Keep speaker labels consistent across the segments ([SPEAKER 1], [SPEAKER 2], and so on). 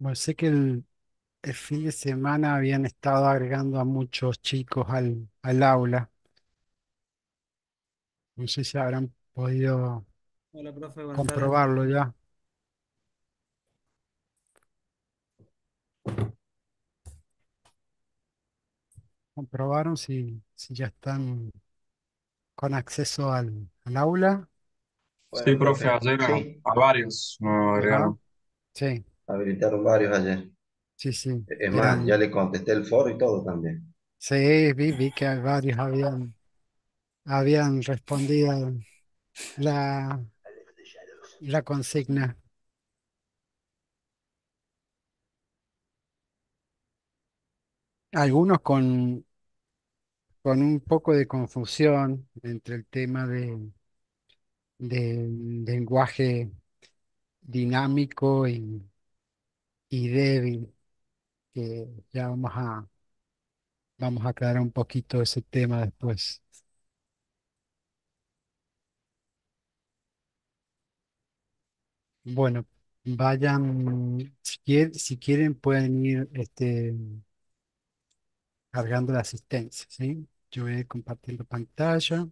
[SPEAKER 1] Bueno, sé que el, fin de semana habían estado agregando a muchos chicos al, al aula. No sé si habrán podido comprobarlo ya. Comprobaron si, si ya están con acceso al, aula. Sí, profe, a, varios
[SPEAKER 2] nos agregaron. Sí. Habilitaron varios ayer.
[SPEAKER 1] Sí, sí. Es más, ya
[SPEAKER 2] le contesté el foro y todo también.
[SPEAKER 1] sí, vi, vi que varios habían, habían respondido la, la consigna. Algunos con, con un poco de confusión entre el tema de, De lenguaje dinámico y, y débil, que ya vamos a, vamos a aclarar un poquito ese tema después. Bueno, vayan, si quieren, si quieren pueden ir este, cargando la asistencia, ¿sí? Yo voy a ir compartiendo pantalla.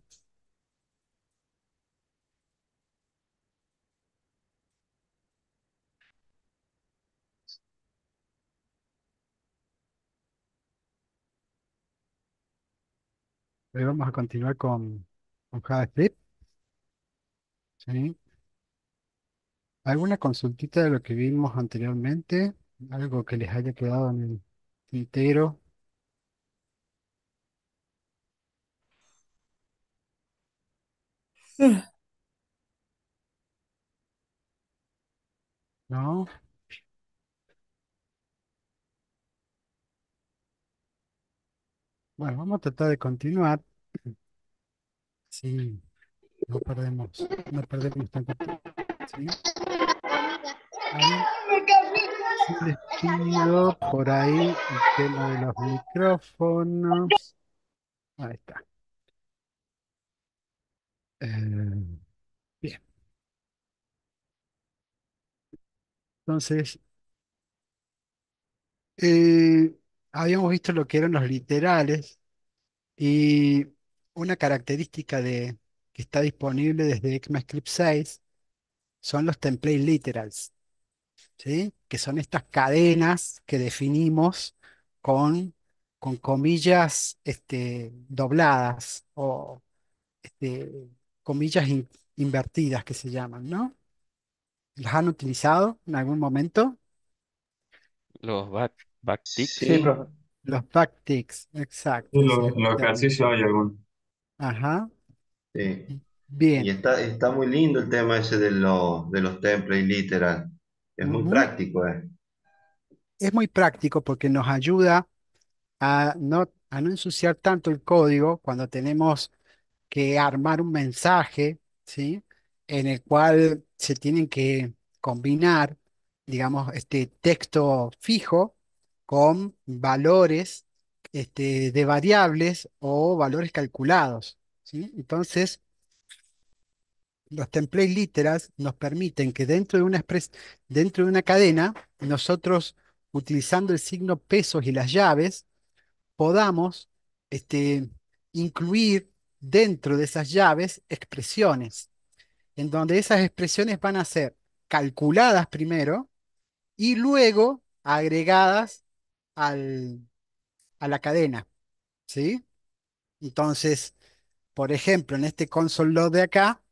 [SPEAKER 1] Hoy vamos a continuar con, JavaScript. ¿sí? ¿Alguna consultita de lo que vimos anteriormente? ¿Algo que les haya quedado en el tintero?
[SPEAKER 3] ¿No?
[SPEAKER 1] Bueno, vamos a tratar de continuar. Sí, no perdemos, no perdemos tanto tiempo. ¿sí? les pido por ahí el tema de los micrófonos. Ahí está. Eh, bien. Entonces, eh, habíamos visto lo que eran los literales y una característica de, que está disponible desde ECMAScript 6 son los template literals, ¿sí? que son estas cadenas que definimos con, con comillas este, dobladas o este, comillas invertidas que se llaman, ¿no? ¿Las han utilizado en algún momento?
[SPEAKER 4] Los back, backticks.
[SPEAKER 1] los backticks, exacto. Los lo, hay algún. Ajá.
[SPEAKER 2] Sí. Mm, y Bien. está, está muy lindo el tema ese de, los de los templates literal. Es muy práctico, ¿eh?
[SPEAKER 1] Es muy práctico porque nos ayuda a no, a no ensuciar tanto el código cuando tenemos que armar un mensaje, ¿sí? En el cual se tienen que combinar, digamos, este texto fijo con valores, este, de variables o valores calculados. Entonces, los templates literas nos permiten que dentro de una, dentro de una cadena, nosotros utilizando el signo pesos y las llaves, podamos este, incluir dentro de esas llaves expresiones, en donde esas expresiones van a ser calculadas primero y luego agregadas al, a la cadena, ¿sí? Entonces, por ejemplo, en este console de acá,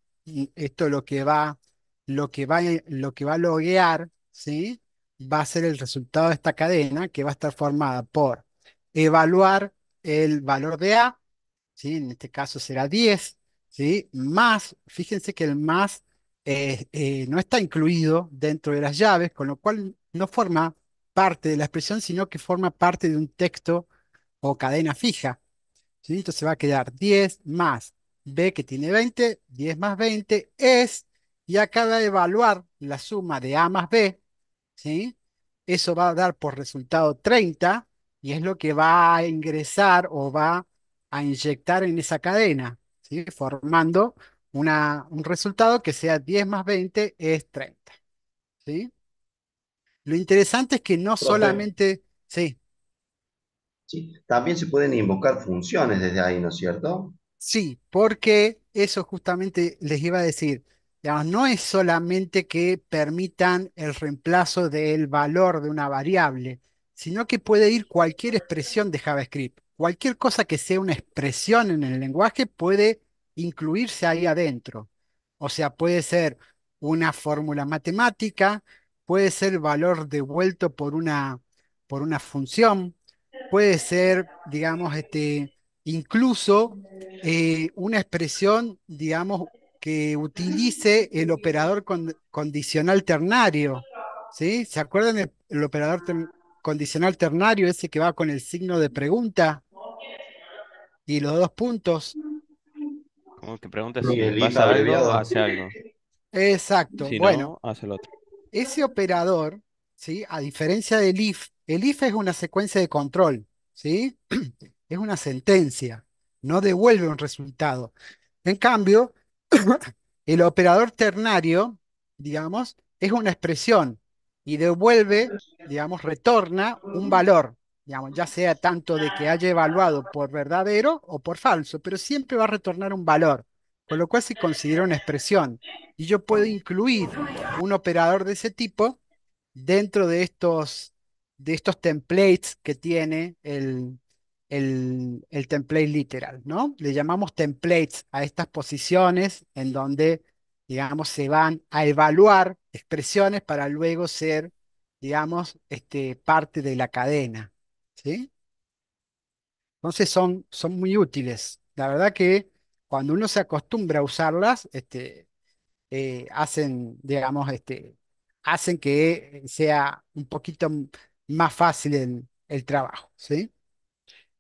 [SPEAKER 1] esto lo que va, lo que va, lo que va a loguear, ¿sí? Va a ser el resultado de esta cadena que va a estar formada por evaluar el valor de A, ¿sí? En este caso será 10, ¿sí? Más, fíjense que el más eh, eh, no está incluido dentro de las llaves, con lo cual no forma parte de la expresión, sino que forma parte de un texto o cadena fija. ¿sí? Entonces va a quedar 10 más B que tiene 20, 10 más 20 es, y acaba de evaluar la suma de A más B, ¿sí? Eso va a dar por resultado 30 y es lo que va a ingresar o va a inyectar en esa cadena, Formando una, un resultado que sea 10 más 20 es 30, ¿sí? Lo interesante es que no solamente... Sí.
[SPEAKER 2] También se pueden invocar funciones desde ahí, ¿no es cierto?
[SPEAKER 1] Sí, porque eso justamente les iba a decir. no es solamente que permitan el reemplazo del valor de una variable, sino que puede ir cualquier expresión de JavaScript. Cualquier cosa que sea una expresión en el lenguaje puede incluirse ahí adentro. O sea, puede ser una fórmula matemática, puede ser valor devuelto por por una función, puede ser, digamos, este, incluso eh, una expresión, digamos, que utilice el operador condicional ternario. ¿sí? ¿Se acuerdan del el operador condicional ternario, ese que va con el signo de pregunta y los dos puntos?
[SPEAKER 4] Como que pregunta si el pasa abreviado hace algo.
[SPEAKER 1] Exacto. bueno, hace otro. Ese operador, ¿sí? a diferencia del if, el if e es una secuencia de control, ¿sí? Es una sentencia, no devuelve un resultado. En cambio, el operador ternario, digamos, es una expresión y devuelve, digamos, retorna un valor, digamos, ya sea tanto de que haya evaluado por verdadero o por falso, pero siempre va a retornar un valor, con lo cual se considera una expresión. Y yo puedo incluir un operador de ese tipo dentro de estos de estos templates que tiene el, el, template literal, ¿no? Le llamamos templates a estas posiciones en donde, digamos, se van a evaluar expresiones para luego ser, digamos, este, parte de la cadena, ¿sí? Entonces son, son muy útiles. La verdad que cuando uno se acostumbra a usarlas, este, eh, hacen, digamos, este, hacen que sea un poquito más fácil el, el trabajo, ¿sí?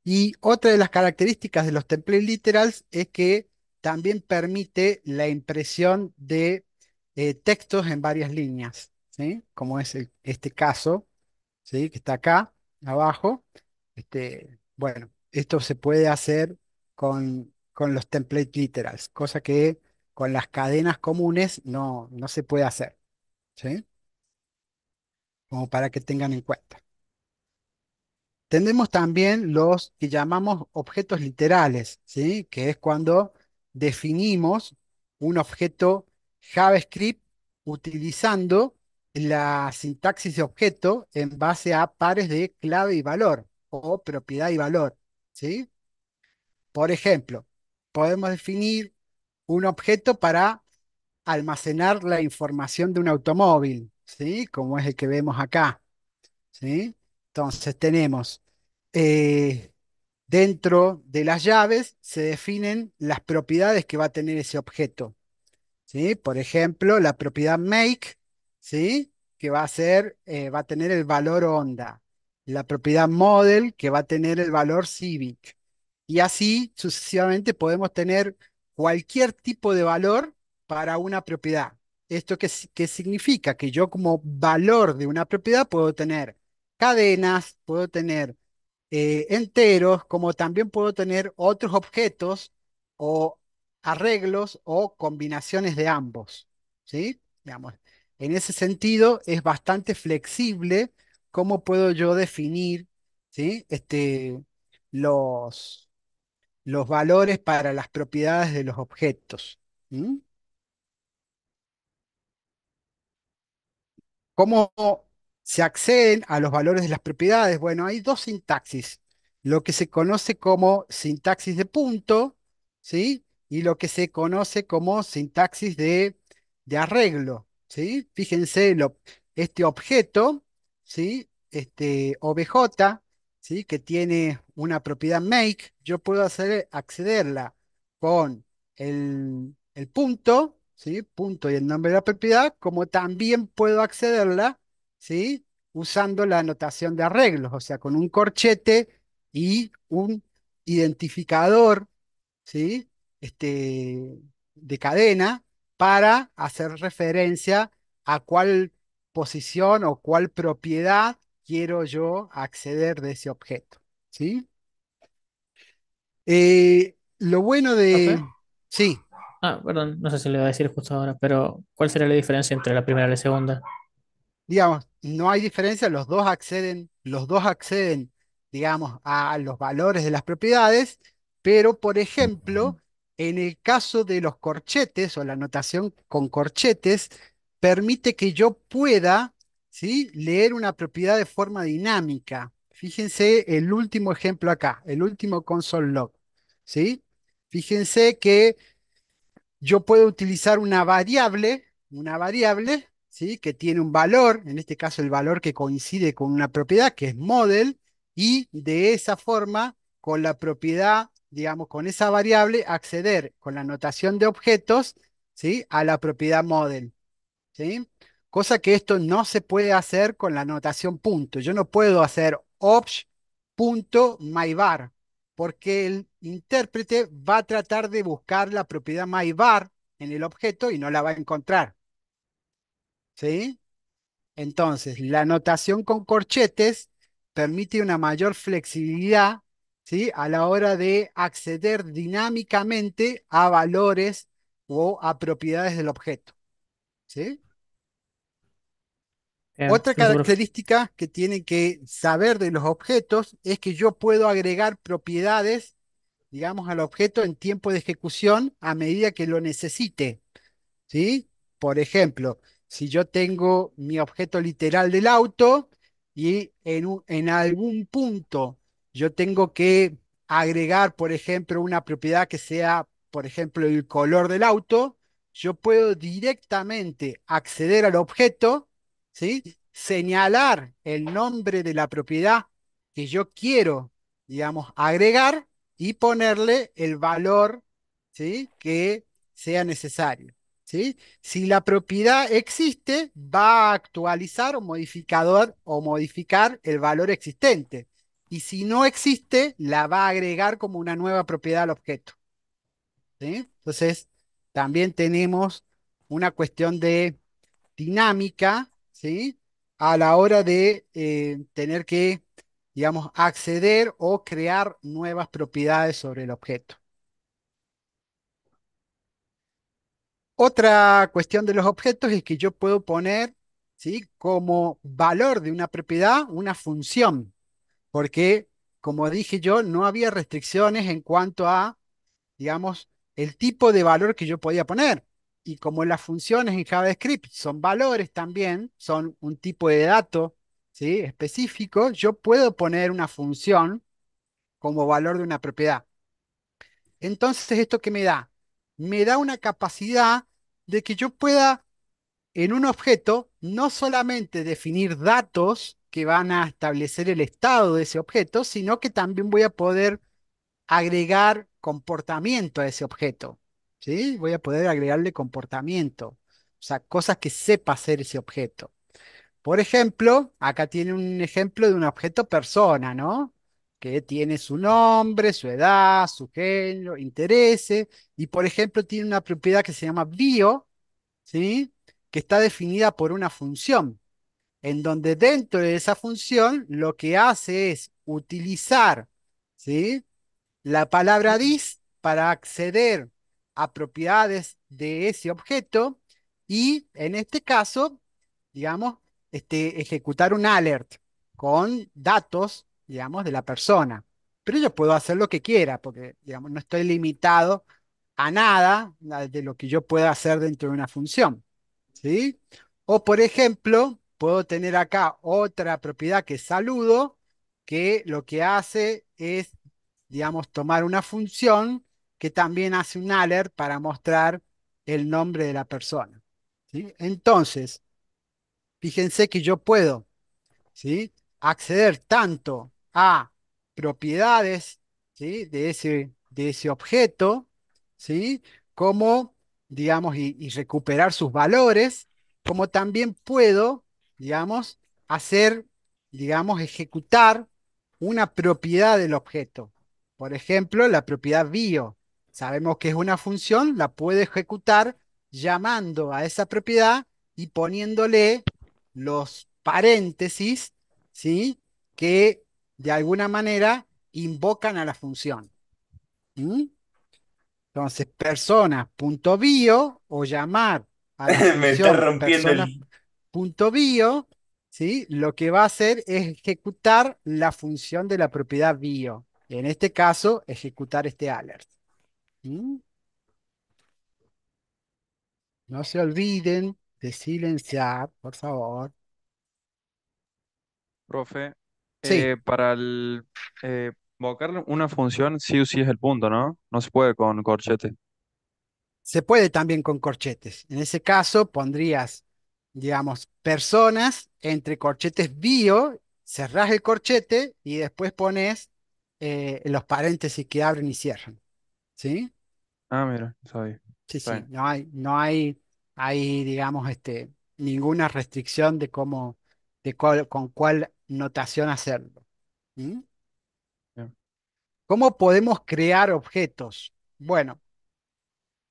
[SPEAKER 1] Y otra de las características de los templates literals es que también permite la impresión de eh, textos en varias líneas, Como es este caso, ¿sí? Que está acá, abajo. Este, bueno, esto se puede hacer con, con los templates literals, cosa que con las cadenas comunes no, no se puede hacer, ¿sí? como para que tengan en cuenta. Tenemos también los que llamamos objetos literales, ¿sí? que es cuando definimos un objeto JavaScript utilizando la sintaxis de objeto en base a pares de clave y valor o propiedad y valor. Por ejemplo, podemos definir un objeto para almacenar la información de un automóvil, como es el que vemos acá, Entonces tenemos, eh, dentro de las llaves se definen las propiedades que va a tener ese objeto, ¿sí? Por ejemplo, la propiedad make, ¿sí? Que va a ser, eh, va a tener el valor onda. La propiedad model, que va a tener el valor civic. Y así sucesivamente podemos tener cualquier tipo de valor para una propiedad. ¿Esto qué, qué significa? Que yo como valor de una propiedad puedo tener cadenas, puedo tener eh, enteros, como también puedo tener otros objetos o arreglos o combinaciones de ambos. ¿Sí? Digamos, en ese sentido es bastante flexible cómo puedo yo definir ¿sí? este, los, los valores para las propiedades de los objetos. ¿Cómo se acceden a los valores de las propiedades? Bueno, hay dos sintaxis, lo que se conoce como sintaxis de punto, ¿sí? Y lo que se conoce como sintaxis de, de arreglo, ¿sí? Fíjense, este objeto, ¿sí? Este OBJ, ¿sí? Que tiene una propiedad make, yo puedo hacer, accederla con el, el punto, Punto. Y el nombre de la propiedad, como también puedo accederla, ¿sí? Usando la anotación de arreglos, o sea, con un corchete y un identificador, ¿sí? Este, de cadena para hacer referencia a cuál posición o cuál propiedad quiero yo acceder de ese objeto, ¿sí? Eh, lo bueno de...
[SPEAKER 3] Sí. Ah, perdón, no sé si le voy a decir justo ahora, pero ¿cuál sería la diferencia entre la primera y la segunda?
[SPEAKER 1] Digamos, no hay diferencia, los dos acceden, los dos acceden, digamos, a los valores de las propiedades, pero por ejemplo, en el caso de los corchetes o la notación con corchetes, permite que yo pueda, ¿sí? leer una propiedad de forma dinámica. Fíjense el último ejemplo acá, el último console log, ¿sí? Fíjense que yo puedo utilizar una variable, una variable, ¿sí? Que tiene un valor, en este caso el valor que coincide con una propiedad, que es model, y de esa forma, con la propiedad, digamos, con esa variable, acceder con la notación de objetos, ¿sí? A la propiedad model, ¿sí? Cosa que esto no se puede hacer con la notación punto. Yo no puedo hacer obj.mybar porque el intérprete va a tratar de buscar la propiedad MyBar en el objeto y no la va a encontrar. ¿Sí? Entonces, la anotación con corchetes permite una mayor flexibilidad ¿sí? a la hora de acceder dinámicamente a valores o a propiedades del objeto. ¿Sí? Otra característica que tienen que saber de los objetos es que yo puedo agregar propiedades, digamos, al objeto en tiempo de ejecución a medida que lo necesite. ¿Sí? Por ejemplo, si yo tengo mi objeto literal del auto y en, en algún punto yo tengo que agregar, por ejemplo, una propiedad que sea, por ejemplo, el color del auto, yo puedo directamente acceder al objeto Señalar el nombre de la propiedad que yo quiero, digamos, agregar y ponerle el valor, ¿sí? Que sea necesario, Si la propiedad existe, va a actualizar o modificador o modificar el valor existente. Y si no existe, la va a agregar como una nueva propiedad al objeto. Entonces, también tenemos una cuestión de dinámica ¿sí? A la hora de eh, tener que, digamos, acceder o crear nuevas propiedades sobre el objeto. Otra cuestión de los objetos es que yo puedo poner, ¿sí? Como valor de una propiedad, una función, porque, como dije yo, no había restricciones en cuanto a, digamos, el tipo de valor que yo podía poner y como las funciones en JavaScript son valores también, son un tipo de dato específico, yo puedo poner una función como valor de una propiedad. Entonces, ¿esto qué me da? Me da una capacidad de que yo pueda en un objeto no solamente definir datos que van a establecer el estado de ese objeto, sino que también voy a poder agregar comportamiento a ese objeto. Voy a poder agregarle comportamiento, o sea, cosas que sepa hacer ese objeto. Por ejemplo, acá tiene un ejemplo de un objeto persona, ¿no? Que tiene su nombre, su edad, su género, intereses, y por ejemplo tiene una propiedad que se llama bio, ¿sí? Que está definida por una función, en donde dentro de esa función lo que hace es utilizar, ¿sí? La palabra dis para acceder a propiedades de ese objeto y en este caso, digamos, este, ejecutar un alert con datos, digamos, de la persona. Pero yo puedo hacer lo que quiera porque, digamos, no estoy limitado a nada de lo que yo pueda hacer dentro de una función. ¿sí? O, por ejemplo, puedo tener acá otra propiedad que es saludo, que lo que hace es, digamos, tomar una función que también hace un alert para mostrar el nombre de la persona. Entonces, fíjense que yo puedo ¿sí? acceder tanto a propiedades de, ese, de ese objeto, ¿sí? como, digamos, y, recuperar sus valores, como también puedo, digamos, hacer, digamos, ejecutar una propiedad del objeto. Por ejemplo, la propiedad bio, Sabemos que es una función, la puede ejecutar llamando a esa propiedad y poniéndole los paréntesis, ¿sí? Que de alguna manera invocan a la función. Entonces, persona.bio o llamar a la función ¿sí? Lo que va a hacer es ejecutar la función de la propiedad bio. En este caso, ejecutar este alert. No se olviden de silenciar, por favor. Profe, eh,
[SPEAKER 4] para el, eh, invocar una función sí o sí es el punto, ¿no? No se puede con corchete.
[SPEAKER 1] Se puede también con corchetes. En ese caso pondrías, digamos, personas entre corchetes bio, cerrás el corchete y después pones eh, los paréntesis que abren y cierran. ¿Sí? Ah, mira, Sí, sí, no hay, no hay, hay, digamos, este, ninguna restricción de cómo, de con cuál notación hacerlo. ¿Cómo podemos crear objetos? Bueno,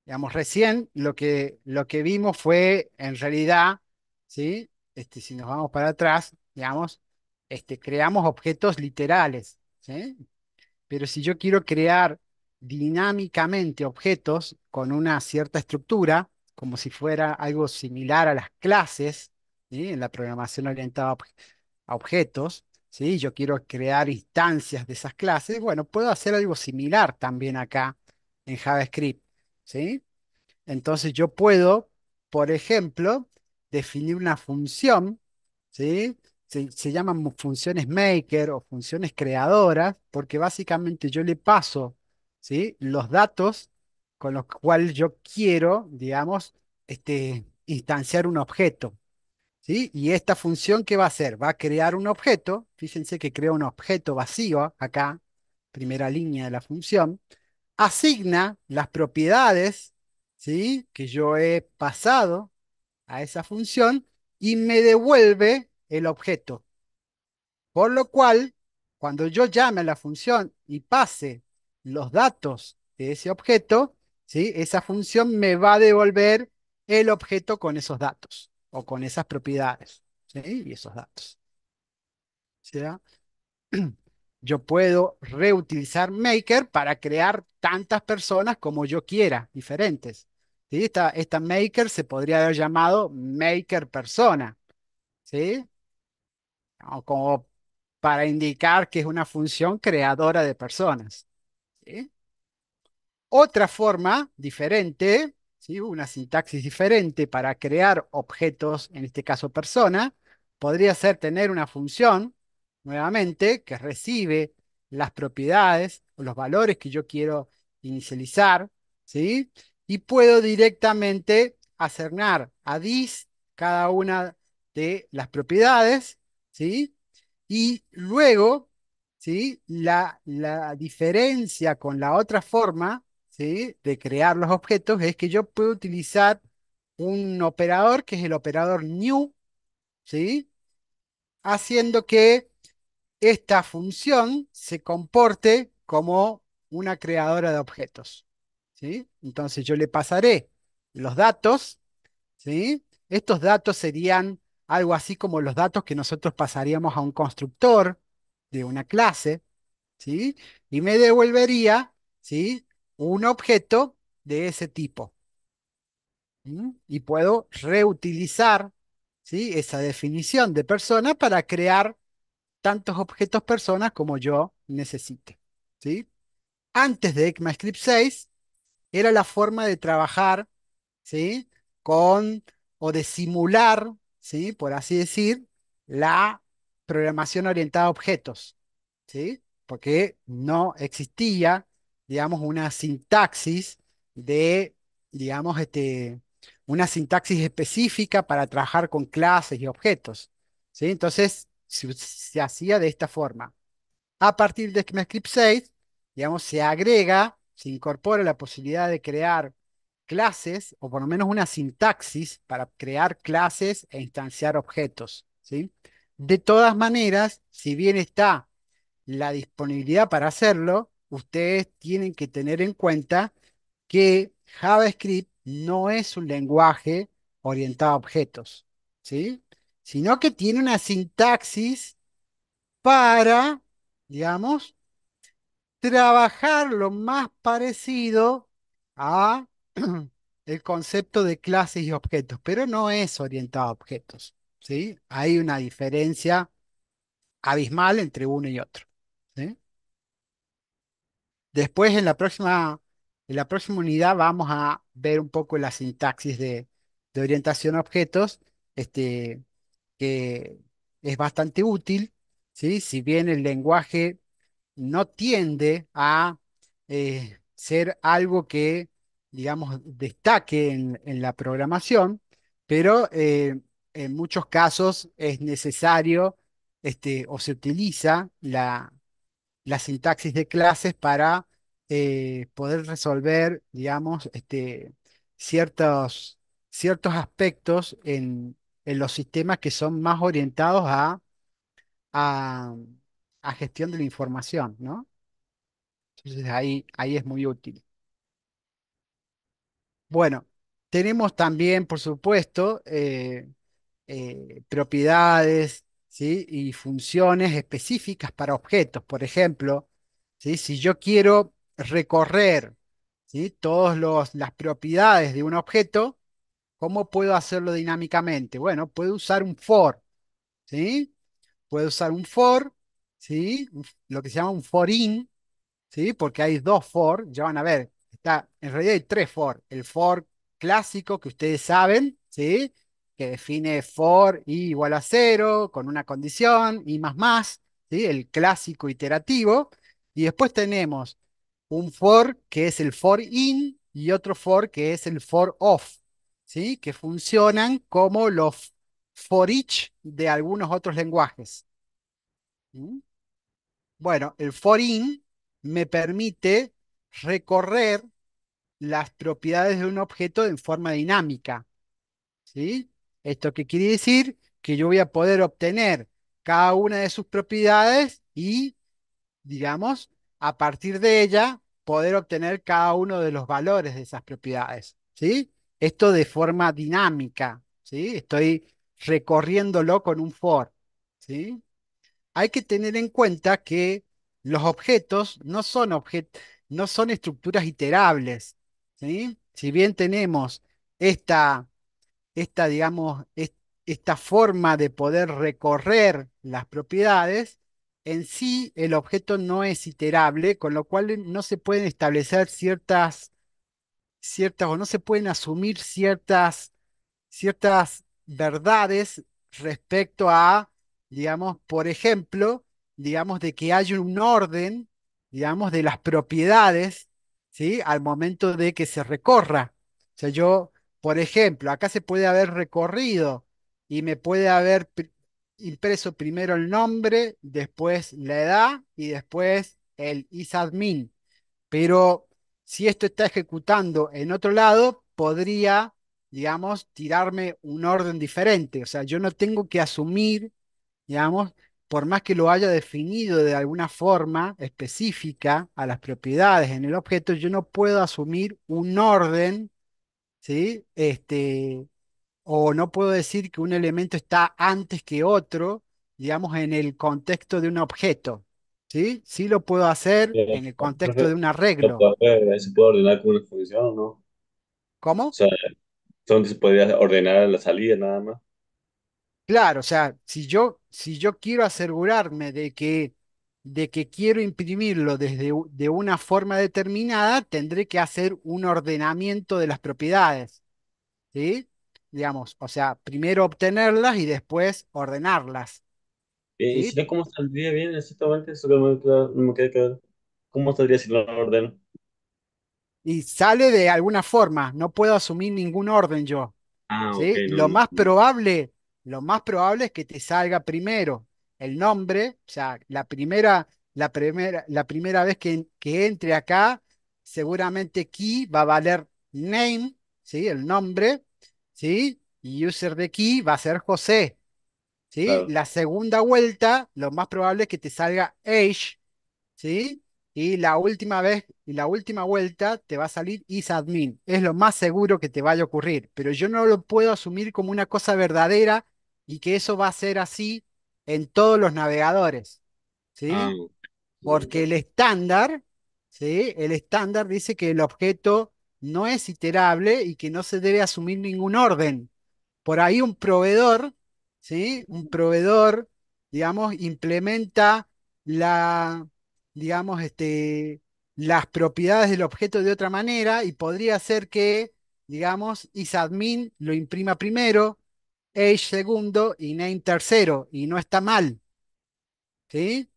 [SPEAKER 1] digamos, recién lo que, lo que vimos fue, en realidad, ¿sí? Este, si nos vamos para atrás, digamos, este, creamos objetos literales, ¿sí? Pero si yo quiero crear dinámicamente objetos con una cierta estructura, como si fuera algo similar a las clases, en la programación orientada a, objetos. ¿sí? Yo quiero crear instancias de esas clases. Bueno, puedo hacer algo similar también acá en JavaScript. ¿sí? Entonces yo puedo, por ejemplo, definir una función, ¿sí? se, llaman funciones maker o funciones creadoras, porque básicamente yo le paso los datos con los cuales yo quiero, digamos, este, instanciar un objeto. ¿sí? Y esta función, ¿qué va a hacer? Va a crear un objeto. Fíjense que crea un objeto vacío acá, primera línea de la función. Asigna las propiedades ¿sí? que yo he pasado a esa función y me devuelve el objeto. Por lo cual, cuando yo llame a la función y pase los datos de ese objeto, ¿sí? esa función me va a devolver el objeto con esos datos o con esas propiedades y esos datos. Yo puedo reutilizar Maker para crear tantas personas como yo quiera, diferentes. Esta, esta, Maker se podría haber llamado Maker Persona. ¿Sí? O como para indicar que es una función creadora de personas. Otra forma diferente, ¿sí? una sintaxis diferente para crear objetos, en este caso persona, podría ser tener una función, nuevamente, que recibe las propiedades o los valores que yo quiero inicializar, ¿sí? Y puedo directamente asignar a dis cada una de las propiedades, ¿sí? Y luego la, diferencia con la otra forma ¿sí? de crear los objetos es que yo puedo utilizar un operador que es el operador new, ¿sí? haciendo que esta función se comporte como una creadora de objetos. ¿sí? Entonces yo le pasaré los datos. ¿sí? Estos datos serían algo así como los datos que nosotros pasaríamos a un constructor de una clase, ¿sí? Y me devolvería, ¿sí? Un objeto de ese tipo. Y puedo reutilizar, ¿sí? Esa definición de persona para crear tantos objetos personas como yo necesite, ¿sí? Antes de ECMAScript 6 era la forma de trabajar, ¿sí? Con o de simular, ¿sí? Por así decir, la programación orientada a objetos, ¿sí? Porque no existía, digamos, una sintaxis de, digamos, este, una sintaxis específica para trabajar con clases y objetos, ¿sí? Entonces, se, hacía de esta forma. A partir de ECMAScript 6, digamos, se agrega, se incorpora la posibilidad de crear clases, o por lo menos una sintaxis para crear clases e instanciar objetos, ¿sí? De todas maneras, si bien está la disponibilidad para hacerlo, ustedes tienen que tener en cuenta que JavaScript no es un lenguaje orientado a objetos, ¿sí? Sino que tiene una sintaxis para, digamos, trabajar lo más parecido a el concepto de clases y objetos, pero no es orientado a objetos. ¿sí? Hay una diferencia abismal entre uno y otro. Después, en la próxima, en la próxima unidad, vamos a ver un poco la sintaxis de, orientación a objetos, este, que es bastante útil, ¿sí? si bien el lenguaje no tiende a eh, ser algo que, digamos, destaque en, la programación, pero eh, en muchos casos es necesario este, o se utiliza la, la sintaxis de clases para eh, poder resolver, digamos, este, ciertos, ciertos aspectos en, los sistemas que son más orientados a, a, gestión de la información, ¿no? Entonces ahí, ahí es muy útil. Bueno, tenemos también, por supuesto, eh, eh, propiedades ¿sí? y funciones específicas para objetos. Por ejemplo, ¿sí? si yo quiero recorrer todas las propiedades de un objeto, ¿cómo puedo hacerlo dinámicamente? Bueno, puedo usar un for, ¿sí? Puedo usar un for, ¿sí? Lo que se llama un for in, ¿sí? Porque hay dos for, ya van a ver, está, en realidad hay tres for, el for clásico que ustedes saben, ¿sí? que define for i igual a cero, con una condición, y más más, el clásico iterativo. Y después tenemos un for que es el for in y otro for que es el for off, ¿sí? que funcionan como los for each de algunos otros lenguajes. ¿Mm? Bueno, el for in me permite recorrer las propiedades de un objeto en forma dinámica. ¿sí? Esto que quiere decir que yo voy a poder obtener cada una de sus propiedades y, digamos, a partir de ella, poder obtener cada uno de los valores de esas propiedades. ¿Sí? Esto de forma dinámica. ¿Sí? Estoy recorriéndolo con un for. ¿Sí? Hay que tener en cuenta que los objetos no son, no son estructuras iterables. Si bien tenemos esta esta, esta forma de poder recorrer las propiedades, en sí el objeto no es iterable, con lo cual no se pueden establecer ciertas, ciertas o no se pueden asumir ciertas, ciertas verdades respecto a, digamos, por ejemplo, digamos, de que hay un orden, digamos, de las propiedades, ¿sí? Al momento de que se recorra. O sea, yo por ejemplo, acá se puede haber recorrido y me puede haber impreso primero el nombre, después la edad y después el isadmin. Pero si esto está ejecutando en otro lado, podría, digamos, tirarme un orden diferente. O sea, yo no tengo que asumir, digamos, por más que lo haya definido de alguna forma específica a las propiedades en el objeto, yo no puedo asumir un orden ¿sí? Este, o no puedo decir que un elemento está antes que otro, digamos, en el contexto de un objeto. ¿Sí? Sí lo puedo hacer en el contexto de un arreglo.
[SPEAKER 3] ¿Se puede ordenar con una función o no? ¿Cómo? O sea, se
[SPEAKER 4] podría ordenar la salida nada más.
[SPEAKER 1] Claro, o sea, si yo, si yo quiero asegurarme de que de que quiero imprimirlo desde de una forma determinada, tendré que hacer un ordenamiento de las propiedades. ¿Sí? Digamos, o sea, primero obtenerlas y después ordenarlas.
[SPEAKER 3] y si ¿Y cómo saldría bien exactamente? Eso que me, queda ¿Cómo saldría si lo ordeno?
[SPEAKER 1] Y sale de alguna forma, no puedo asumir ningún orden yo.
[SPEAKER 2] Ah, lo más
[SPEAKER 1] probable, lo más probable es que te salga primero, el nombre, o sea, la primera, la primera, la primera vez que, entre acá, seguramente key va a valer name, ¿sí? El nombre, ¿sí? Y user de key va a ser José, ¿sí? La segunda vuelta, lo más probable es que te salga age, ¿sí? Y la última vez, y la última vuelta te va a salir isadmin. Es lo más seguro que te vaya a ocurrir, pero yo no lo puedo asumir como una cosa verdadera y que eso va a ser así en todos los navegadores, ¿sí? Ah, Porque el estándar, ¿sí? El estándar dice que el objeto no es iterable y que no se debe asumir ningún orden. Por ahí un proveedor, ¿sí? Un proveedor, digamos, implementa la, digamos, este, las propiedades del objeto de otra manera y podría ser que, digamos, isadmin lo imprima primero, Age segundo y Name tercero, y no está mal. ¿Sí?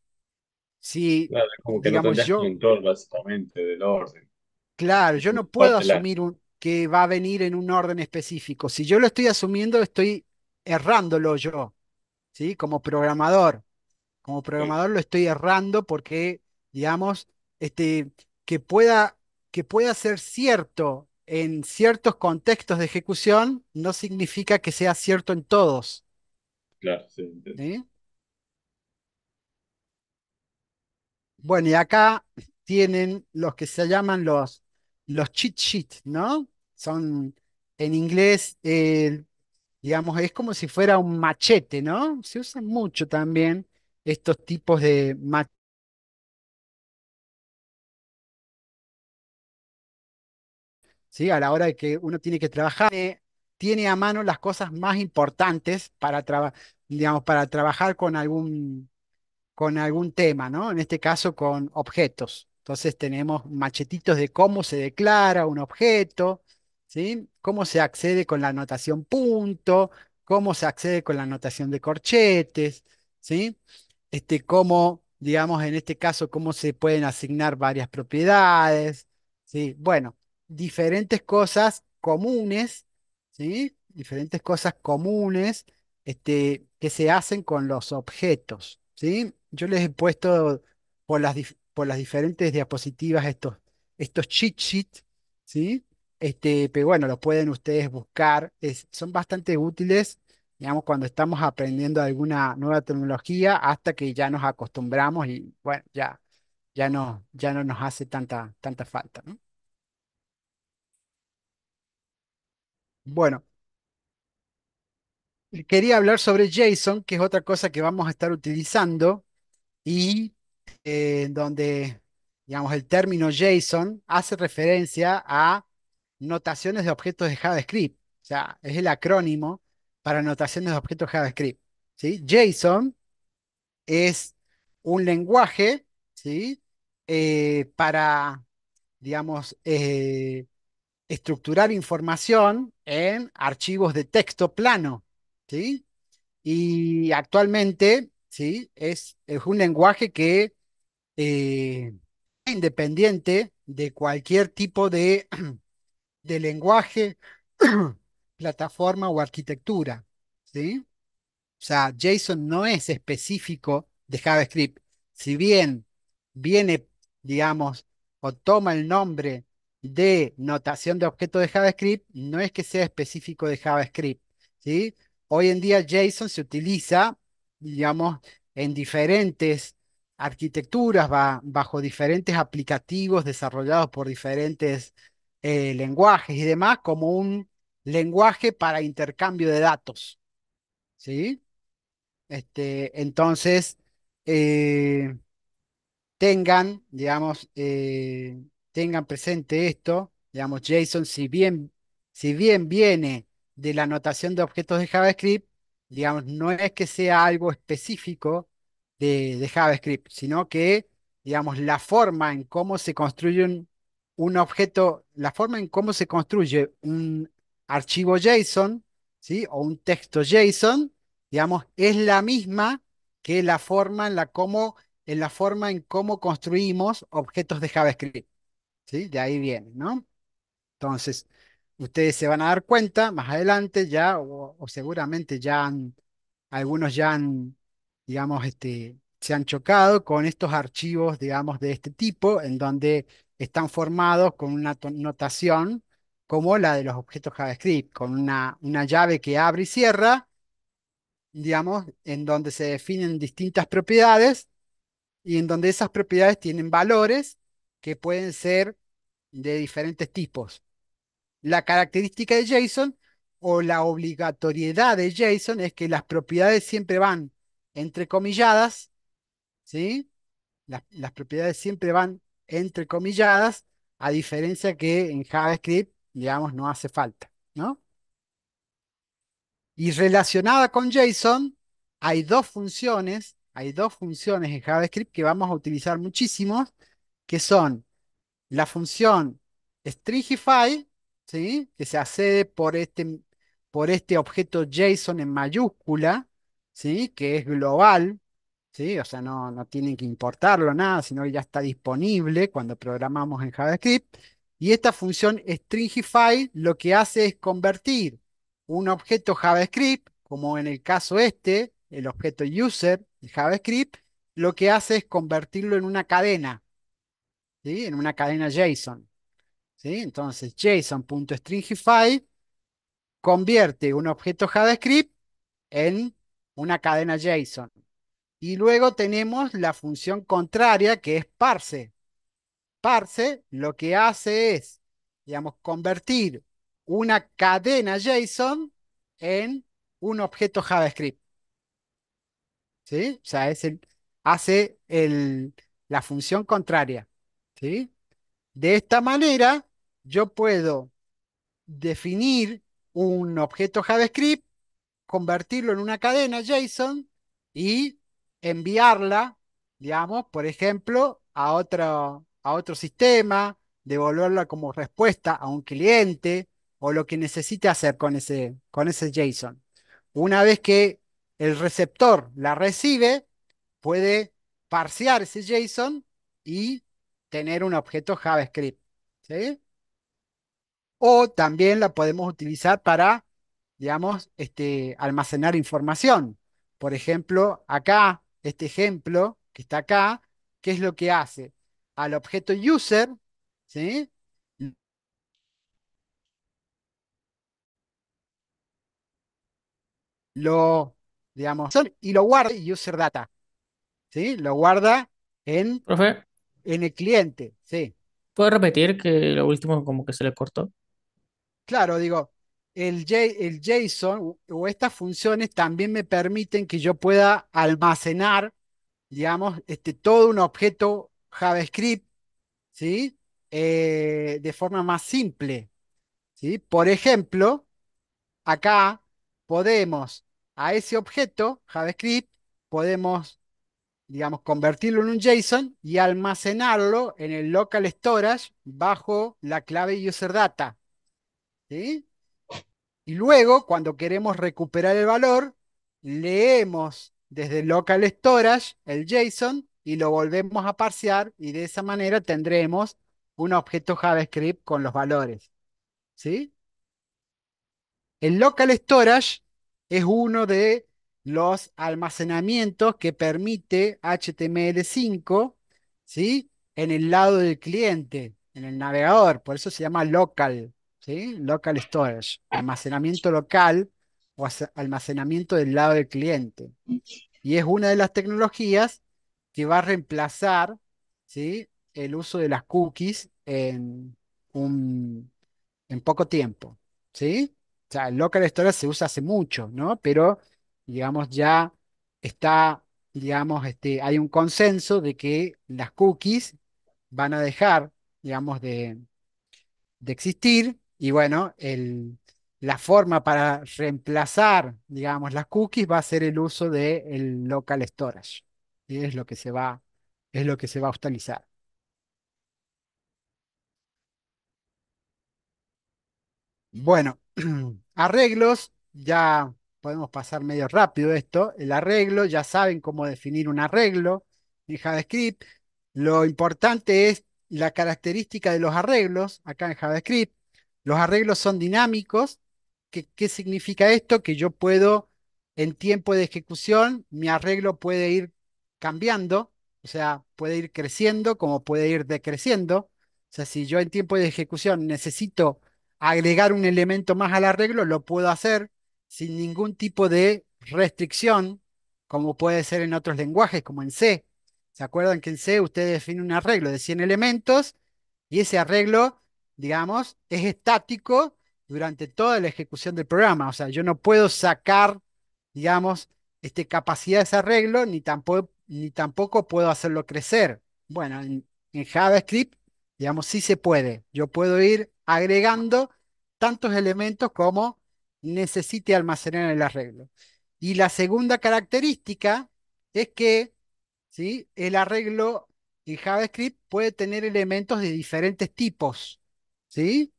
[SPEAKER 3] Sí. claro, digamos, yo, del orden.
[SPEAKER 1] Claro, yo no puedo asumir que va a venir en un orden específico. Si yo lo estoy asumiendo, estoy errándolo yo, ¿sí? Como programador. Como programador lo estoy errando porque, digamos, este, que pueda, que pueda ser cierto en ciertos contextos de ejecución no significa que sea cierto en todos. Claro, sí. Bueno, y acá tienen los que se llaman los, los cheat sheets, ¿no? Son en inglés, digamos, es como si fuera un machete, ¿no? Se usan mucho también estos tipos de machetes A la hora de que uno tiene que trabajar, eh, tiene a mano las cosas más importantes para, digamos, para trabajar con algún, con algún tema, ¿no? En este caso con objetos. Entonces tenemos machetitos de cómo se declara un objeto, ¿sí? Cómo se accede con la notación punto, cómo se accede con la notación de corchetes, ¿sí? Este, cómo, digamos, en este caso, cómo se pueden asignar varias propiedades, ¿sí? Bueno, diferentes cosas comunes, ¿sí? Diferentes cosas comunes este, que se hacen con los objetos, ¿sí? Yo les he puesto por las, por las diferentes diapositivas estos, estos cheat sheets, ¿sí? Este, pero bueno, lo pueden ustedes buscar, son bastante útiles, digamos, cuando estamos aprendiendo alguna nueva tecnología hasta que ya nos acostumbramos y bueno, ya, ya, no, ya no nos hace tanta, tanta falta, ¿no? Bueno, quería hablar sobre JSON, que es otra cosa que vamos a estar utilizando y eh, donde, digamos, el término JSON hace referencia a notaciones de objetos de JavaScript. O sea, es el acrónimo para notaciones de objetos JavaScript. ¿sí? JSON es un lenguaje ¿sí? Eh, para, digamos, eh, estructurar información en archivos de texto plano, ¿sí? Y actualmente, ¿sí? Es, es un lenguaje que eh, independiente de cualquier tipo de, de lenguaje, plataforma o arquitectura, ¿sí? O sea, JSON no es específico de JavaScript. Si bien viene, digamos, o toma el nombre de notación de objeto de JavaScript no es que sea específico de JavaScript, ¿sí? Hoy en día JSON se utiliza, digamos, en diferentes arquitecturas, bajo diferentes aplicativos desarrollados por diferentes eh, lenguajes y demás, como un lenguaje para intercambio de datos, ¿sí? Este, entonces, eh, tengan, digamos, eh, tengan presente esto, digamos, JSON, si bien, si bien viene de la anotación de objetos de JavaScript, digamos, no es que sea algo específico de, JavaScript, sino que, digamos, la forma en cómo se construye un, objeto, la forma en cómo se construye un archivo JSON, ¿sí? O un texto JSON, digamos, es la misma que la forma en la cómo en la forma en cómo construimos objetos de JavaScript. De ahí viene, ¿no? Entonces, ustedes se van a dar cuenta más adelante ya, o, seguramente ya algunos ya han, digamos, este, se han chocado con estos archivos, digamos, de este tipo, en donde están formados con una notación como la de los objetos JavaScript, con una, una llave que abre y cierra, digamos, en donde se definen distintas propiedades y en donde esas propiedades tienen valores que pueden ser de diferentes tipos. La característica de JSON o la obligatoriedad de JSON es que las propiedades siempre van entrecomilladas, ¿sí? Las, propiedades siempre van entre comilladas. a diferencia que en JavaScript, digamos, no hace falta, ¿no? Y relacionada con JSON, hay dos funciones, hay dos funciones en JavaScript que vamos a utilizar muchísimo, que son la función stringify, ¿sí? que se accede por este, por este objeto JSON en mayúscula, ¿sí? que es global, ¿sí? o sea, no, no tienen que importarlo nada, sino que ya está disponible cuando programamos en JavaScript. Y esta función stringify lo que hace es convertir un objeto JavaScript, como en el caso este, el objeto user de JavaScript, lo que hace es convertirlo en una cadena, en una cadena JSON. ¿sí? Entonces, JSON.stringify convierte un objeto JavaScript en una cadena JSON. Y luego tenemos la función contraria que es parse. Parse lo que hace es, digamos, convertir una cadena JSON en un objeto JavaScript. ¿Sí? O sea, hace el, la función contraria. De esta manera, yo puedo definir un objeto JavaScript, convertirlo en una cadena JSON y enviarla, digamos, por ejemplo, a otro, a otro sistema, devolverla como respuesta a un cliente o lo que necesite hacer con ese, con ese JSON. Una vez que el receptor la recibe, puede parsear ese JSON y tener un objeto JavaScript. O también la podemos utilizar para, digamos, este, almacenar información. Por ejemplo, acá, este ejemplo que está acá, ¿qué es lo que hace? Al objeto user, ¿sí? Lo, digamos, y lo guarda user data. ¿Sí? Lo guarda en... Profe. En el cliente, sí. ¿Puedo
[SPEAKER 3] repetir que lo último como que se le cortó?
[SPEAKER 1] Claro, digo, el, el JSON o estas funciones también me permiten que yo pueda almacenar, digamos, este, todo un objeto JavaScript, ¿sí? Eh, de forma más simple, ¿sí? Por ejemplo, acá podemos a ese objeto JavaScript, podemos digamos, convertirlo en un JSON y almacenarlo en el local storage bajo la clave user data. ¿Sí? Y luego, cuando queremos recuperar el valor, leemos desde local storage el JSON y lo volvemos a parsear y de esa manera tendremos un objeto JavaScript con los valores. ¿Sí? El local storage es uno de los almacenamientos que permite HTML5, ¿sí? En el lado del cliente, en el navegador, por eso se llama local, ¿sí? Local storage, almacenamiento local o almacenamiento del lado del cliente. Y es una de las tecnologías que va a reemplazar, ¿sí? El uso de las cookies en, un, en poco tiempo, ¿sí? O sea, el local storage se usa hace mucho, ¿no? Pero digamos, ya está, digamos, este, hay un consenso de que las cookies van a dejar, digamos, de, existir y bueno, la forma para reemplazar, digamos, las cookies va a ser el uso del local storage. es lo que se va, es lo que se va a utilizar. Bueno, arreglos, ya podemos pasar medio rápido esto, el arreglo, ya saben cómo definir un arreglo en JavaScript. Lo importante es la característica de los arreglos acá en JavaScript. Los arreglos son dinámicos. ¿Qué, qué significa esto? Que yo puedo, en tiempo de ejecución, mi arreglo puede ir cambiando, o sea, puede ir creciendo como puede ir decreciendo. O sea, si yo en tiempo de ejecución necesito agregar un elemento más al arreglo, lo puedo hacer sin ningún tipo de restricción, como puede ser en otros lenguajes, como en C. ¿Se acuerdan que en C usted define un arreglo de 100 elementos y ese arreglo, digamos, es estático durante toda la ejecución del programa? O sea, yo no puedo sacar, digamos, este, capacidad de ese arreglo ni tampoco, ni tampoco puedo hacerlo crecer. Bueno, en, en JavaScript, digamos, sí se puede. Yo puedo ir agregando tantos elementos como necesite almacenar el arreglo. Y la segunda característica es que ¿sí? el arreglo en JavaScript puede tener elementos de diferentes tipos. ¿sí?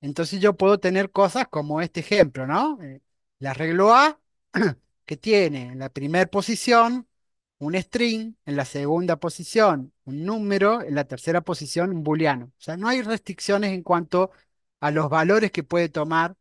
[SPEAKER 1] Entonces yo puedo tener cosas como este ejemplo, ¿no? Eh, el arreglo A, que tiene en la primera posición un string, en la segunda posición un número, en la tercera posición un booleano. O sea, no hay restricciones en cuanto a los valores que puede tomar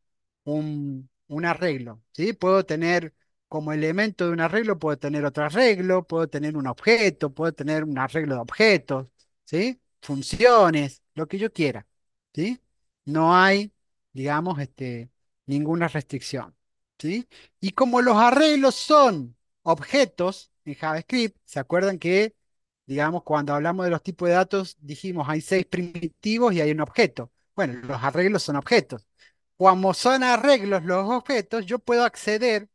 [SPEAKER 1] un, arreglo, ¿sí? Puedo tener como elemento de un arreglo, puedo tener otro arreglo, puedo tener un objeto, puedo tener un arreglo de objetos, ¿sí? Funciones, lo que yo quiera, ¿sí? No hay, digamos, este, ninguna restricción, ¿sí? Y como los arreglos son objetos en JavaScript, ¿se acuerdan que, digamos, cuando hablamos de los tipos de datos, dijimos hay seis primitivos y hay un objeto? Bueno, los arreglos son objetos. Cuando son arreglos los objetos, yo puedo acceder,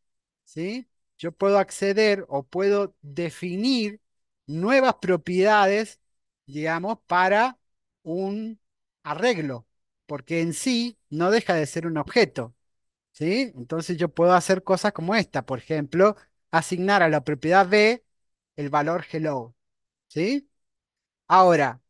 [SPEAKER 1] ¿sí? Yo puedo acceder o puedo definir nuevas propiedades, digamos, para un arreglo, porque en sí no deja de ser un objeto, ¿sí? Entonces yo puedo hacer cosas como esta, por ejemplo, asignar a la propiedad B el valor hello, ¿sí? Ahora,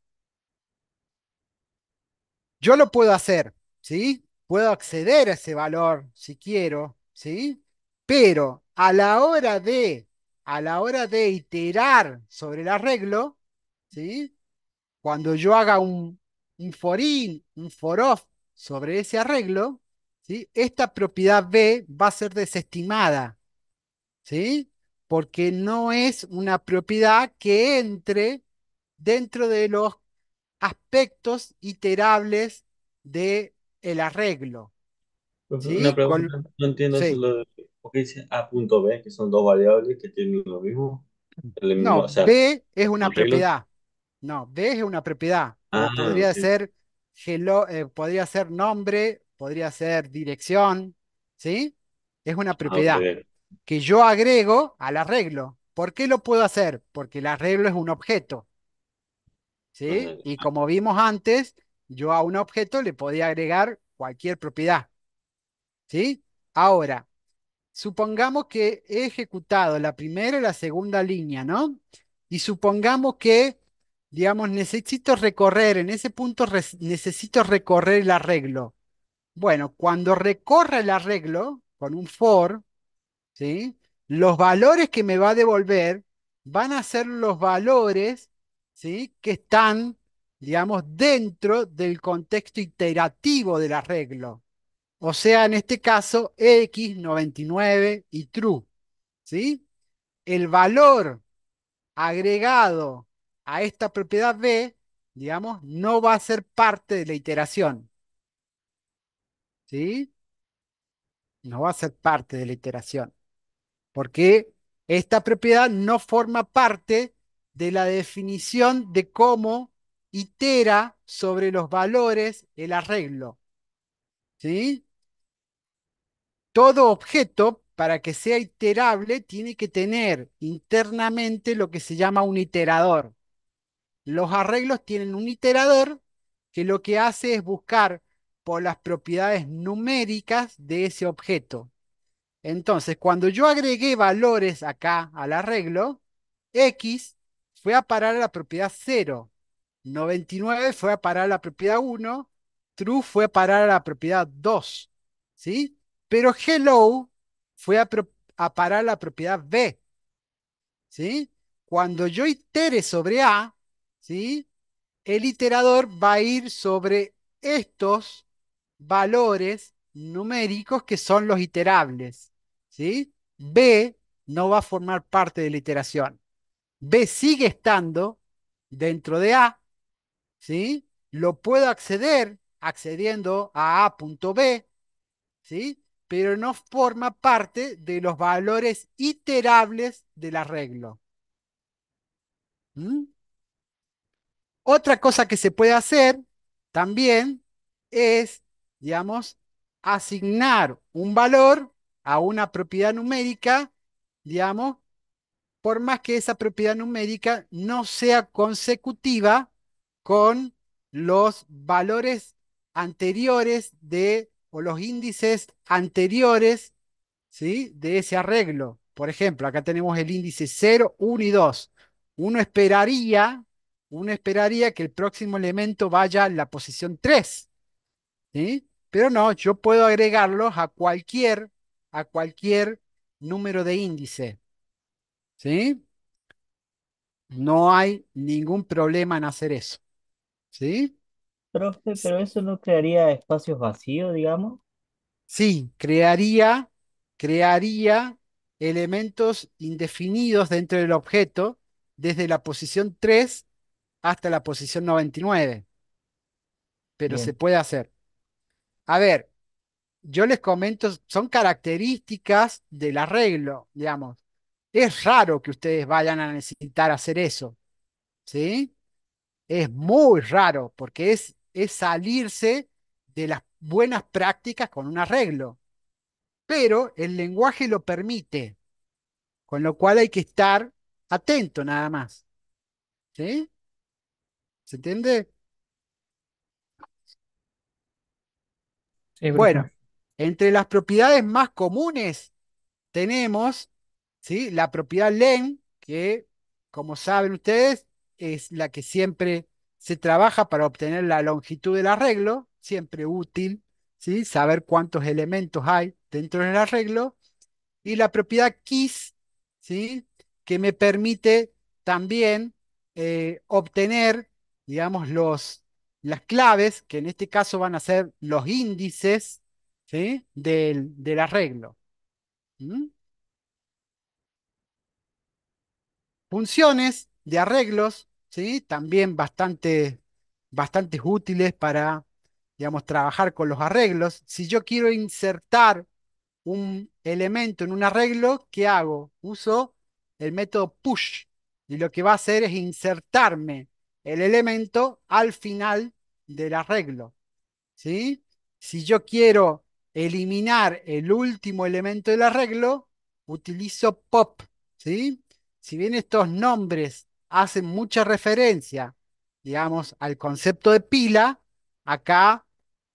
[SPEAKER 1] yo lo puedo hacer, ¿sí? puedo acceder a ese valor si quiero, ¿sí? Pero a la hora de, a la hora de iterar sobre el arreglo, ¿sí? Cuando yo haga un, for in, un for off sobre ese arreglo, ¿sí? Esta propiedad B va a ser desestimada, ¿sí? Porque no es una propiedad que entre dentro de los aspectos iterables de el arreglo. no entiendo
[SPEAKER 3] dice A punto que son dos variables que tienen lo mismo. no, B es una propiedad.
[SPEAKER 1] No, B es una propiedad. Ah, podría ser eh, podría ser nombre, podría ser dirección, ¿sí? Es una ah, propiedad que yo agrego al arreglo. ¿Por qué lo puedo hacer? Porque el arreglo es un objeto. ¿Sí? Ah, y como vimos antes, yo a un objeto le podía agregar cualquier propiedad. ¿Sí? Ahora, supongamos que he ejecutado la primera y la segunda línea, ¿no? Y supongamos que, digamos, necesito recorrer, en ese punto necesito recorrer el arreglo. Bueno, cuando recorra el arreglo con un for, ¿sí? Los valores que me va a devolver van a ser los valores, ¿sí? Que están digamos, dentro del contexto iterativo del arreglo. O sea, en este caso, X, 99 y true. ¿sí? El valor agregado a esta propiedad B, digamos, no va a ser parte de la iteración. ¿Sí? No va a ser parte de la iteración. Porque esta propiedad no forma parte de la definición de cómo itera sobre los valores el arreglo. ¿Sí? Todo objeto, para que sea iterable, tiene que tener internamente lo que se llama un iterador. Los arreglos tienen un iterador que lo que hace es buscar por las propiedades numéricas de ese objeto. Entonces, cuando yo agregué valores acá al arreglo, X fue a parar a la propiedad 0. 99 fue a parar la propiedad 1, true fue a parar a la propiedad 2, ¿sí? Pero hello fue a, parar la propiedad B, ¿sí? Cuando yo itere sobre A, ¿sí? El iterador va a ir sobre estos valores numéricos que son los iterables, ¿sí? B no va a formar parte de la iteración. B sigue estando dentro de A, ¿sí? Lo puedo acceder accediendo a A.B, ¿sí? Pero no forma parte de los valores iterables del arreglo. ¿Mm? Otra cosa que se puede hacer también es, digamos, asignar un valor a una propiedad numérica, digamos, por más que esa propiedad numérica no sea consecutiva con los valores anteriores de, o los índices anteriores, ¿sí? De ese arreglo. Por ejemplo, acá tenemos el índice 0, 1 y 2. Uno esperaría, uno esperaría que el próximo elemento vaya a la posición 3, ¿sí? Pero no, yo puedo agregarlos a cualquier, a cualquier número de índice, ¿sí? No hay ningún problema en hacer eso. ¿sí? Profe, pero eso no crearía espacios vacíos, digamos. Sí, crearía, crearía elementos indefinidos dentro del objeto desde la posición 3 hasta la posición 99. Pero se puede hacer. A ver, yo les comento, son características del arreglo, digamos. Es raro que ustedes vayan a necesitar hacer eso. ¿Sí? es muy raro porque es, es salirse de las buenas prácticas con un arreglo. Pero el lenguaje lo permite, con lo cual hay que estar atento nada más. ¿Sí? ¿Se entiende? bueno, entre las propiedades más comunes tenemos ¿sí? la propiedad len, que como saben ustedes, es la que siempre se trabaja para obtener la longitud del arreglo, siempre útil, ¿sí? saber cuántos elementos hay dentro del arreglo, y la propiedad keys, ¿sí? que me permite también eh, obtener, digamos, los, las claves, que en este caso van a ser los índices del, arreglo. ¿Mm? Funciones de arreglos, ¿sí? También bastante, útiles para, digamos, trabajar con los arreglos. Si yo quiero insertar un elemento en un arreglo, ¿qué hago? Uso el método push y lo que va a hacer es insertarme el elemento al final del arreglo. Si yo quiero eliminar el último elemento del arreglo, utilizo pop. Si bien estos nombres Hacen mucha referencia, digamos, al concepto de pila, acá,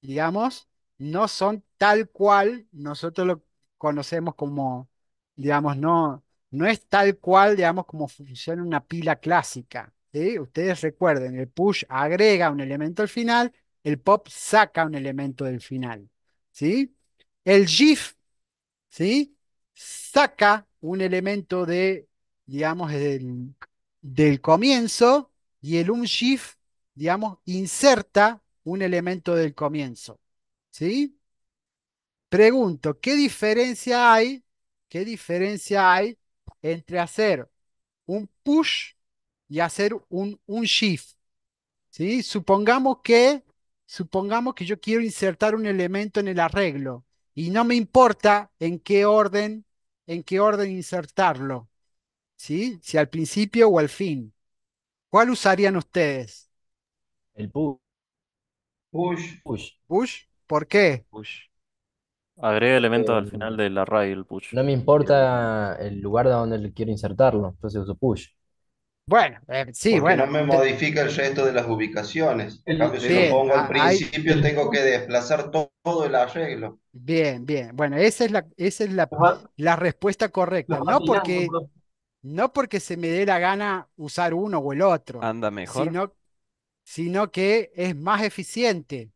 [SPEAKER 1] digamos, no son tal cual nosotros lo conocemos como, digamos, no, no es tal cual, digamos, como funciona una pila clásica. Ustedes recuerden, el push agrega un elemento al final, el pop saca un elemento del final. ¿sí? El GIF ¿sí? saca un elemento de, digamos, del, del comienzo y el un shift, digamos, inserta un elemento del comienzo. ¿Sí? Pregunto, ¿qué diferencia hay? ¿Qué diferencia hay entre hacer un push y hacer un, un shift? ¿Sí? Supongamos que supongamos que yo quiero insertar un elemento en el arreglo y no me importa en qué orden, en qué orden insertarlo. ¿Sí? Si al principio o al fin. ¿Cuál usarían ustedes? El push. Push. Push. ¿Push? ¿Por qué?
[SPEAKER 4] Push. Agrega elementos al eh, final del array el
[SPEAKER 3] push. No me importa el lugar de donde le quiero insertarlo, entonces uso push.
[SPEAKER 2] Bueno, eh, sí, Porque bueno. No me modifica el resto de las ubicaciones. si lo pongo al ah, principio, tengo que desplazar todo, el arreglo.
[SPEAKER 1] Bien, bien. Bueno, esa es la, es la respuesta correcta, ¿no? Porque, no porque se me dé la gana usar uno o el otro. Anda mejor. Sino, que es más eficiente.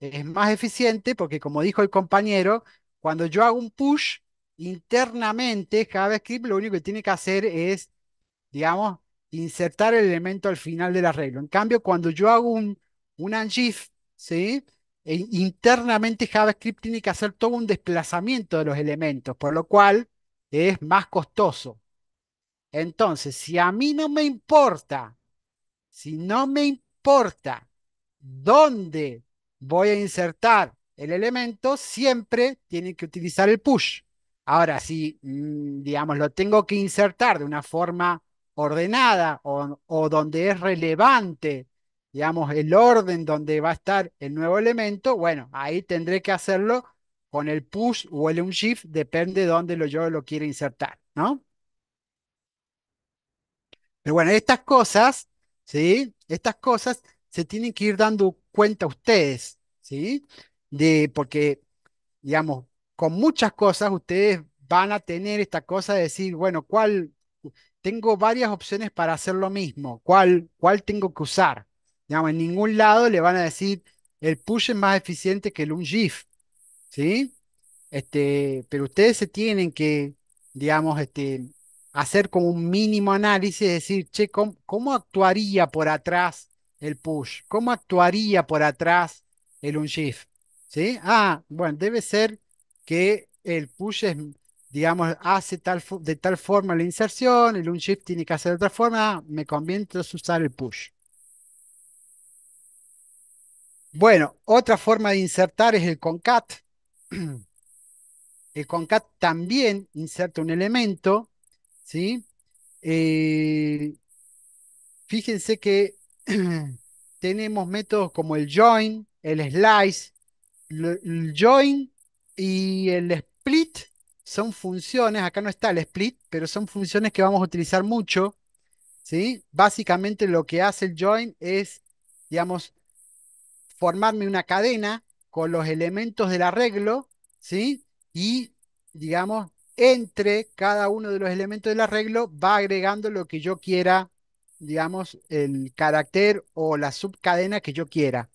[SPEAKER 1] Es más eficiente porque, como dijo el compañero, cuando yo hago un push, internamente JavaScript lo único que tiene que hacer es, digamos, insertar el elemento al final del arreglo. En cambio, cuando yo hago un, un ¿sí? E internamente JavaScript tiene que hacer todo un desplazamiento de los elementos, por lo cual es más costoso. Entonces, si a mí no me importa, si no me importa dónde voy a insertar el elemento, siempre tiene que utilizar el push. Ahora, si, mm, digamos, lo tengo que insertar de una forma ordenada o, donde es relevante, digamos, el orden donde va a estar el nuevo elemento, bueno, ahí tendré que hacerlo con el push o el shift, depende de dónde lo, yo lo quiera insertar, ¿no? Pero bueno, estas cosas, ¿sí? Estas cosas se tienen que ir dando cuenta ustedes, ¿sí? De, porque, digamos, con muchas cosas ustedes van a tener esta cosa de decir, bueno, ¿cuál? Tengo varias opciones para hacer lo mismo, ¿cuál, cuál tengo que usar? Digamos, en ningún lado le van a decir, el push es más eficiente que el un gif ¿sí? Este, pero ustedes se tienen que, digamos, este, hacer como un mínimo análisis, decir, che, ¿cómo, actuaría por atrás el push? ¿Cómo actuaría por atrás el unshift? ¿Sí? Ah, bueno, debe ser que el push digamos, hace tal, de tal forma la inserción, el unshift tiene que hacer de otra forma, ah, me conviene usar el push. Bueno, otra forma de insertar es el concat. El concat también inserta un elemento ¿sí? Eh, fíjense que tenemos métodos como el join, el slice, el join y el split son funciones, acá no está el split, pero son funciones que vamos a utilizar mucho, ¿sí? Básicamente lo que hace el join es, digamos, formarme una cadena con los elementos del arreglo, ¿sí? Y, digamos, entre cada uno de los elementos del arreglo va agregando lo que yo quiera, digamos, el carácter o la subcadena que yo quiera.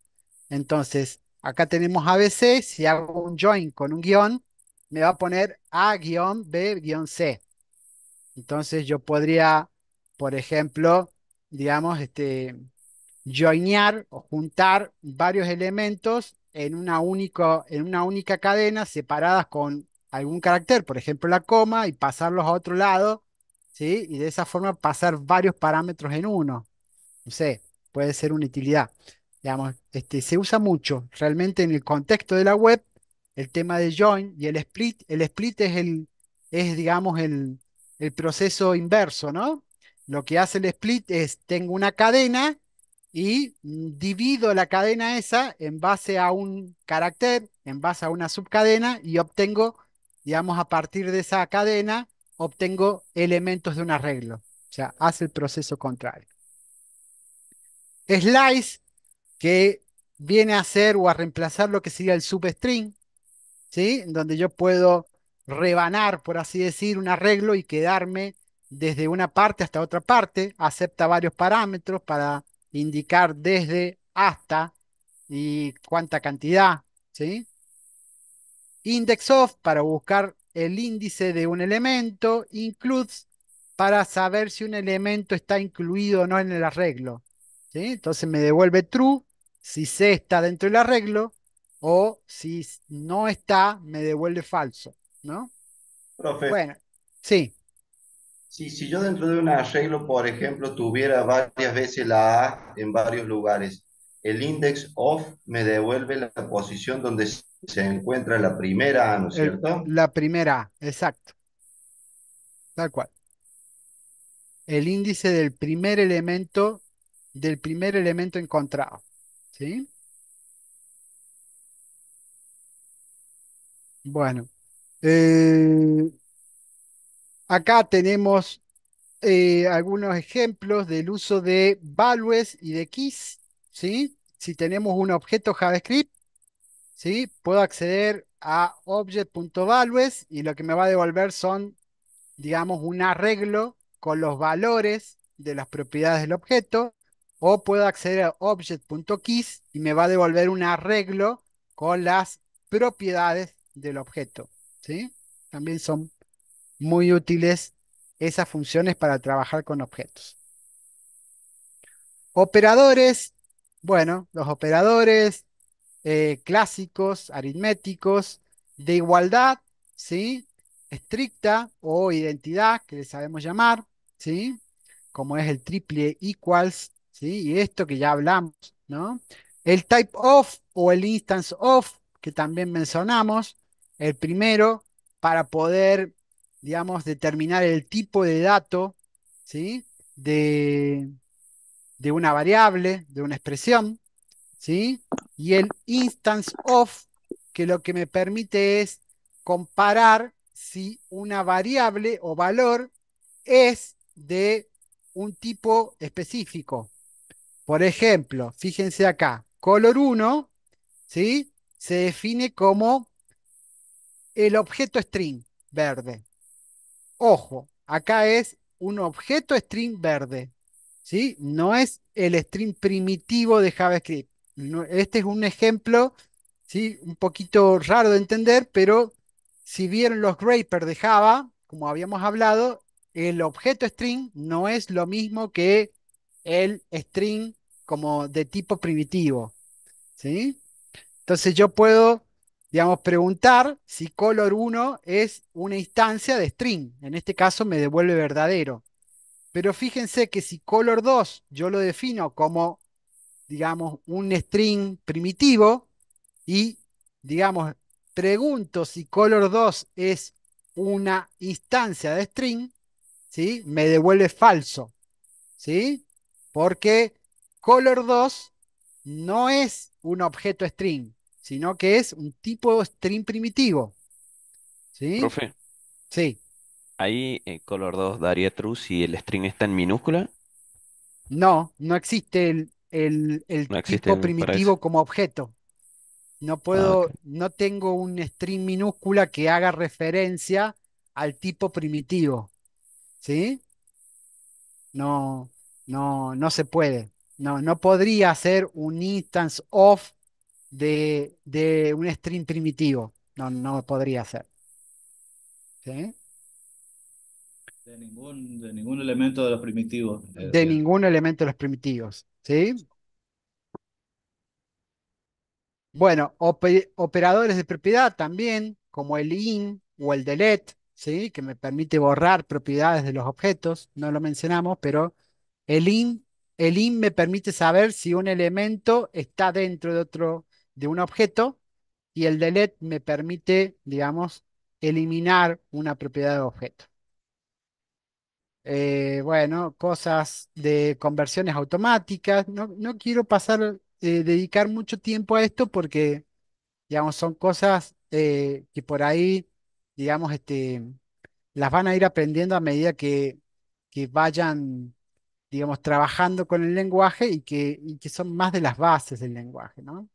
[SPEAKER 1] Entonces, acá tenemos ABC, si hago un join con un guión, me va a poner A B C. Entonces yo podría, por ejemplo, digamos, este, joinear o juntar varios elementos en una, único, en una única cadena separadas con algún carácter, por ejemplo la coma, y pasarlos a otro lado, ¿sí? Y de esa forma pasar varios parámetros en uno. No sé, puede ser una utilidad. Digamos, este, se usa mucho. Realmente en el contexto de la web, el tema de join y el split, el split es el, es digamos el, el proceso inverso, ¿no? Lo que hace el split es, tengo una cadena y divido la cadena esa en base a un carácter, en base a una subcadena y obtengo digamos, a partir de esa cadena, obtengo elementos de un arreglo. O sea, hace el proceso contrario. Slice, que viene a hacer o a reemplazar lo que sería el substring, ¿sí? Donde yo puedo rebanar, por así decir, un arreglo y quedarme desde una parte hasta otra parte. Acepta varios parámetros para indicar desde hasta y cuánta cantidad, ¿sí? indexOf para buscar el índice de un elemento, includes para saber si un elemento está incluido o no en el arreglo. Entonces me devuelve true si C está dentro del arreglo o si no está, me devuelve falso. ¿no? bueno, sí.
[SPEAKER 2] Si, si yo dentro de un arreglo, por ejemplo, tuviera varias veces la A en varios lugares, el indexOf of me devuelve la posición donde se encuentra la primera ¿no es cierto?
[SPEAKER 1] La primera exacto. Tal cual. El índice del primer elemento, del primer elemento encontrado. ¿Sí? Bueno. Eh, acá tenemos eh, algunos ejemplos del uso de values y de keys. ¿Sí? Si tenemos un objeto JavaScript, Puedo acceder a object.values y lo que me va a devolver son, digamos, un arreglo con los valores de las propiedades del objeto, o puedo acceder a object.keys y me va a devolver un arreglo con las propiedades del objeto, ¿sí? También son muy útiles esas funciones para trabajar con objetos. Operadores, bueno, los operadores eh, clásicos, aritméticos, de igualdad, ¿sí? Estricta o identidad, que le sabemos llamar, ¿sí? Como es el triple equals, ¿sí? Y esto que ya hablamos, ¿no? El type of o el instance of, que también mencionamos, el primero, para poder, digamos, determinar el tipo de dato, ¿sí? De, de una variable, de una expresión, ¿sí? Y el instance of, que lo que me permite es comparar si una variable o valor es de un tipo específico. Por ejemplo, fíjense acá, color 1, ¿sí? Se define como el objeto string verde. Ojo, acá es un objeto string verde, ¿sí? No es el string primitivo de JavaScript este es un ejemplo, ¿sí? un poquito raro de entender, pero si vieron los grapers de Java, como habíamos hablado, el objeto string no es lo mismo que el string como de tipo primitivo. ¿sí? Entonces yo puedo, digamos, preguntar si color 1 es una instancia de string. En este caso me devuelve verdadero. Pero fíjense que si color 2 yo lo defino como digamos, un string primitivo y, digamos, pregunto si color 2 es una instancia de string, ¿sí? Me devuelve falso, ¿sí? Porque color 2 no es un objeto string, sino que es un tipo de string primitivo. ¿Sí? Profe. Sí.
[SPEAKER 4] Ahí eh, color 2 daría true si el string está en minúscula.
[SPEAKER 1] No, no existe el el, tipo primitivo como objeto. No ah, puedo, no tengo un string minúscula que haga referencia al tipo primitivo. ¿Sí? No, no, no se puede. No, no podría ser un instance of de, de un string primitivo. No, no podría ser.
[SPEAKER 3] De ningún, de ningún elemento de los primitivos. De ningún
[SPEAKER 1] elemento de los primitivos, ¿sí? Bueno, operadores de propiedad también, como el IN o el DELETE, ¿sí? Que me permite borrar propiedades de los objetos, no lo mencionamos, pero el IN, el IN me permite saber si un elemento está dentro de otro, de un objeto, y el DELETE me permite, digamos, eliminar una propiedad de objeto. Eh, bueno, cosas de conversiones automáticas. No, quiero pasar, eh, dedicar mucho tiempo a esto porque, digamos, son cosas eh, que por ahí, digamos, este, las van a ir aprendiendo a medida que, vayan, digamos, trabajando con el lenguaje y que, que son más de las bases del lenguaje, ¿no?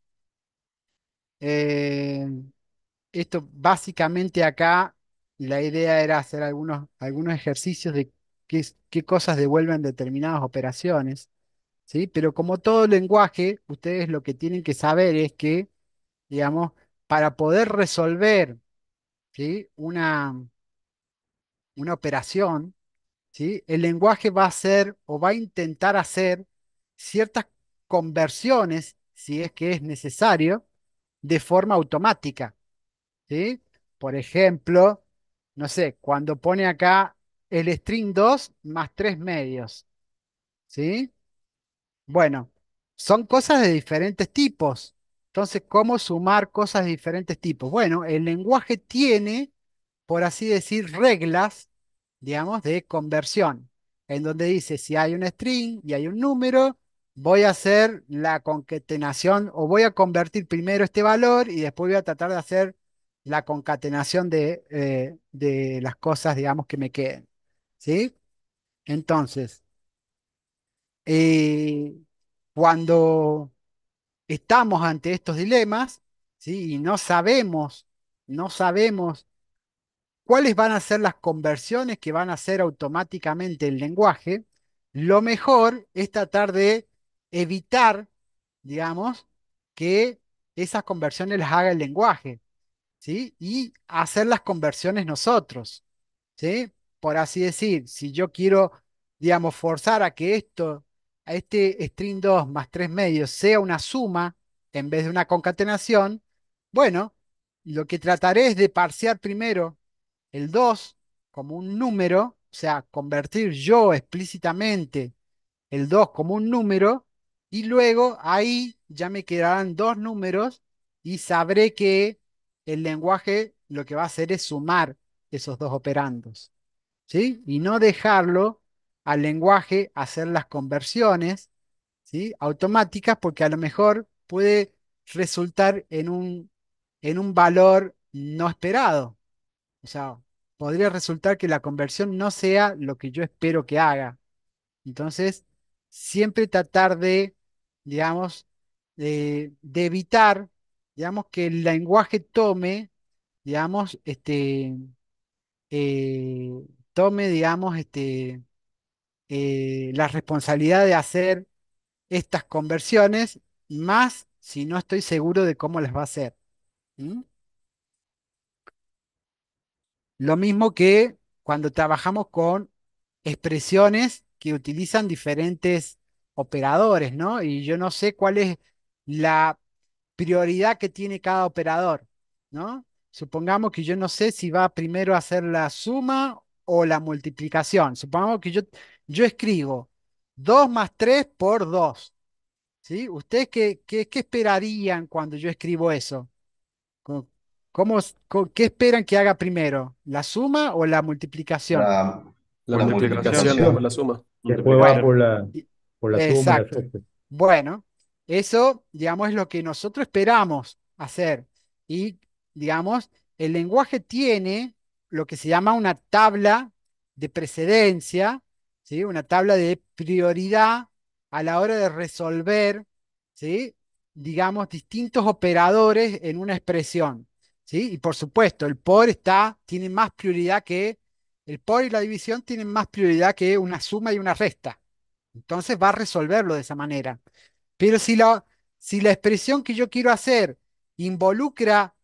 [SPEAKER 1] esto básicamente acá, la idea era hacer algunos, algunos ejercicios de qué, cosas devuelven determinadas operaciones, ¿sí? Pero como todo lenguaje, ustedes lo que tienen que saber es que, digamos, para poder resolver ¿sí? una, una operación, ¿sí? el lenguaje va a hacer o va a intentar hacer ciertas conversiones, si es que es necesario, de forma automática. ¿sí? Por ejemplo, no sé, cuando pone acá el string 2 más 3 medios. ¿Sí? Bueno, son cosas de diferentes tipos. Entonces, ¿cómo sumar cosas de diferentes tipos? Bueno, el lenguaje tiene, por así decir, reglas, digamos, de conversión, en donde dice, si hay un string y hay un número, voy a hacer la concatenación o voy a convertir primero este valor y después voy a tratar de hacer la concatenación de, eh, de las cosas, digamos, que me queden. ¿sí? Entonces, eh, cuando estamos ante estos dilemas, ¿sí? Y no sabemos, no sabemos cuáles van a ser las conversiones que van a hacer automáticamente el lenguaje, lo mejor es tratar de evitar, digamos, que esas conversiones las haga el lenguaje, ¿sí? Y hacer las conversiones nosotros, ¿sí? por así decir, si yo quiero, digamos, forzar a que esto, a este string 2 más 3 medios sea una suma en vez de una concatenación, bueno, lo que trataré es de parsear primero el 2 como un número, o sea, convertir yo explícitamente el 2 como un número, y luego ahí ya me quedarán dos números y sabré que el lenguaje lo que va a hacer es sumar esos dos operandos. Y no dejarlo al lenguaje hacer las conversiones, Automáticas, porque a lo mejor puede resultar en un, en un valor no esperado. O sea, podría resultar que la conversión no sea lo que yo espero que haga. Entonces, siempre tratar de, digamos, de, evitar, digamos, que el lenguaje tome, digamos, este, eh, tome, digamos, este, eh, la responsabilidad de hacer estas conversiones, más si no estoy seguro de cómo las va a hacer. Lo mismo que cuando trabajamos con expresiones que utilizan diferentes operadores, ¿no? Y yo no sé cuál es la prioridad que tiene cada operador, ¿no? Supongamos que yo no sé si va primero a hacer la suma o la multiplicación. Supongamos que yo, yo escribo 2 más 3 por 2. ¿sí? ¿Ustedes qué, esperarían cuando yo escribo eso? ¿Cómo, cómo, qué esperan que haga primero? ¿La suma o la multiplicación? La,
[SPEAKER 4] multiplicación, la suma. Después va por
[SPEAKER 3] la,
[SPEAKER 1] suma. Exacto. Bueno, eso, digamos, es lo que nosotros esperamos hacer. Y, digamos, el lenguaje tiene lo que se llama una tabla de precedencia, ¿sí? una tabla de prioridad a la hora de resolver, ¿sí? digamos, distintos operadores en una expresión. ¿sí? Y por supuesto, el por está, tiene más prioridad que, el por y la división tienen más prioridad que una suma y una resta. Entonces va a resolverlo de esa manera. Pero si si la expresión que yo quiero hacer involucra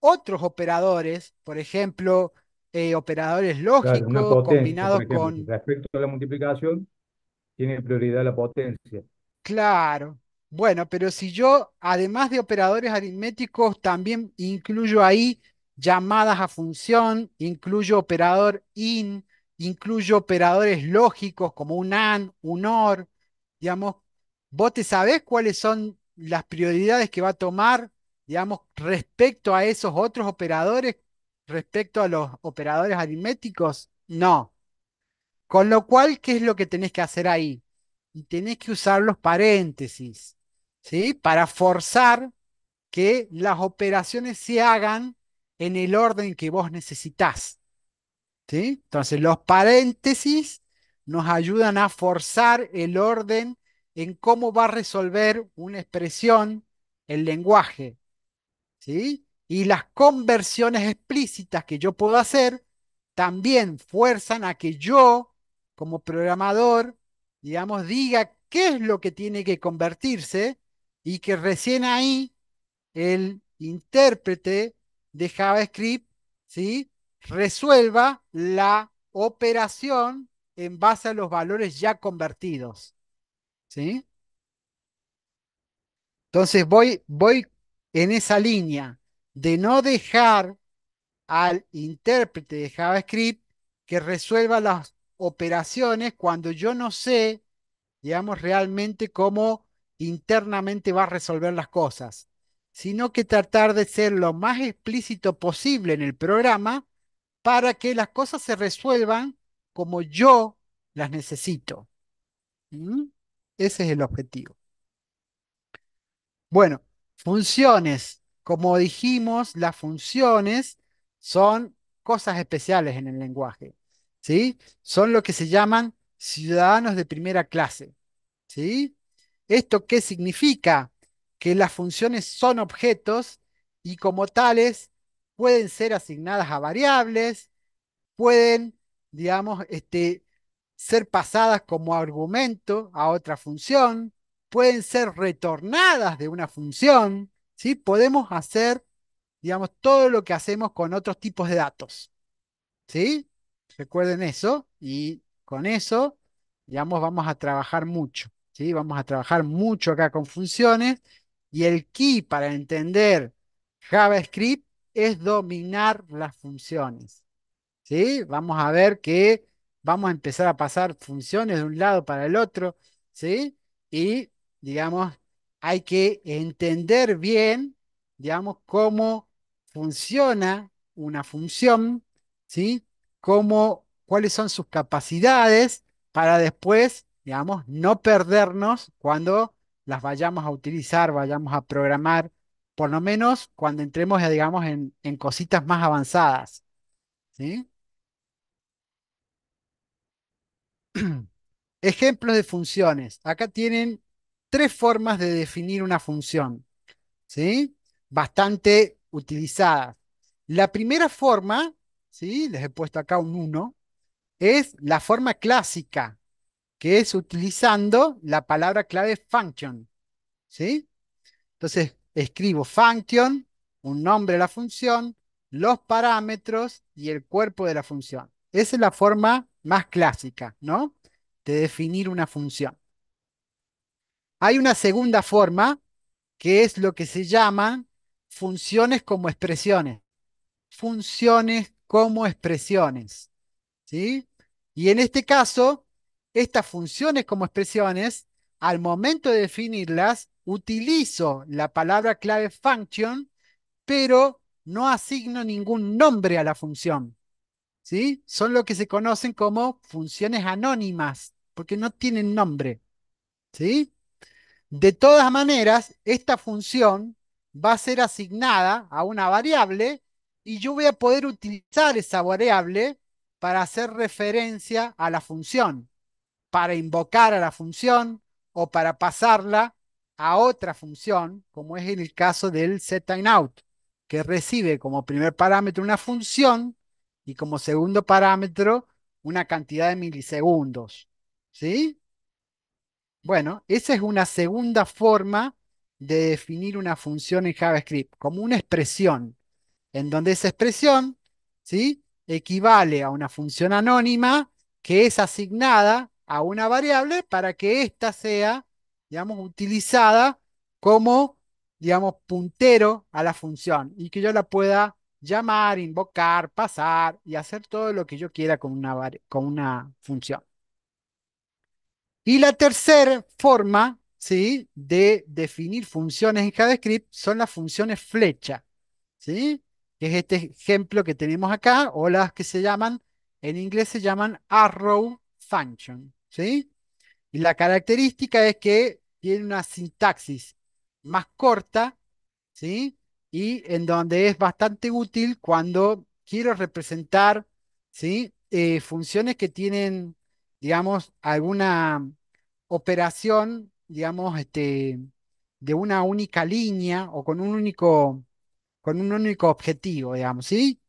[SPEAKER 1] otros operadores, por ejemplo, eh, operadores lógicos combinados con...
[SPEAKER 3] Respecto a la multiplicación, tiene prioridad la potencia.
[SPEAKER 1] Claro. Bueno, pero si yo, además de operadores aritméticos, también incluyo ahí llamadas a función, incluyo operador in, incluyo operadores lógicos como un AND, un OR, digamos, vos te sabés cuáles son las prioridades que va a tomar, digamos, respecto a esos otros operadores Respecto a los operadores aritméticos, no. Con lo cual, ¿qué es lo que tenés que hacer ahí? Y tenés que usar los paréntesis, ¿sí? Para forzar que las operaciones se hagan en el orden que vos necesitas. ¿sí? Entonces, los paréntesis nos ayudan a forzar el orden en cómo va a resolver una expresión el lenguaje. ¿sí? Y las conversiones explícitas que yo puedo hacer también fuerzan a que yo, como programador, digamos, diga qué es lo que tiene que convertirse y que recién ahí el intérprete de JavaScript, ¿sí? Resuelva la operación en base a los valores ya convertidos, ¿sí? Entonces voy, voy en esa línea de no dejar al intérprete de JavaScript que resuelva las operaciones cuando yo no sé, digamos, realmente cómo internamente va a resolver las cosas, sino que tratar de ser lo más explícito posible en el programa para que las cosas se resuelvan como yo las necesito. ¿Mm? Ese es el objetivo. Bueno, funciones como dijimos, las funciones son cosas especiales en el lenguaje, ¿sí? Son lo que se llaman ciudadanos de primera clase, ¿sí? ¿Esto qué significa? Que las funciones son objetos y como tales pueden ser asignadas a variables, pueden, digamos, este, ser pasadas como argumento a otra función, pueden ser retornadas de una función, Podemos hacer, digamos, todo lo que hacemos con otros tipos de datos, ¿sí? Recuerden eso y con eso, digamos, vamos a trabajar mucho, ¿sí? Vamos a trabajar mucho acá con funciones y el key para entender JavaScript es dominar las funciones, ¿sí? Vamos a ver que vamos a empezar a pasar funciones de un lado para el otro, ¿sí? Y, digamos, hay que entender bien, digamos, cómo funciona una función, ¿sí? Cómo, cuáles son sus capacidades para después, digamos, no perdernos cuando las vayamos a utilizar, vayamos a programar, por lo menos cuando entremos, digamos, en, en cositas más avanzadas, ¿sí? Ejemplos de funciones. Acá tienen tres formas de definir una función, ¿sí? Bastante utilizadas. La primera forma, ¿sí? Les he puesto acá un 1, es la forma clásica, que es utilizando la palabra clave function, ¿sí? Entonces, escribo function, un nombre de la función, los parámetros y el cuerpo de la función. Esa es la forma más clásica, ¿no? De definir una función. Hay una segunda forma que es lo que se llaman funciones como expresiones. Funciones como expresiones. ¿Sí? Y en este caso, estas funciones como expresiones, al momento de definirlas, utilizo la palabra clave function, pero no asigno ningún nombre a la función. ¿Sí? Son lo que se conocen como funciones anónimas, porque no tienen nombre. ¿Sí? De todas maneras, esta función va a ser asignada a una variable y yo voy a poder utilizar esa variable para hacer referencia a la función, para invocar a la función o para pasarla a otra función, como es en el caso del setTimeOut, que recibe como primer parámetro una función y como segundo parámetro una cantidad de milisegundos. ¿Sí? Bueno, esa es una segunda forma de definir una función en JavaScript, como una expresión, en donde esa expresión ¿sí? equivale a una función anónima que es asignada a una variable para que ésta sea, digamos, utilizada como, digamos, puntero a la función y que yo la pueda llamar, invocar, pasar y hacer todo lo que yo quiera con una función. Y la tercera forma ¿sí? de definir funciones en JavaScript son las funciones flecha, ¿sí? que es este ejemplo que tenemos acá, o las que se llaman, en inglés se llaman arrow function. ¿sí? Y la característica es que tiene una sintaxis más corta, ¿sí? y en donde es bastante útil cuando quiero representar ¿sí? Eh, funciones que tienen digamos, alguna operación, digamos, este, de una única línea o con un único, con un único objetivo, digamos, ¿sí?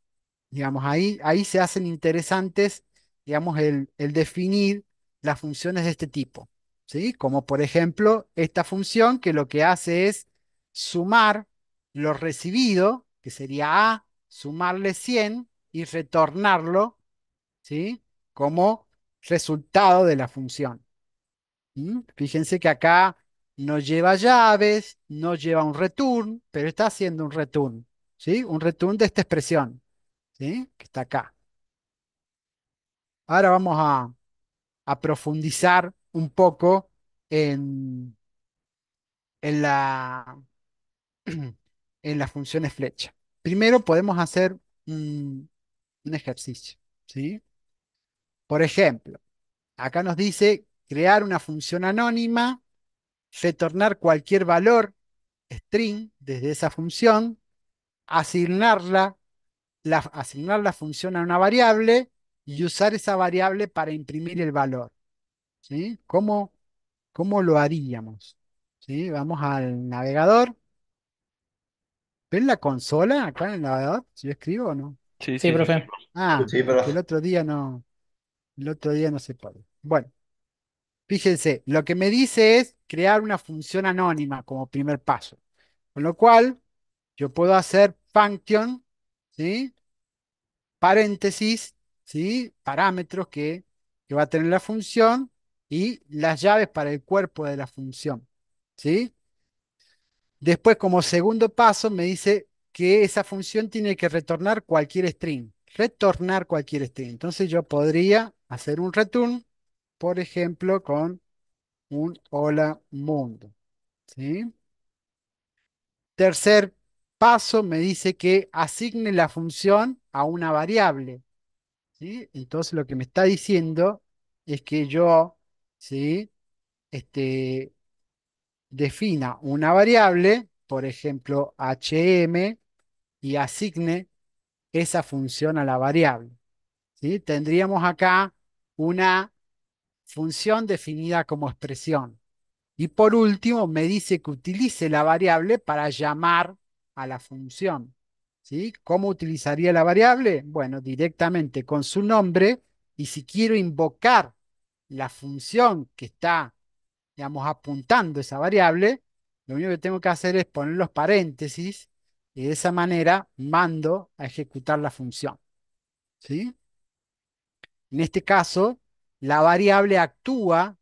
[SPEAKER 1] Digamos, ahí, ahí se hacen interesantes, digamos, el, el definir las funciones de este tipo, ¿sí? Como por ejemplo esta función que lo que hace es sumar lo recibido, que sería A, sumarle 100 y retornarlo, ¿sí? Como resultado de la función. Fíjense que acá no lleva llaves, no lleva un return, pero está haciendo un return, ¿sí? Un return de esta expresión, ¿sí? Que está acá. Ahora vamos a, profundizar un poco en, en, la, en las funciones flecha. Primero podemos hacer un, un ejercicio, ¿sí? Por ejemplo, acá nos dice crear una función anónima, retornar cualquier valor string desde esa función, asignarla, asignar la función a una variable y usar esa variable para imprimir el valor. ¿sí? ¿Cómo, cómo lo haríamos? ¿Sí? Vamos al navegador. ¿Ven la consola acá en el navegador? Si escribo o no.
[SPEAKER 4] Sí, sí, Ah, sí, el
[SPEAKER 1] otro día no. El otro día no se puede. Bueno, fíjense, lo que me dice es crear una función anónima como primer paso. Con lo cual, yo puedo hacer function, ¿sí? Paréntesis, ¿sí? Parámetros que, que va a tener la función y las llaves para el cuerpo de la función, ¿sí? Después, como segundo paso, me dice que esa función tiene que retornar cualquier string. Retornar cualquier string. Entonces yo podría hacer un return, por ejemplo, con un hola mundo. ¿sí? Tercer paso me dice que asigne la función a una variable. ¿sí? Entonces lo que me está diciendo es que yo ¿sí? este, defina una variable, por ejemplo, hm, y asigne esa función a la variable. ¿sí? Tendríamos acá una función definida como expresión. Y por último, me dice que utilice la variable para llamar a la función. ¿Sí? ¿Cómo utilizaría la variable? Bueno, directamente con su nombre y si quiero invocar la función que está, digamos, apuntando esa variable, lo único que tengo que hacer es poner los paréntesis y de esa manera mando a ejecutar la función. ¿Sí? En este caso, la variable actúa,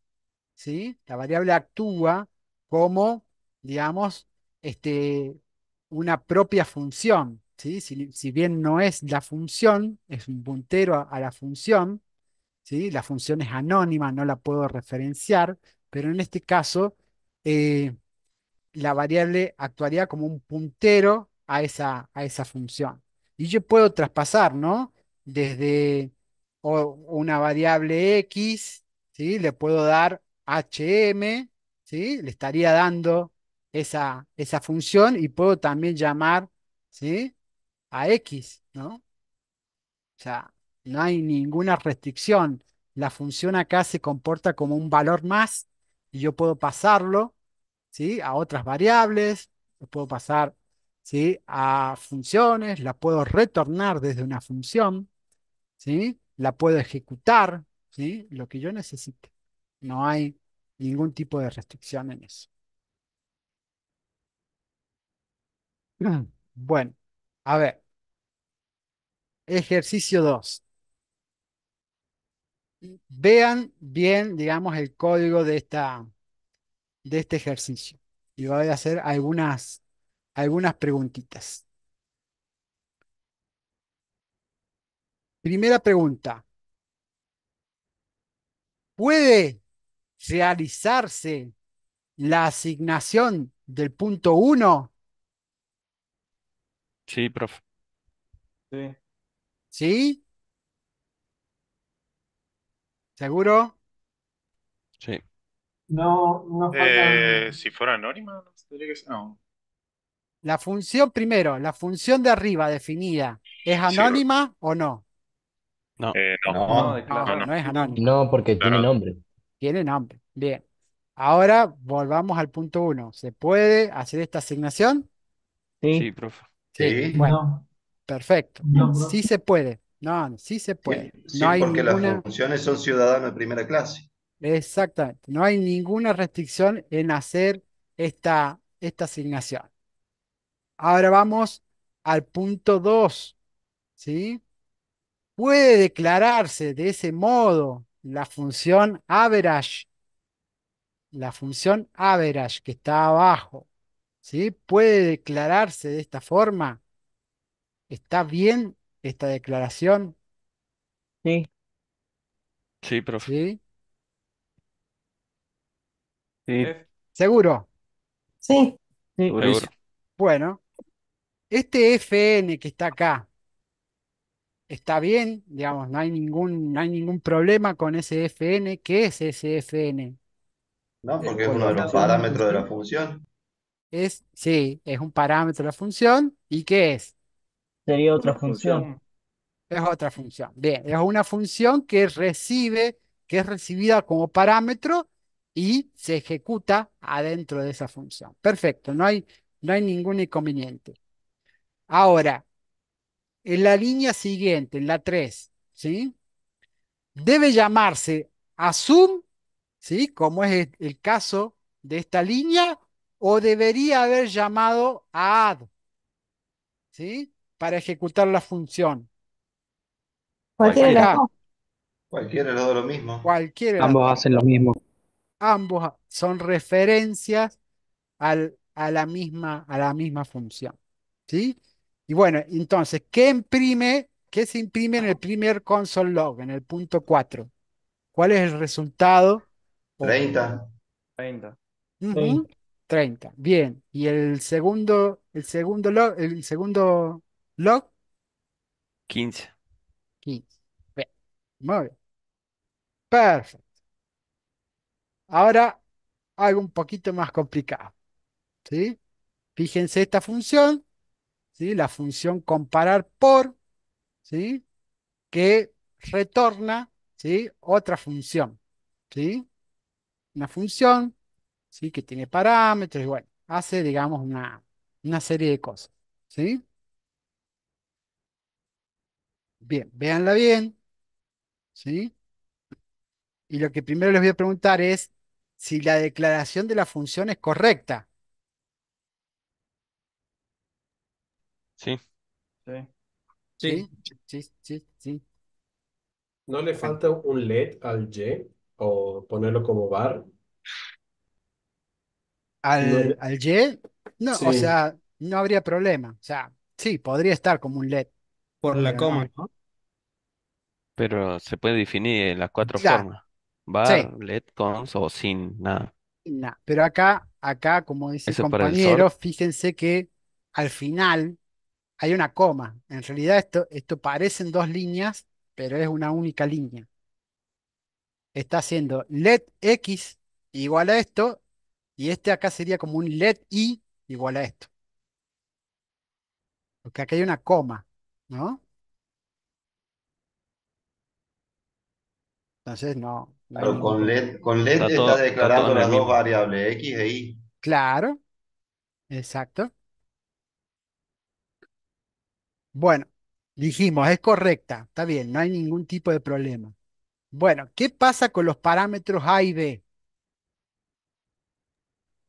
[SPEAKER 1] ¿sí? La variable actúa como, digamos, este, una propia función, ¿sí? Si, bien no es la función, es un puntero a, la función, ¿sí? La función es anónima, no la puedo referenciar, pero en este caso, eh, la variable actuaría como un puntero a esa, a esa función. Y yo puedo traspasar, ¿no? Desde o una variable X, ¿sí? Le puedo dar HM, ¿sí? Le estaría dando esa, esa función y puedo también llamar, ¿sí? A X, ¿no? O sea, no hay ninguna restricción. La función acá se comporta como un valor más y yo puedo pasarlo, ¿sí? A otras variables, lo puedo pasar ¿Sí? a funciones, la puedo retornar desde una función, ¿sí? la puedo ejecutar, ¿sí? lo que yo necesite. No hay ningún tipo de restricción en eso. Bueno, a ver. Ejercicio 2. Vean bien, digamos, el código de, esta, de este ejercicio. Y voy a hacer algunas, algunas preguntitas. Primera pregunta. ¿Puede realizarse la asignación del punto 1? Sí, profe. Sí. ¿Sí? ¿Seguro? Sí. No, no eh,
[SPEAKER 3] si fuera anónima, no tendría que
[SPEAKER 1] La función, primero, la función de arriba definida, ¿es anónima o no? Eh, no. no. es anónimo. No, porque tiene nombre. Tiene nombre. Bien. Ahora volvamos al punto uno. ¿Se puede hacer esta asignación? Sí, profe. Sí. Bueno, perfecto. sí se puede. No, sí se puede. no hay porque las
[SPEAKER 2] funciones son ciudadanos de primera clase.
[SPEAKER 1] Exactamente. No hay ninguna restricción en hacer esta, esta asignación. Ahora vamos al punto dos ¿sí? puede declararse de ese modo la función average, la función average que está abajo, ¿sí? Puede declararse de esta forma. ¿Está bien esta declaración? Sí.
[SPEAKER 4] Sí, profe. ¿Sí? Sí. Eh.
[SPEAKER 1] seguro Sí. sí. Bueno, este FN que está acá, está bien, digamos, no hay ningún, no hay ningún problema con SFN. ¿Qué es SFN? No, eh,
[SPEAKER 2] porque es uno de los parámetros de la función.
[SPEAKER 1] Es, sí, es un parámetro de la función. ¿Y qué es? Sería otra función. Es otra función. Bien, es una función que recibe, que es recibida como parámetro y se ejecuta adentro de esa función. Perfecto, no hay, no hay ningún inconveniente. Ahora, en la línea siguiente, en la 3, ¿sí? Debe llamarse a zoom, ¿sí? Como es el caso de esta línea, o debería haber llamado a add, ¿sí? Para ejecutar la función. Cualquiera. Cualquiera de lo mismo. Cualquiera. Ambos
[SPEAKER 3] hacen lo mismo.
[SPEAKER 1] Ambos son referencias al, a, la misma, a la misma función, ¿sí? Y bueno, entonces, ¿qué imprime? ¿Qué se imprime en el primer console log, en el punto 4? ¿Cuál es el resultado? 30. 30. 30. Bien. ¿Y el segundo, el segundo log, el segundo log? 15. 15. Muy bien. Perfecto. Ahora algo un poquito más complicado. ¿Sí? Fíjense esta función la función comparar por, ¿sí? que retorna ¿sí? otra función. Una función ¿sí? que tiene parámetros y bueno, hace, digamos, una, serie de cosas. ¿sí? Bien, véanla bien. Y lo que primero les voy a preguntar es si la declaración de la función es correcta. Sí. Sí. Sí. Sí, sí,
[SPEAKER 4] ¿No le falta un LED al Y o ponerlo como bar? ¿Al, Y? No, o sea,
[SPEAKER 1] no habría problema. O sea, sí, podría estar como un LED, Por la coma,
[SPEAKER 4] Pero se puede definir en las cuatro formas. Bar, LED, cons o sin nada.
[SPEAKER 1] Pero acá, acá, como dice el compañero, fíjense que al final hay una coma. En realidad esto, esto parecen dos líneas, pero es una única línea. Está haciendo let x igual a esto, y este acá sería como un let y igual a esto. Porque acá hay una coma, ¿no? Entonces no. pero con let, con está, declarando las dos
[SPEAKER 3] variables, x e y.
[SPEAKER 1] Claro, exacto. Bueno, dijimos, es correcta, está bien, no hay ningún tipo de problema. Bueno, ¿qué pasa con los parámetros A y B?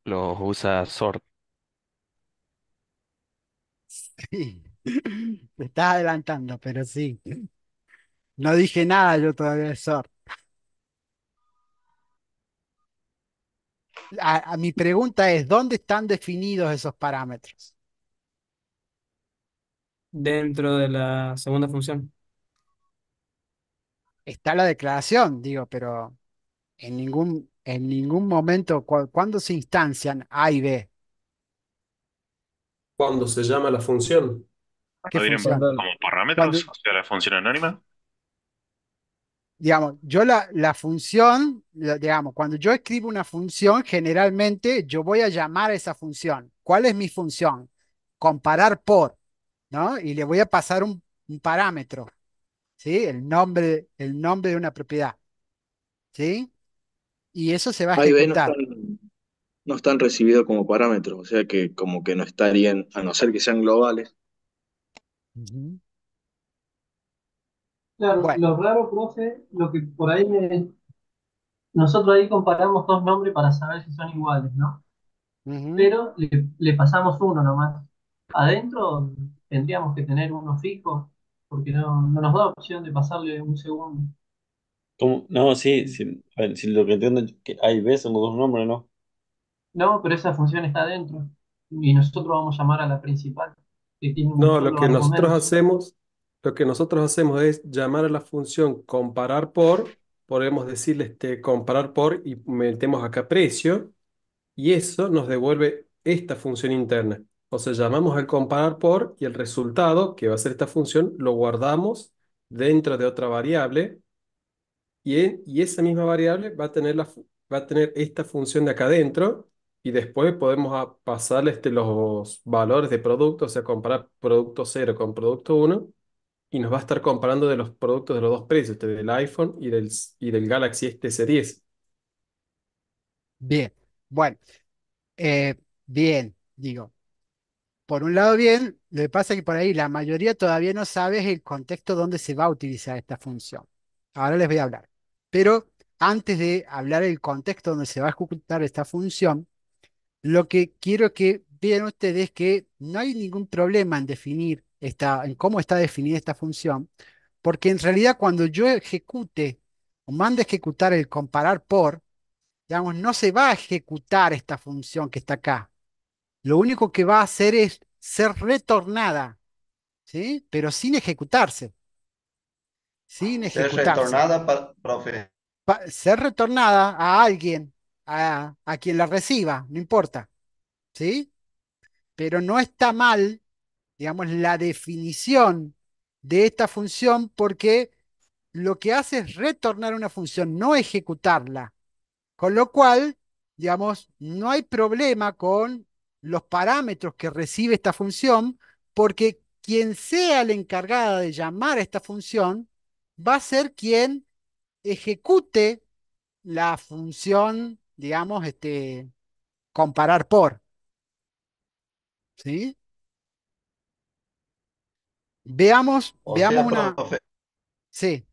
[SPEAKER 4] Los usa sort.
[SPEAKER 1] Sí, me estás adelantando, pero sí. No dije nada yo todavía de sort. a mi pregunta es, ¿dónde están definidos esos parámetros?
[SPEAKER 4] dentro
[SPEAKER 1] de la segunda función. Está la declaración, digo, pero en ningún, en ningún momento, cuando se instancian A y B?
[SPEAKER 4] ¿Cuándo se llama la
[SPEAKER 1] función? ¿Qué función? como parámetros? O
[SPEAKER 3] sea, la función anónima.
[SPEAKER 1] digamos, yo la, la función, digamos, cuando yo escribo una función, generalmente yo voy a llamar a esa función. ¿Cuál es mi función? Comparar por. Y le voy a pasar un, parámetro, ¿sí? El nombre, el nombre de una propiedad, ¿sí? Y eso se va a ejecutar.
[SPEAKER 4] no, están, recibidos como parámetros, o sea que como que no estarían, a no ser que sean globales.
[SPEAKER 3] Claro, lo raro, profe, lo que por ahí Nosotros ahí comparamos dos nombres para saber si son iguales, ¿no? Pero le, le, pasamos uno nomás. Adentro tendríamos que tener uno fijo, porque no, no nos da opción de pasarle un segundo. No, sí, si lo que entiendo es que hay veces los dos nombres, ¿no? No, pero esa función está adentro Y nosotros vamos a llamar a la principal, No, lo que nosotros
[SPEAKER 4] hacemos, lo que nosotros hacemos es llamar a la función comparar por, podemos decirle este comparar por y metemos acá precio, y eso nos devuelve esta función interna. O sea, llamamos al comparar por y el resultado, que va a ser esta función, lo guardamos dentro de otra variable y, y esa misma variable va a, tener la, va a tener esta función de acá adentro y después podemos pasarle este, los valores de producto, o sea, comparar producto 0 con producto 1 y nos va a estar comparando de los productos de los dos precios, este del iPhone y del, y del Galaxy S10.
[SPEAKER 1] Bien, bueno, eh, bien, digo, por un lado bien, lo que pasa es que por ahí la mayoría todavía no sabe el contexto donde se va a utilizar esta función. Ahora les voy a hablar. Pero antes de hablar el contexto donde se va a ejecutar esta función, lo que quiero que vean ustedes es que no hay ningún problema en definir esta, en cómo está definida esta función, porque en realidad cuando yo ejecute o mando a ejecutar el comparar por, digamos, no se va a ejecutar esta función que está acá, lo único que va a hacer es ser retornada, ¿sí? Pero sin ejecutarse. Sin ejecutarse. Ser retornada, profe. ser retornada a alguien, a, a quien la reciba, no importa, ¿sí? Pero no está mal, digamos, la definición de esta función porque lo que hace es retornar una función, no ejecutarla. Con lo cual, digamos, no hay problema con los parámetros que recibe esta función, porque quien sea la encargada de llamar a esta función va a ser quien ejecute la función, digamos, este, comparar por. ¿Sí? Veamos, veamos una... sí.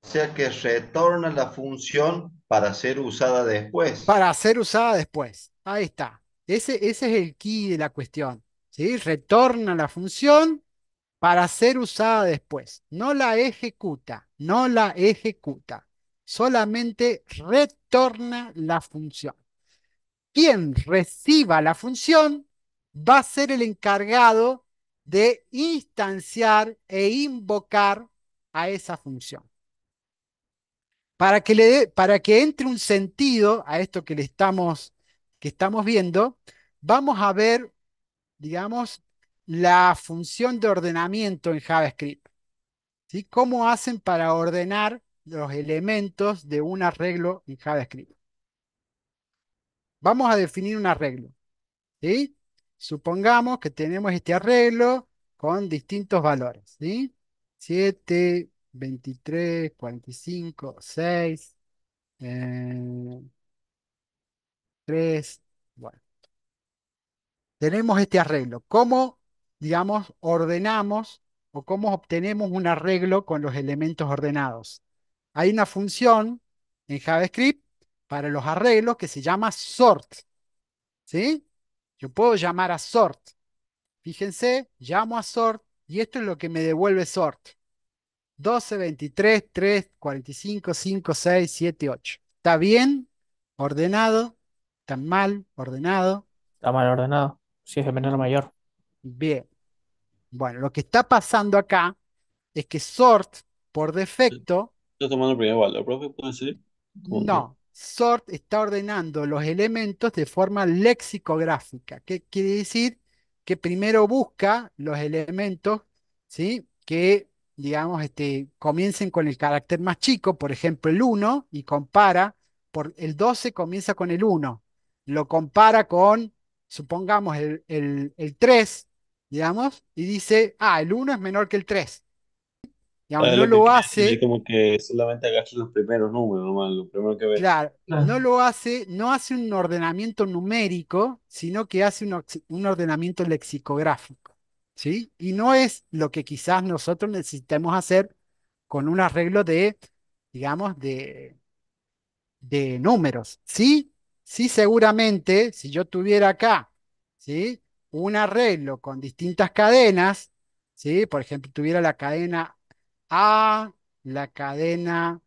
[SPEAKER 2] O sea que retorna la función para ser usada
[SPEAKER 1] después. Para ser usada después. Ahí está. Ese, es el key de la cuestión. ¿sí? Retorna la función para ser usada después. No la ejecuta, no la ejecuta. Solamente retorna la función. Quien reciba la función va a ser el encargado de instanciar e invocar a esa función. Para que, le para que entre un sentido a esto que le estamos que estamos viendo, vamos a ver, digamos, la función de ordenamiento en JavaScript. ¿sí? ¿Cómo hacen para ordenar los elementos de un arreglo en JavaScript? Vamos a definir un arreglo. ¿sí? Supongamos que tenemos este arreglo con distintos valores. 7, 23, 45, 6. Eh, 3. Bueno. Tenemos este arreglo. ¿Cómo, digamos, ordenamos o cómo obtenemos un arreglo con los elementos ordenados? Hay una función en JavaScript para los arreglos que se llama sort. ¿Sí? Yo puedo llamar a sort. Fíjense, llamo a sort y esto es lo que me devuelve sort. 12, 23, 3, 45, 5, 6, 7, 8. ¿Está bien? ¿Ordenado? ¿Están mal? ¿Ordenado? Está mal ordenado, si es de menor mayor. Bien. Bueno, lo que está pasando acá es que sort, por defecto.
[SPEAKER 4] Está tomando el primer valor, profe, ¿puede
[SPEAKER 1] No, sort está ordenando los elementos de forma lexicográfica. ¿Qué quiere decir? Que primero busca los elementos, ¿sí? Que, digamos, este, comiencen con el carácter más chico, por ejemplo, el 1, y compara. Por, el 12 comienza con el 1, lo compara con, supongamos, el, 3, digamos, y dice, ah, el 1 es menor que el 3. y aún no lo, hace. como
[SPEAKER 3] que solamente agarra los primeros números, nomás, lo primero que ve. Claro, no
[SPEAKER 1] lo hace, no hace un ordenamiento numérico, sino que hace un, ordenamiento lexicográfico. ¿sí? Y no es lo que quizás nosotros necesitemos hacer con un arreglo de, digamos, de, de números. Sí, Sí, seguramente, si yo tuviera acá, Un arreglo con distintas cadenas, ¿sí? Por ejemplo, tuviera la cadena A, la cadena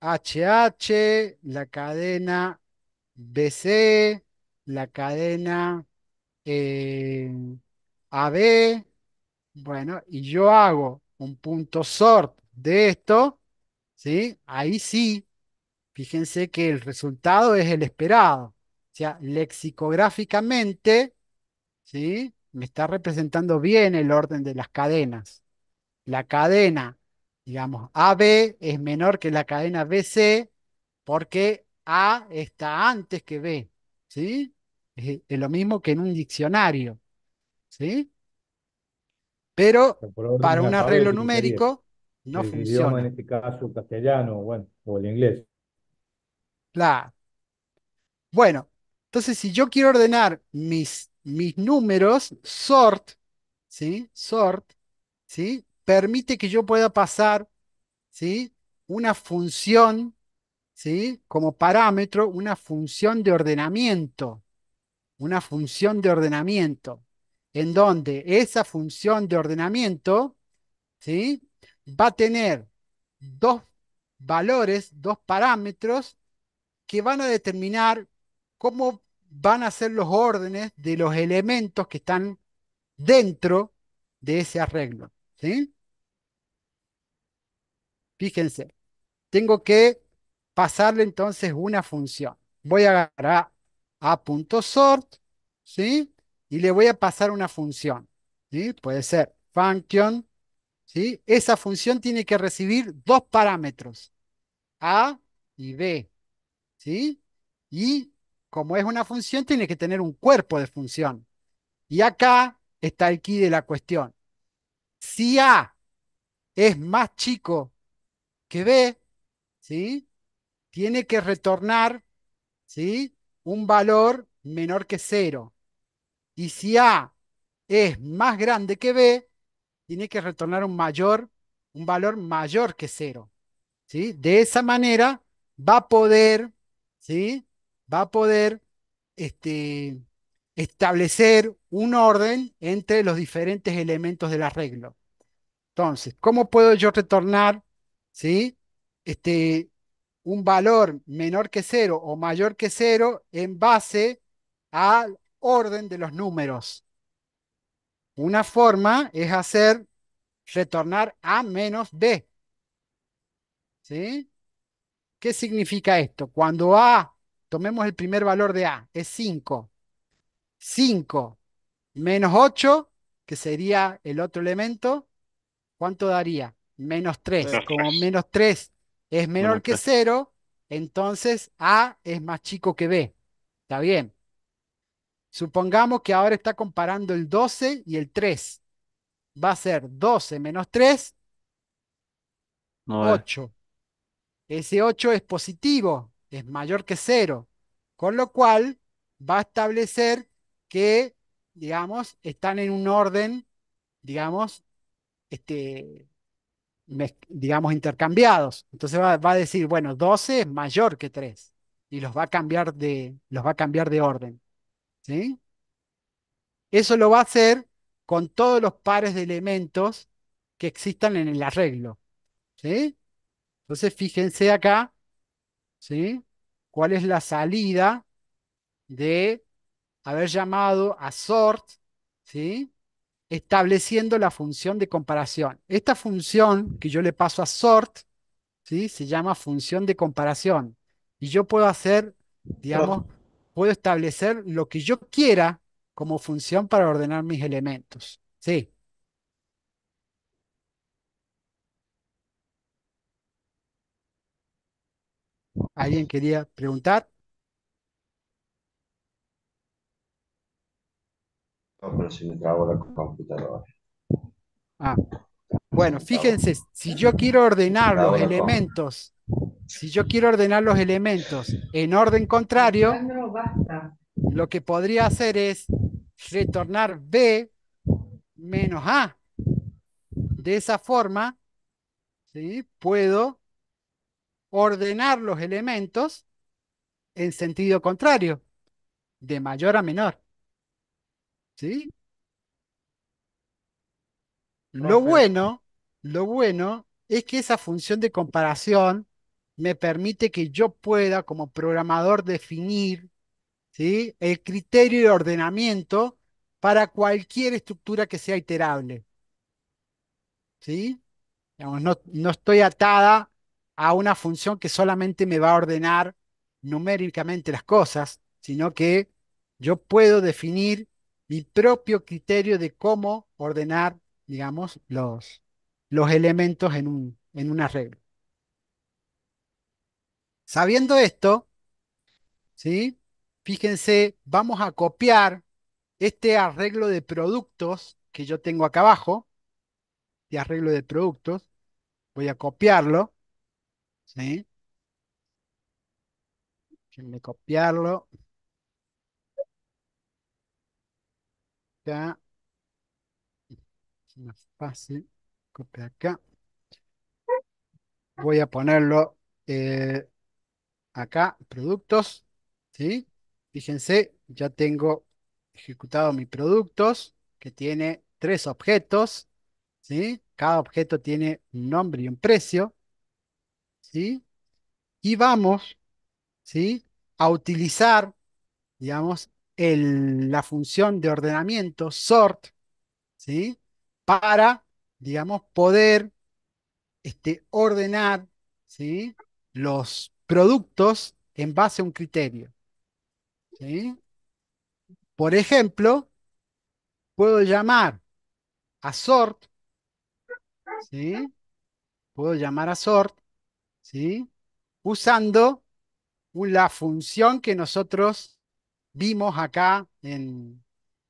[SPEAKER 1] HH, la cadena BC, la cadena eh, AB. Bueno, y yo hago un punto sort de esto, ¿sí? Ahí sí Fíjense que el resultado es el esperado. O sea, lexicográficamente, ¿sí? Me está representando bien el orden de las cadenas. La cadena, digamos, AB es menor que la cadena BC porque A está antes que B, ¿sí? Es, lo mismo que en un diccionario, ¿sí? Pero
[SPEAKER 3] para un arreglo numérico
[SPEAKER 1] no funciona. en este caso castellano, o el inglés la Bueno, entonces si yo quiero ordenar mis, mis números, sort, ¿sí? Sort, ¿sí? Permite que yo pueda pasar, ¿sí? Una función, ¿sí? Como parámetro, una función de ordenamiento. Una función de ordenamiento. En donde esa función de ordenamiento, ¿sí? Va a tener dos valores, dos parámetros, que van a determinar cómo van a ser los órdenes de los elementos que están dentro de ese arreglo. ¿sí? Fíjense, tengo que pasarle entonces una función. Voy a agarrar a.sort, ¿sí? Y le voy a pasar una función, Puede ser function, ¿sí? Esa función tiene que recibir dos parámetros, A y B, ¿sí? Y como es una función, tiene que tener un cuerpo de función. Y acá está el key de la cuestión. Si A es más chico que B, ¿sí? Tiene que retornar, ¿sí? Un valor menor que cero. Y si A es más grande que B, tiene que retornar un mayor, un valor mayor que cero. ¿sí? De esa manera va a poder ¿sí? Va a poder este, establecer un orden entre los diferentes elementos del arreglo. Entonces, ¿cómo puedo yo retornar, ¿sí? Este, un valor menor que cero o mayor que cero en base al orden de los números. Una forma es hacer retornar a menos b. ¿Sí? ¿Qué significa esto? Cuando A, tomemos el primer valor de A, es 5. 5 menos 8, que sería el otro elemento, ¿cuánto daría? Menos 3. Como menos 3 es menor que 0, entonces A es más chico que B. ¿Está bien? Supongamos que ahora está comparando el 12 y el 3. Va a ser 12 menos 3, 8. Ese 8 es positivo, es mayor que 0, con lo cual va a establecer que, digamos, están en un orden, digamos, este, digamos, intercambiados. Entonces va, a decir, bueno, 12 es mayor que 3 y los va a cambiar de, los va a cambiar de orden. ¿sí? Eso lo va a hacer con todos los pares de elementos que existan en el arreglo. ¿sí? Entonces, fíjense acá, ¿sí? ¿Cuál es la salida de haber llamado a sort, ¿sí? Estableciendo la función de comparación. Esta función que yo le paso a sort, ¿sí? Se llama función de comparación. Y yo puedo hacer, digamos, puedo establecer lo que yo quiera como función para ordenar mis elementos. Sí. ¿Alguien quería preguntar?
[SPEAKER 3] No, pero si me trago la computadora.
[SPEAKER 1] Ah. Bueno, fíjense, si yo quiero ordenar los elementos, si yo quiero ordenar los elementos en orden contrario, lo que podría hacer es retornar B menos A. De esa forma, ¿sí? puedo ordenar los elementos en sentido contrario, de mayor a menor. ¿Sí? Lo bueno, lo bueno es que esa función de comparación me permite que yo pueda, como programador, definir ¿sí? el criterio de ordenamiento para cualquier estructura que sea iterable. ¿Sí? no, no estoy atada a una función que solamente me va a ordenar numéricamente las cosas, sino que yo puedo definir mi propio criterio de cómo ordenar, digamos, los, los elementos en un, en un arreglo. Sabiendo esto, ¿sí? fíjense, vamos a copiar este arreglo de productos que yo tengo acá abajo, de este arreglo de productos, voy a copiarlo, Déjenme copiarlo. Acá. Es más fácil. acá. Voy a ponerlo eh, acá, productos, ¿sí? Fíjense, ya tengo ejecutado mis productos, que tiene tres objetos, ¿sí? Cada objeto tiene un nombre y un precio, y vamos, ¿sí? A utilizar, digamos, la función de ordenamiento sort, ¿sí? Para, digamos, poder este, ordenar, ¿sí? Los productos en base a un criterio. Por ejemplo, puedo llamar a sort, Puedo llamar a sort ¿sí? usando la función que nosotros vimos acá, en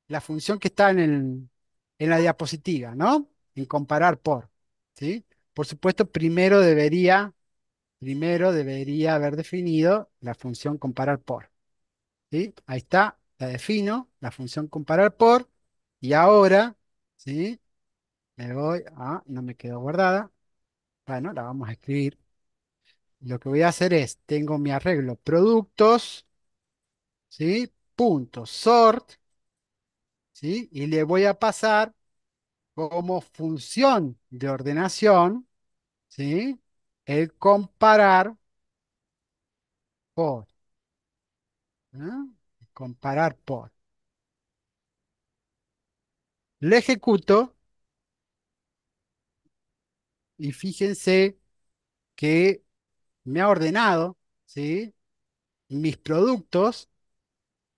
[SPEAKER 1] la función que está en, la diapositiva, ¿no? En comparar por, ¿sí? Por supuesto, primero debería, primero debería haber definido la función comparar por, ¿sí? Ahí está, la defino, la función comparar por, y ahora, ¿sí? Me voy a, ah, no me quedó guardada, bueno, la vamos a escribir. Lo que voy a hacer es, tengo mi arreglo productos, ¿sí? Punto sort, ¿sí? Y le voy a pasar como función de ordenación, ¿sí? El comparar por. ¿ah? Comparar por. Le ejecuto y fíjense que me ha ordenado, ¿sí? Mis productos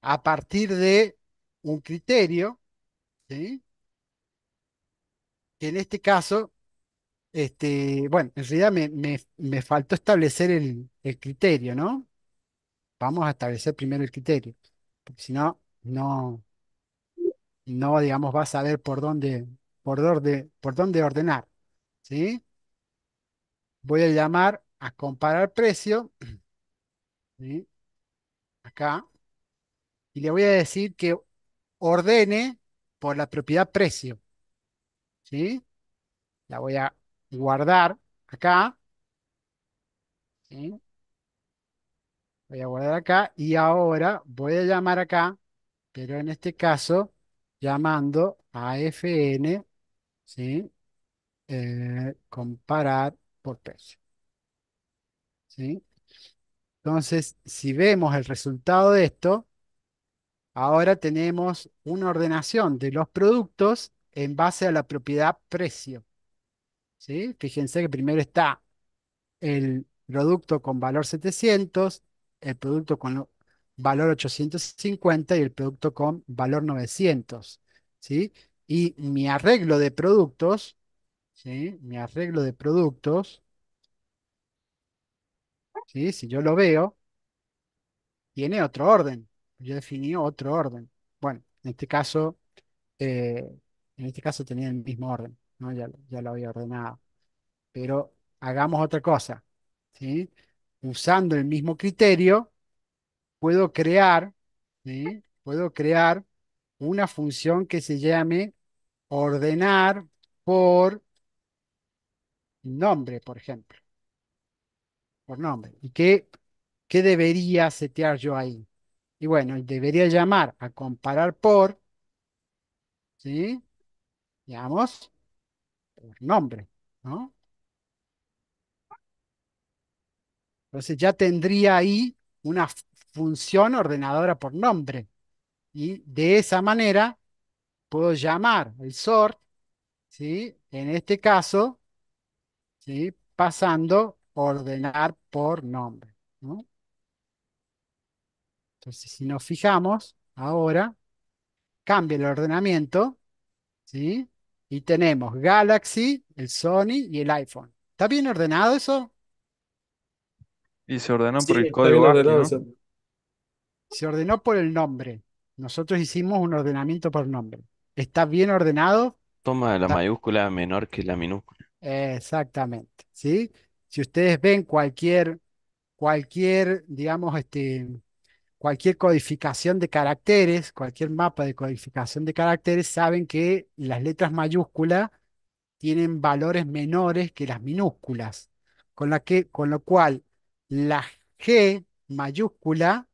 [SPEAKER 1] a partir de un criterio, ¿sí? Que en este caso, este, bueno, en realidad me, faltó establecer el, criterio, ¿no? Vamos a establecer primero el criterio, porque si no, no, no, digamos, va a saber por dónde, por dónde, por dónde ordenar, ¿sí? Voy a llamar a comparar precio. Acá. Y le voy a decir que ordene por la propiedad precio. ¿Sí? La voy a guardar acá. ¿Sí? Voy a guardar acá y ahora voy a llamar acá, pero en este caso llamando a FN, ¿sí? Eh, comparar por precio. Entonces, si vemos el resultado de esto, ahora tenemos una ordenación de los productos en base a la propiedad precio. ¿sí? Fíjense que primero está el producto con valor 700, el producto con valor 850 y el producto con valor 900. ¿sí? Y mi arreglo de productos, ¿sí? mi arreglo de productos si yo lo veo, tiene otro orden. Yo definí otro orden. Bueno, en este caso, eh, en este caso tenía el mismo orden, ¿no? Ya, ya lo había ordenado. Pero hagamos otra cosa, ¿sí? Usando el mismo criterio, puedo crear, Puedo crear una función que se llame ordenar por nombre, por ejemplo por nombre. ¿Y qué, qué debería setear yo ahí? Y bueno, debería llamar a comparar por, ¿sí? Digamos, por nombre, ¿no? Entonces ya tendría ahí una función ordenadora por nombre. Y de esa manera puedo llamar el sort, ¿sí? En este caso, ¿sí? Pasando ordenar por nombre. Entonces, si nos fijamos ahora, cambia el ordenamiento, ¿sí? Y tenemos Galaxy, el Sony y el iPhone. ¿Está bien ordenado eso?
[SPEAKER 4] Y se ordenó por el código
[SPEAKER 1] Se ordenó por el nombre. Nosotros hicimos un ordenamiento por nombre. ¿Está bien ordenado?
[SPEAKER 4] Toma la mayúscula menor que la minúscula.
[SPEAKER 1] Exactamente, ¿sí? si ustedes ven cualquier, cualquier, digamos, este, cualquier codificación de caracteres, cualquier mapa de codificación de caracteres, saben que las letras mayúsculas tienen valores menores que las minúsculas, con, la que, con lo cual la G mayúscula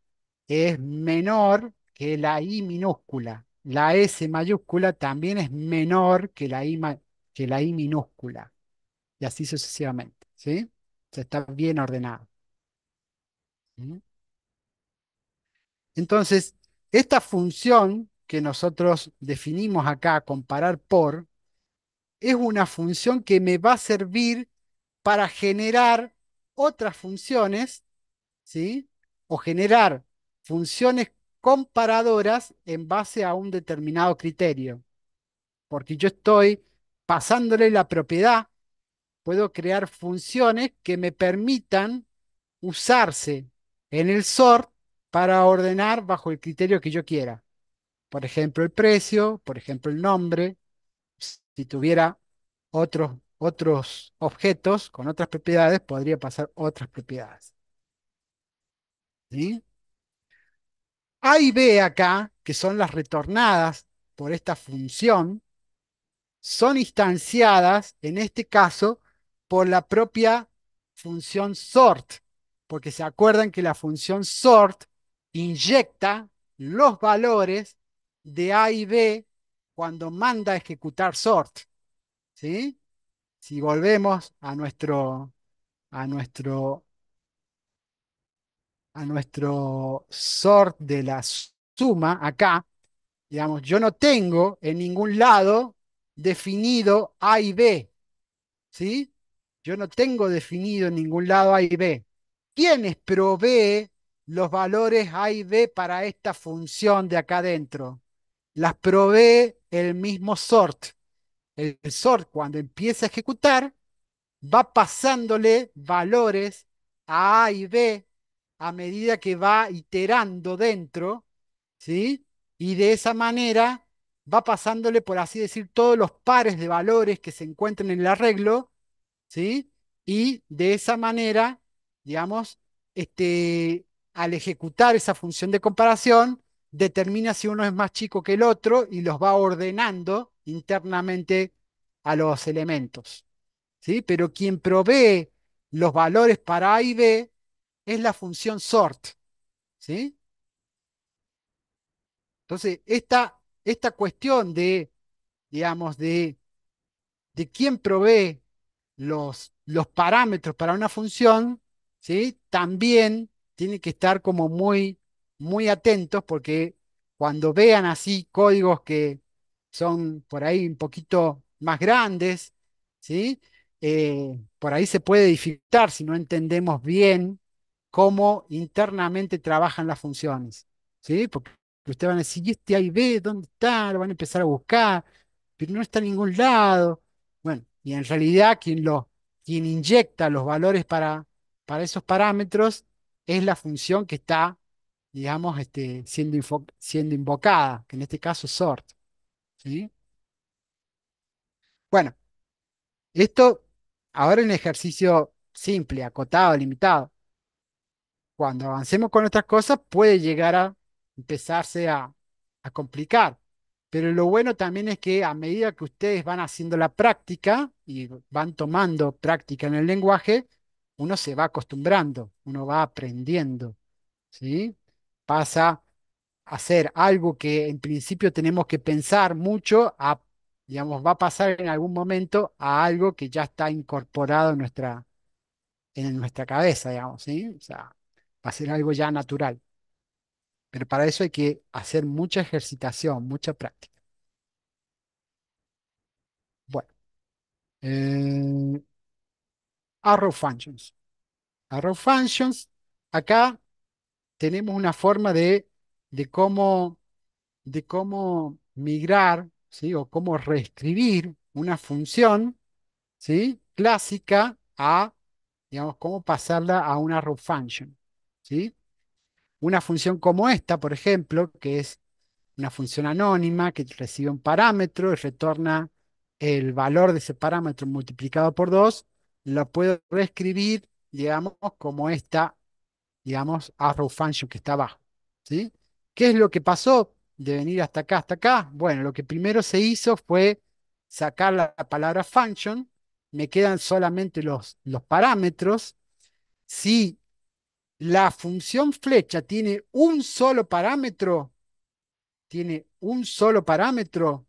[SPEAKER 1] es menor que la I minúscula. La S mayúscula también es menor que que la I minúscula. Y así sucesivamente. ¿sí? está bien ordenado. Entonces, esta función que nosotros definimos acá, comparar por, es una función que me va a servir para generar otras funciones, ¿sí? O generar funciones comparadoras en base a un determinado criterio. Porque yo estoy pasándole la propiedad puedo crear funciones que me permitan usarse en el sort para ordenar bajo el criterio que yo quiera. Por ejemplo, el precio, por ejemplo, el nombre. Si tuviera otros, otros objetos con otras propiedades, podría pasar otras propiedades. ¿Sí? A y B acá, que son las retornadas por esta función, son instanciadas, en este caso, por la propia función sort, porque se acuerdan que la función sort inyecta los valores de A y B cuando manda a ejecutar sort. ¿Sí? Si volvemos a nuestro, a nuestro, a nuestro sort de la suma acá, digamos, yo no tengo en ningún lado definido A y B, ¿sí? Yo no tengo definido en ningún lado A y B. ¿Quiénes provee los valores A y B para esta función de acá adentro? Las provee el mismo sort. El, sort cuando empieza a ejecutar va pasándole valores a A y B a medida que va iterando dentro, ¿sí? Y de esa manera va pasándole, por así decir, todos los pares de valores que se encuentran en el arreglo ¿sí? Y de esa manera, digamos, este, al ejecutar esa función de comparación, determina si uno es más chico que el otro y los va ordenando internamente a los elementos. ¿sí? Pero quien provee los valores para A y B es la función sort. ¿sí? Entonces, esta, esta cuestión de, digamos, de quién provee los, los parámetros para una función, ¿sí? También tienen que estar como muy, muy atentos porque cuando vean así códigos que son por ahí un poquito más grandes, ¿sí? Eh, por ahí se puede dificultar si no entendemos bien cómo internamente trabajan las funciones, ¿sí? Porque ustedes van a decir, ¿y este A dónde está? Lo van a empezar a buscar, pero no está en ningún lado. Bueno, y en realidad quien, lo, quien inyecta los valores para, para esos parámetros es la función que está, digamos, este, siendo, siendo invocada, que en este caso es sort. Bueno, esto ahora es un ejercicio simple, acotado, limitado. Cuando avancemos con otras cosas puede llegar a empezarse a complicar. Pero lo bueno también es que a medida que ustedes van haciendo la práctica y van tomando práctica en el lenguaje, uno se va acostumbrando, uno va aprendiendo, ¿sí? Pasa a hacer algo que en principio tenemos que pensar mucho, a, digamos, va a pasar en algún momento a algo que ya está incorporado en nuestra, en nuestra cabeza, digamos, ¿sí? O sea, va a ser algo ya natural. Pero para eso hay que hacer mucha ejercitación, mucha práctica. Bueno. Eh, arrow functions. Arrow functions. Acá tenemos una forma de, de cómo, de cómo migrar, ¿sí? O cómo reescribir una función, ¿sí? Clásica a, digamos, cómo pasarla a una arrow function, ¿sí? una función como esta, por ejemplo, que es una función anónima que recibe un parámetro y retorna el valor de ese parámetro multiplicado por 2, lo puedo reescribir, digamos, como esta, digamos, arrow function que está abajo. ¿sí? ¿Qué es lo que pasó de venir hasta acá, hasta acá? Bueno, lo que primero se hizo fue sacar la, palabra function, me quedan solamente los, los parámetros. Si la función flecha tiene un solo parámetro, tiene un solo parámetro,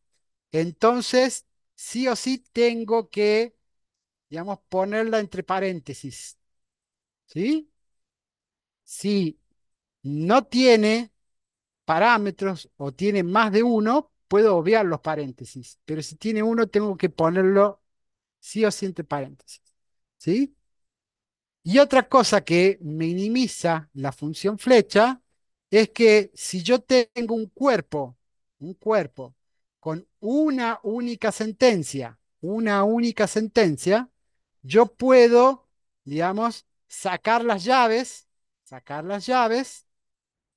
[SPEAKER 1] entonces sí o sí tengo que, digamos, ponerla entre paréntesis. ¿Sí? Si no tiene parámetros o tiene más de uno, puedo obviar los paréntesis, pero si tiene uno, tengo que ponerlo sí o sí entre paréntesis. ¿Sí? Y otra cosa que minimiza la función flecha es que si yo tengo un cuerpo, un cuerpo con una única sentencia, una única sentencia, yo puedo, digamos, sacar las llaves, sacar las llaves,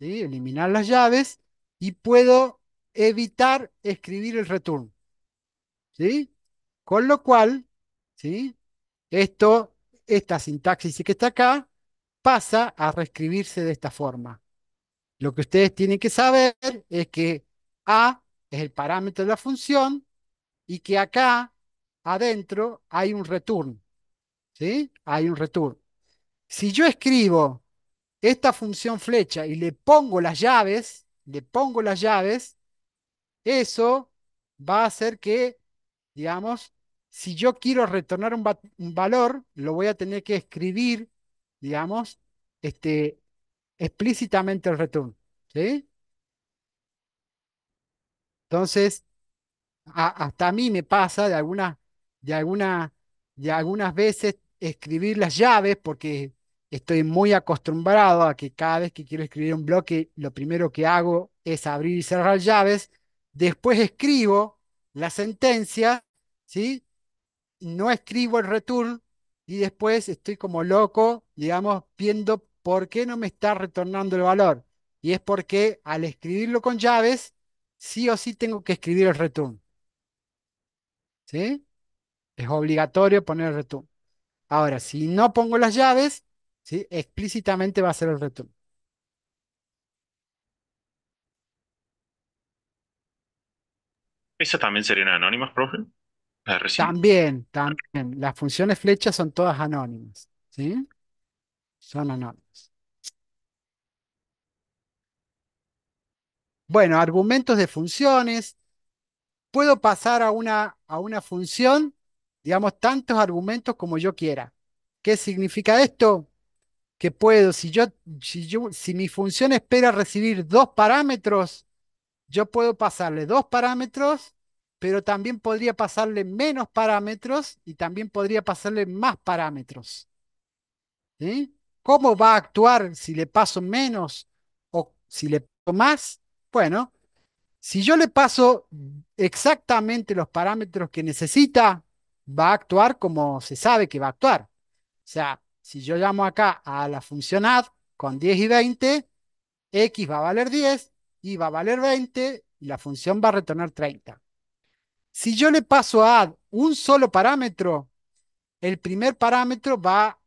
[SPEAKER 1] eliminar las llaves y puedo evitar escribir el return. ¿Sí? Con lo cual, ¿sí? Esto esta sintaxis que está acá pasa a reescribirse de esta forma. Lo que ustedes tienen que saber es que A es el parámetro de la función y que acá adentro hay un return. ¿Sí? Hay un return. Si yo escribo esta función flecha y le pongo las llaves, le pongo las llaves, eso va a hacer que, digamos, si yo quiero retornar un, valor, lo voy a tener que escribir, digamos, este, explícitamente el return. ¿sí? Entonces, hasta a mí me pasa de algunas, de alguna, de algunas veces escribir las llaves porque estoy muy acostumbrado a que cada vez que quiero escribir un bloque, lo primero que hago es abrir y cerrar llaves. Después escribo la sentencia, ¿sí? no escribo el return y después estoy como loco, digamos, viendo por qué no me está retornando el valor. Y es porque al escribirlo con llaves, sí o sí tengo que escribir el return. ¿Sí? Es obligatorio poner el return. Ahora, si no pongo las llaves, ¿sí? explícitamente va a ser el return.
[SPEAKER 3] ¿Eso también serían anónimas, profe?
[SPEAKER 1] También, también. Las funciones flechas son todas anónimas, ¿sí? Son anónimas. Bueno, argumentos de funciones. Puedo pasar a una, a una función, digamos, tantos argumentos como yo quiera. ¿Qué significa esto? Que puedo, si yo, si yo, si mi función espera recibir dos parámetros, yo puedo pasarle dos parámetros pero también podría pasarle menos parámetros y también podría pasarle más parámetros. ¿Cómo va a actuar si le paso menos o si le paso más? Bueno, si yo le paso exactamente los parámetros que necesita, va a actuar como se sabe que va a actuar. O sea, si yo llamo acá a la función add con 10 y 20, x va a valer 10, y va a valer 20, y la función va a retornar 30. Si yo le paso a add un solo parámetro, el primer parámetro va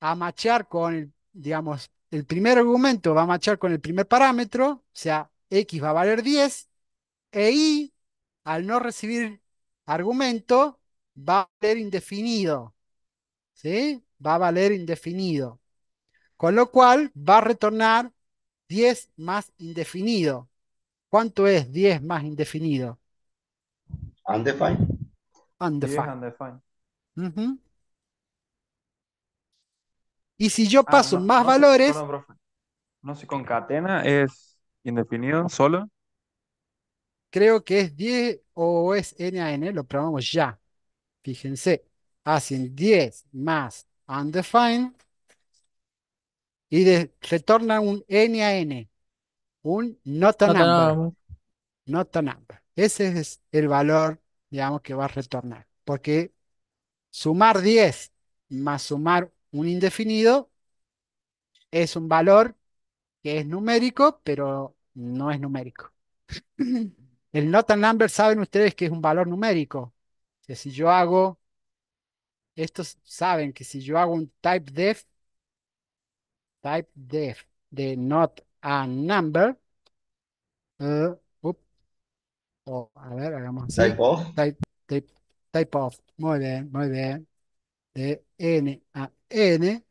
[SPEAKER 1] a machar con, el, digamos, el primer argumento va a machar con el primer parámetro, o sea, x va a valer 10, e y, al no recibir argumento, va a valer indefinido. ¿Sí? Va a valer indefinido. Con lo cual, va a retornar 10 más indefinido. ¿Cuánto es 10 más indefinido? Undefined. Undefined. Y si yo ah, paso más valores.
[SPEAKER 3] No, sé, con es indefinido,
[SPEAKER 1] solo. Creo que es 10 o es NAN, lo probamos ya. Fíjense, hacen 10 más undefined y de, retorna un NAN, un not a number. number. Not number. Ese es el valor, digamos, que va a retornar. Porque sumar 10 más sumar un indefinido es un valor que es numérico, pero no es numérico. El not a number saben ustedes que es un valor numérico. Que si yo hago, estos saben que si yo hago un type def, type def de not a number, eh, Oh, a ver, hagamos Type off. Type, Muy bien, muy bien. De N a N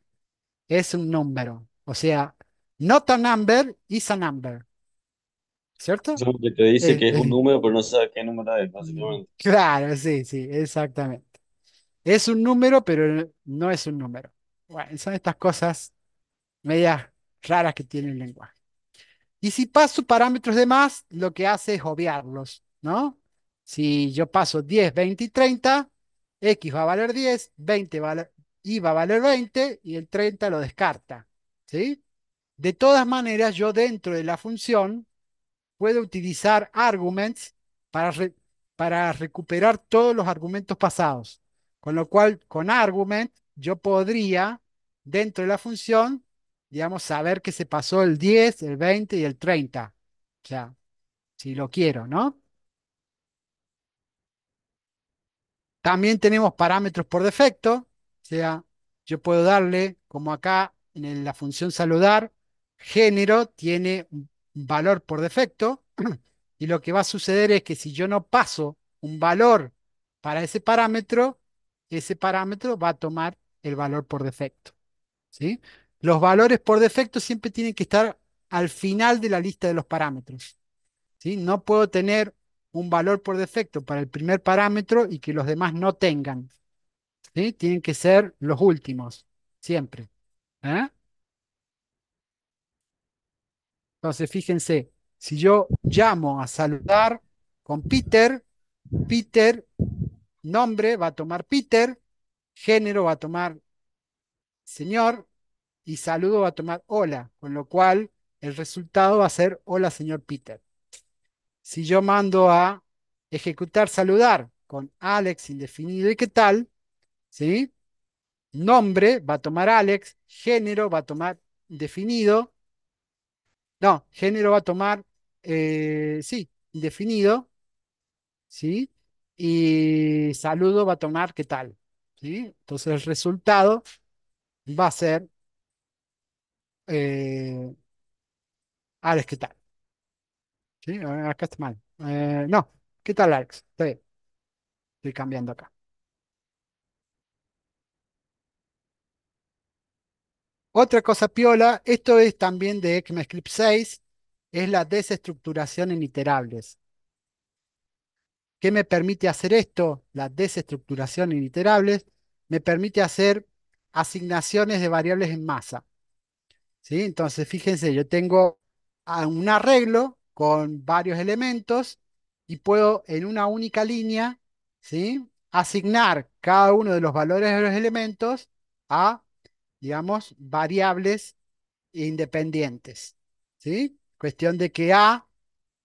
[SPEAKER 1] es un número. O sea, not a number is a number. ¿Cierto? dice eh, es un eh.
[SPEAKER 4] número, pero no sabe qué número es, básicamente.
[SPEAKER 1] Claro, sí, sí, exactamente. Es un número, pero no es un número. Bueno, son estas cosas medias raras que tiene el lenguaje. Y si paso parámetros de más, lo que hace es obviarlos. ¿no? Si yo paso 10, 20 y 30, X va a valer 10, 20 va a valer, Y va a valer 20 y el 30 lo descarta, ¿sí? De todas maneras, yo dentro de la función puedo utilizar arguments para, para recuperar todos los argumentos pasados. Con lo cual, con argument, yo podría, dentro de la función, digamos, saber que se pasó el 10, el 20 y el 30. O sea, si lo quiero, ¿no? También tenemos parámetros por defecto, o sea, yo puedo darle, como acá en la función saludar, género tiene un valor por defecto, y lo que va a suceder es que si yo no paso un valor para ese parámetro, ese parámetro va a tomar el valor por defecto. ¿sí? Los valores por defecto siempre tienen que estar al final de la lista de los parámetros. ¿sí? No puedo tener un valor por defecto para el primer parámetro y que los demás no tengan. ¿Sí? Tienen que ser los últimos, siempre. ¿eh? Entonces, fíjense, si yo llamo a saludar con Peter, Peter, nombre va a tomar Peter, género va a tomar señor y saludo va a tomar hola, con lo cual el resultado va a ser hola señor Peter si yo mando a ejecutar saludar con Alex indefinido y qué tal, ¿sí? Nombre va a tomar Alex, género va a tomar definido, no, género va a tomar, eh, sí, indefinido, ¿sí? Y saludo va a tomar qué tal, ¿sí? Entonces el resultado va a ser eh, Alex qué tal acá está mal. Eh, no, ¿qué tal Alex? estoy cambiando acá. Otra cosa piola, esto es también de ECMAScript 6, es la desestructuración en iterables. ¿Qué me permite hacer esto? La desestructuración en iterables me permite hacer asignaciones de variables en masa. ¿Sí? Entonces, fíjense, yo tengo un arreglo con varios elementos y puedo en una única línea, Asignar cada uno de los valores de los elementos a, digamos, variables independientes, ¿sí? Cuestión de que A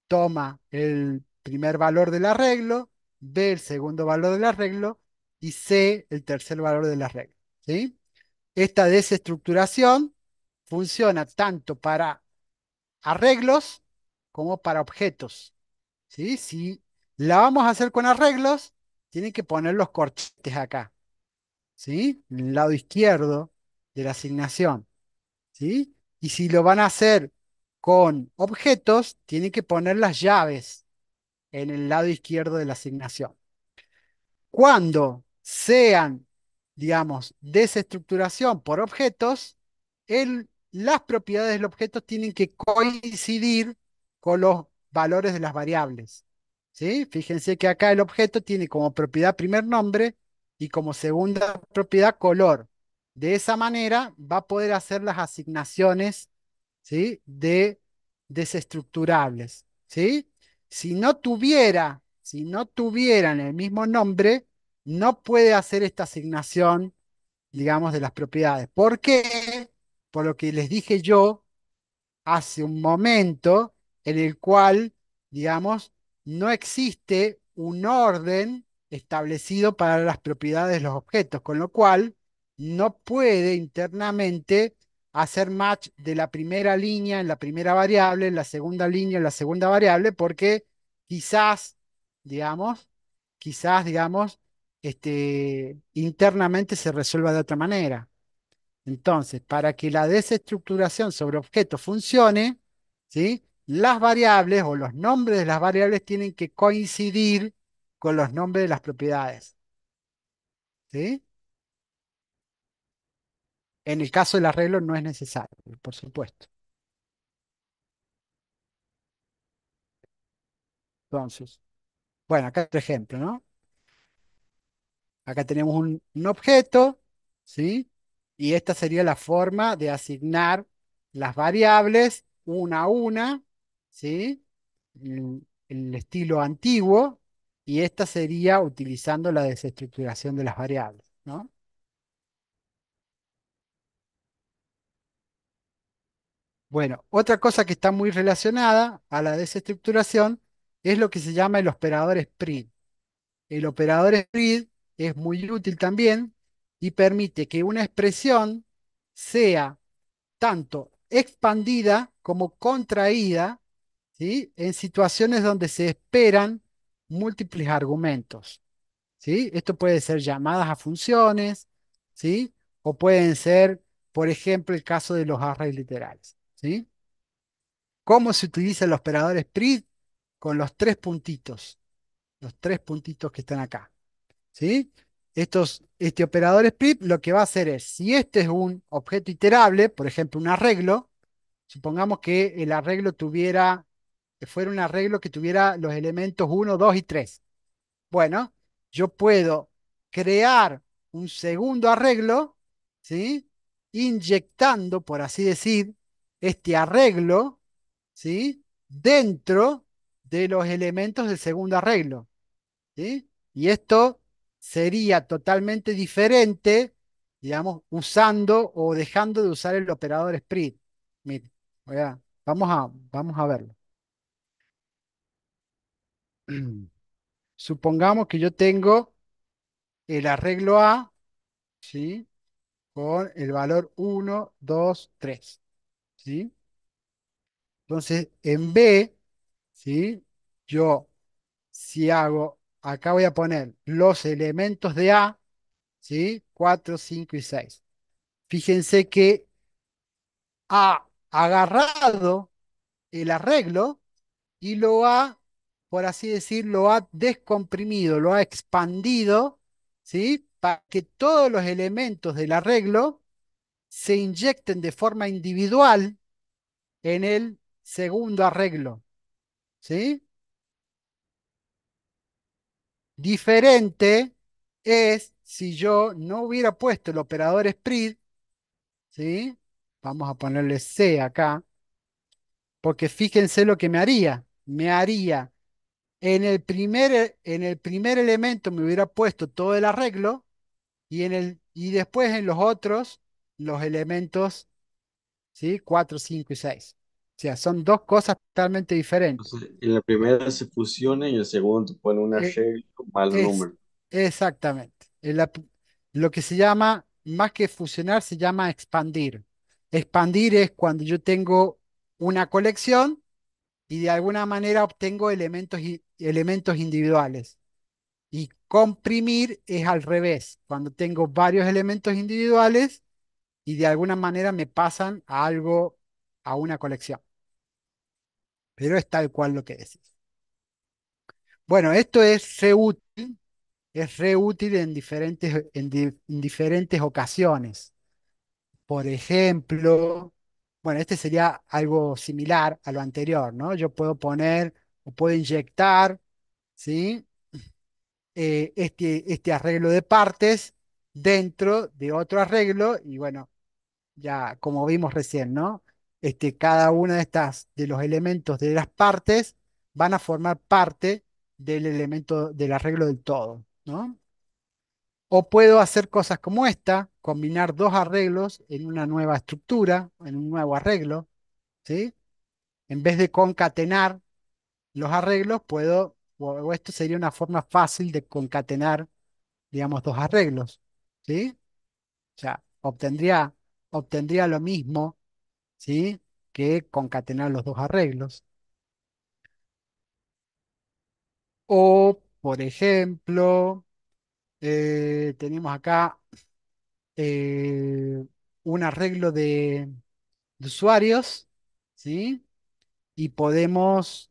[SPEAKER 1] toma el primer valor del arreglo, B el segundo valor del arreglo y C el tercer valor del arreglo, ¿sí? Esta desestructuración funciona tanto para arreglos como para objetos. ¿Sí? Si la vamos a hacer con arreglos, tienen que poner los corchetes acá. ¿Sí? En el lado izquierdo de la asignación. ¿Sí? Y si lo van a hacer con objetos, tienen que poner las llaves en el lado izquierdo de la asignación. Cuando sean, digamos, desestructuración por objetos, las propiedades del objeto tienen que coincidir con los valores de las variables. Fíjense que acá el objeto tiene como propiedad primer nombre y como segunda propiedad color. De esa manera va a poder hacer las asignaciones de desestructurables. ¿sí? Si no tuviera, si no tuvieran el mismo nombre, no puede hacer esta asignación, digamos, de las propiedades. ¿Por qué? Por lo que les dije yo hace un momento, en el cual, digamos, no existe un orden establecido para las propiedades de los objetos, con lo cual no puede internamente hacer match de la primera línea en la primera variable, en la segunda línea en la segunda variable, porque quizás, digamos, quizás, digamos, este, internamente se resuelva de otra manera. Entonces, para que la desestructuración sobre objetos funcione, ¿sí? las variables o los nombres de las variables tienen que coincidir con los nombres de las propiedades. ¿Sí? En el caso del arreglo no es necesario, por supuesto. Entonces, bueno, acá otro ejemplo, ¿no? Acá tenemos un, objeto, ¿sí? Y esta sería la forma de asignar las variables una a una ¿sí? El, estilo antiguo, y esta sería utilizando la desestructuración de las variables, Bueno, otra cosa que está muy relacionada a la desestructuración es lo que se llama el operador spread. El operador spread es muy útil también y permite que una expresión sea tanto expandida como contraída en situaciones donde se esperan múltiples argumentos. ¿sí? Esto puede ser llamadas a funciones, ¿sí? o pueden ser, por ejemplo, el caso de los arrays literales. ¿sí? ¿Cómo se utiliza el operador spread Con los tres puntitos, los tres puntitos que están acá. ¿sí? Estos, este operador spread, lo que va a hacer es, si este es un objeto iterable, por ejemplo, un arreglo, supongamos que el arreglo tuviera fuera un arreglo que tuviera los elementos 1, 2 y 3. Bueno, yo puedo crear un segundo arreglo, ¿sí? Inyectando, por así decir, este arreglo, ¿sí? Dentro de los elementos del segundo arreglo, ¿sí? Y esto sería totalmente diferente, digamos, usando o dejando de usar el operador spread vamos, a, vamos a verlo. Supongamos que yo tengo el arreglo A, ¿sí? Con el valor 1, 2, 3, Entonces, en B, Yo, si hago, acá voy a poner los elementos de A, ¿sí? 4, 5 y 6. Fíjense que ha agarrado el arreglo y lo ha por así decirlo, ha descomprimido, lo ha expandido, ¿sí? Para que todos los elementos del arreglo se inyecten de forma individual en el segundo arreglo, ¿sí? Diferente es si yo no hubiera puesto el operador spread, ¿sí? Vamos a ponerle C acá, porque fíjense lo que me haría. Me haría en el primer, eh, en el primer elemento me hubiera puesto todo el arreglo y, en el, y después en los otros los elementos 4, 5 y 6. O sea, son dos cosas totalmente diferentes.
[SPEAKER 4] en la primera se fusiona y en el segundo pone una eh, arreglo mal número.
[SPEAKER 1] Exactamente. lo que se llama, más que fusionar, se llama expandir. Expandir es cuando yo tengo una colección y de alguna manera obtengo elementos elementos individuales. Y comprimir es al revés, cuando tengo varios elementos individuales y de alguna manera me pasan a algo, a una colección. Pero es tal cual lo que decís. Bueno, esto es reútil, es reútil en diferentes, en, en diferentes ocasiones. Por ejemplo, bueno, este sería algo similar a lo anterior, ¿no? Yo puedo poner o puedo inyectar, ¿sí? Eh, este, este arreglo de partes dentro de otro arreglo y bueno, ya como vimos recién, ¿no? Este, cada una de estas, de los elementos de las partes van a formar parte del elemento del arreglo del todo, ¿no? O puedo hacer cosas como esta, combinar dos arreglos en una nueva estructura, en un nuevo arreglo, ¿sí? En vez de concatenar los arreglos, puedo, o esto sería una forma fácil de concatenar, digamos, dos arreglos, ¿sí? O sea, obtendría, obtendría lo mismo, ¿sí? Que concatenar los dos arreglos. O, por ejemplo, eh, tenemos acá eh, un arreglo de, de usuarios, ¿sí? Y podemos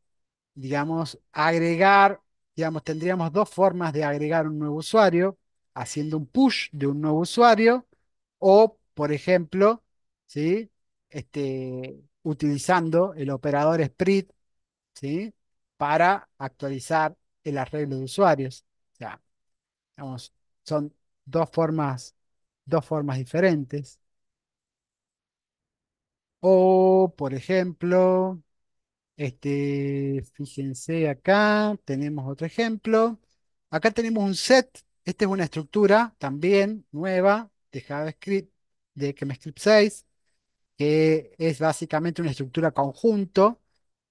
[SPEAKER 1] digamos, agregar, digamos, tendríamos dos formas de agregar un nuevo usuario, haciendo un push de un nuevo usuario o, por ejemplo, ¿sí? este, utilizando el operador split ¿sí? para actualizar el arreglo de usuarios. O sea, son dos formas, dos formas diferentes. O, por ejemplo, este, fíjense acá, tenemos otro ejemplo. Acá tenemos un set. Esta es una estructura también nueva de JavaScript, de ChemScript 6, que es básicamente una estructura conjunto,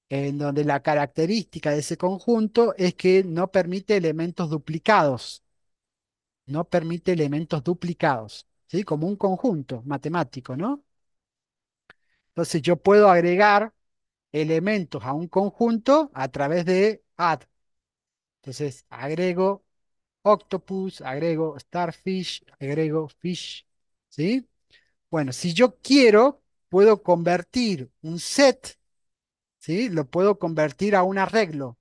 [SPEAKER 1] en donde la característica de ese conjunto es que no permite elementos duplicados. No permite elementos duplicados, ¿sí? Como un conjunto matemático, ¿no? Entonces yo puedo agregar elementos a un conjunto a través de add. Entonces agrego octopus, agrego starfish, agrego fish, ¿sí? Bueno, si yo quiero, puedo convertir un set, ¿sí? Lo puedo convertir a un arreglo.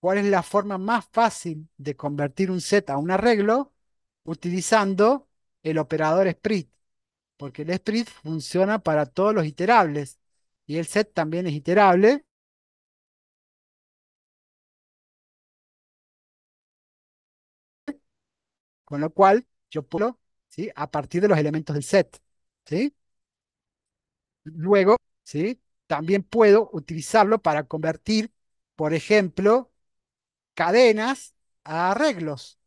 [SPEAKER 1] ¿Cuál es la forma más fácil de convertir un set a un arreglo? Utilizando el operador split, porque el split funciona para todos los iterables y el set también es iterable. Con lo cual yo puedo, ¿sí? A partir de los elementos del set, Luego, ¿sí? También puedo utilizarlo para convertir, por ejemplo, cadenas a arreglos.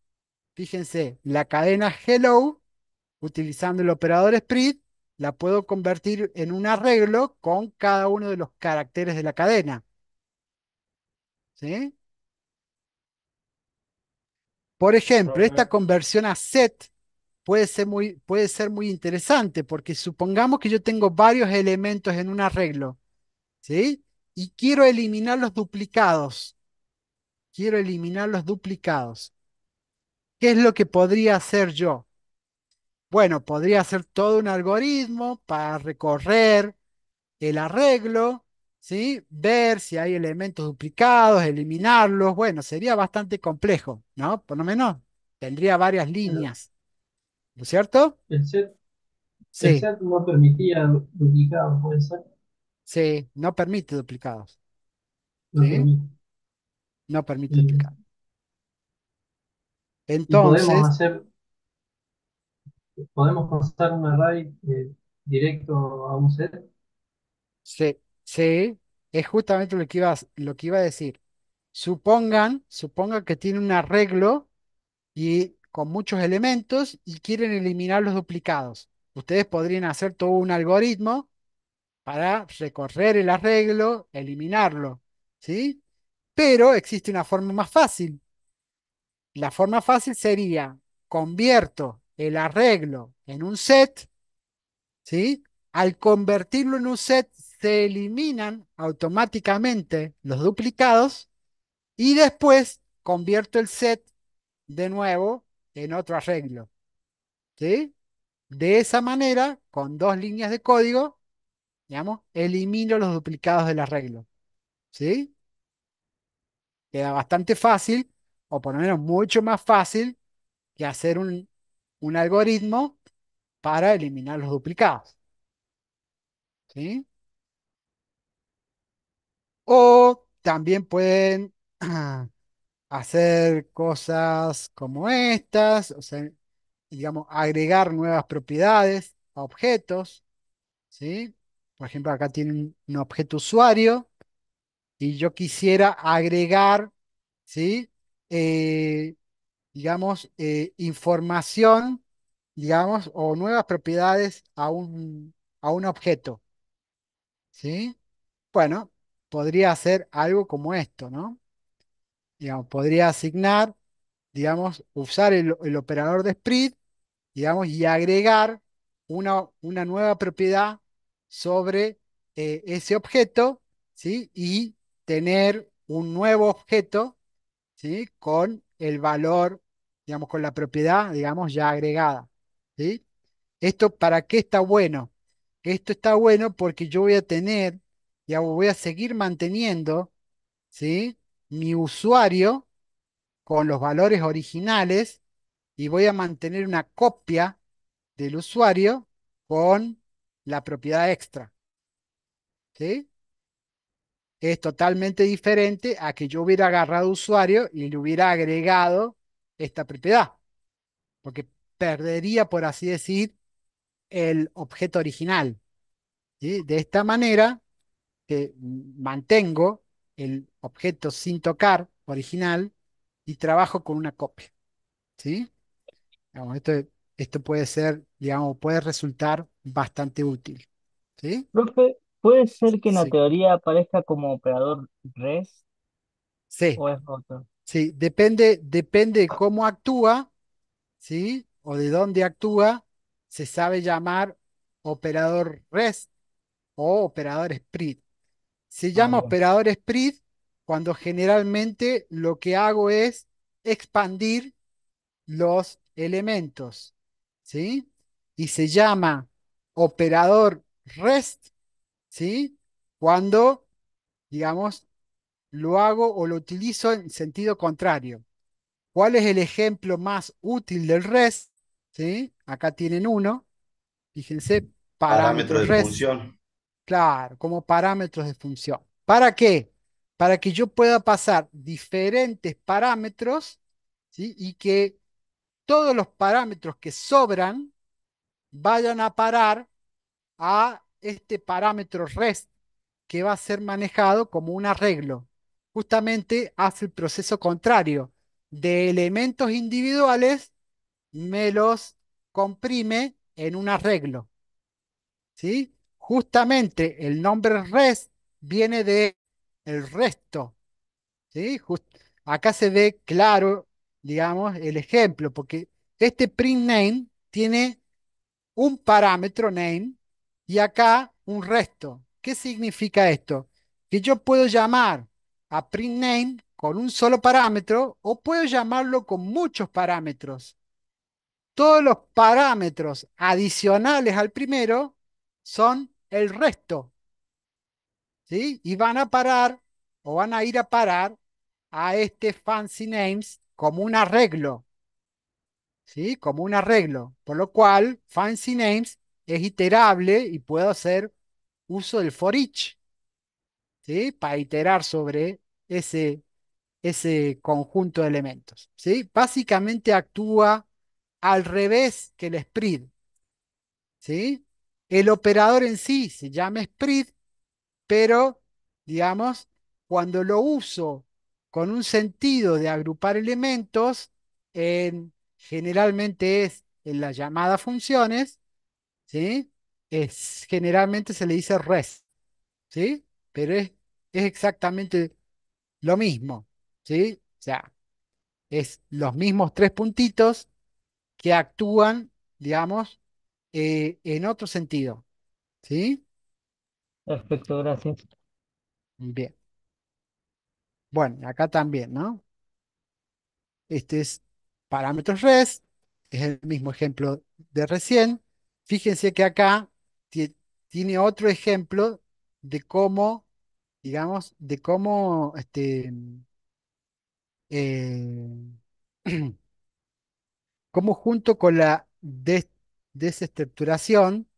[SPEAKER 1] Fíjense, la cadena hello, utilizando el operador split la puedo convertir en un arreglo con cada uno de los caracteres de la cadena. ¿Sí? Por ejemplo, esta conversión a set puede ser, muy, puede ser muy interesante porque supongamos que yo tengo varios elementos en un arreglo, ¿sí? Y quiero eliminar los duplicados. Quiero eliminar los duplicados. ¿Qué es lo que podría hacer yo? Bueno, podría ser todo un algoritmo para recorrer el arreglo, ¿sí? Ver si hay elementos duplicados, eliminarlos. Bueno, sería bastante complejo, ¿no? Por lo menos tendría varias líneas, ¿no es cierto? El set, no permitía duplicados, puede ser. Sí, no permite duplicados. No ¿sí? permite. No permite mm. duplicados. Entonces. ¿Podemos pasar un array eh, directo a un set? Sí, sí, es justamente lo que iba, lo que iba a decir. Supongan, supongan que tiene un arreglo y con muchos elementos y quieren eliminar los duplicados. Ustedes podrían hacer todo un algoritmo para recorrer el arreglo, eliminarlo, ¿sí? Pero existe una forma más fácil. La forma fácil sería convierto el arreglo en un set, ¿sí? Al convertirlo en un set se eliminan automáticamente los duplicados y después convierto el set de nuevo en otro arreglo. ¿Sí? De esa manera, con dos líneas de código, digamos, elimino los duplicados del arreglo. ¿Sí? Queda bastante fácil, o por lo menos mucho más fácil, que hacer un un algoritmo para eliminar los duplicados. ¿Sí? O también pueden hacer cosas como estas, o sea, digamos, agregar nuevas propiedades a objetos, ¿sí? Por ejemplo, acá tienen un objeto usuario y yo quisiera agregar, ¿sí? Eh, digamos, eh, información, digamos, o nuevas propiedades a un, a un objeto. ¿Sí? Bueno, podría hacer algo como esto, ¿no? Digamos, podría asignar, digamos, usar el, operador de spread, digamos, y agregar una, una nueva propiedad sobre eh, ese objeto, ¿sí? Y tener un nuevo objeto, ¿sí? Con el valor, digamos, con la propiedad, digamos, ya agregada. ¿sí? ¿Esto para qué está bueno? Esto está bueno porque yo voy a tener, ya voy a seguir manteniendo, ¿sí? Mi usuario con los valores originales y voy a mantener una copia del usuario con la propiedad extra. ¿Sí? es totalmente diferente a que yo hubiera agarrado usuario y le hubiera agregado esta propiedad, porque perdería, por así decir, el objeto original. ¿sí? De esta manera, que mantengo el objeto sin tocar original y trabajo con una copia. ¿sí? esto, esto puede ser, digamos, puede resultar bastante útil. ¿sí? Puede ser que en la teoría aparezca como operador res sí, Depende, de cómo actúa, ¿sí? O de dónde actúa, se sabe llamar operador REST o operador SPRIT. Se ah, llama operador SPRIT cuando generalmente lo que hago es expandir los elementos, ¿sí? Y se llama operador REST ¿sí? Cuando, digamos, lo hago o lo utilizo en sentido contrario. ¿Cuál es el ejemplo más útil del REST? ¿Sí? Acá tienen uno. Fíjense, parámetros de función. Claro, como parámetros de función. ¿Para qué? Para que yo pueda pasar diferentes parámetros ¿sí? y que todos los parámetros que sobran vayan a parar a este parámetro REST que va a ser manejado como un arreglo. Justamente hace el proceso contrario. De elementos individuales me los comprime en un arreglo. ¿Sí? Justamente el nombre REST viene de el resto. acá se ve claro, digamos, el ejemplo, porque este print name tiene un parámetro name y acá un resto. ¿Qué significa esto? Que yo puedo llamar a printName con un solo parámetro o puedo llamarlo con muchos parámetros. Todos los parámetros adicionales al primero son el resto. Y van a parar o van a ir a parar a este fancy names como un arreglo. ¿Sí? Como un arreglo. Por lo cual, fancy names es iterable y puedo hacer uso del for each, ¿sí? Para iterar sobre ese, ese conjunto de elementos, ¿sí? Básicamente actúa al revés que el spread, ¿sí? El operador en sí se llama spread, pero, digamos, cuando lo uso con un sentido de agrupar elementos, generalmente es en las llamadas funciones, ¿sí? Es, generalmente se le dice res ¿sí? Pero es, es exactamente lo mismo, ¿sí? O sea, es los mismos tres puntitos que actúan, digamos, eh, en otro sentido, ¿sí? Perfecto, gracias. Bien. Bueno, acá también, ¿no? Este es parámetros res es el mismo ejemplo de recién. Fíjense que acá tiene otro ejemplo de cómo, digamos, de cómo este, eh, cómo junto con la desestructuración,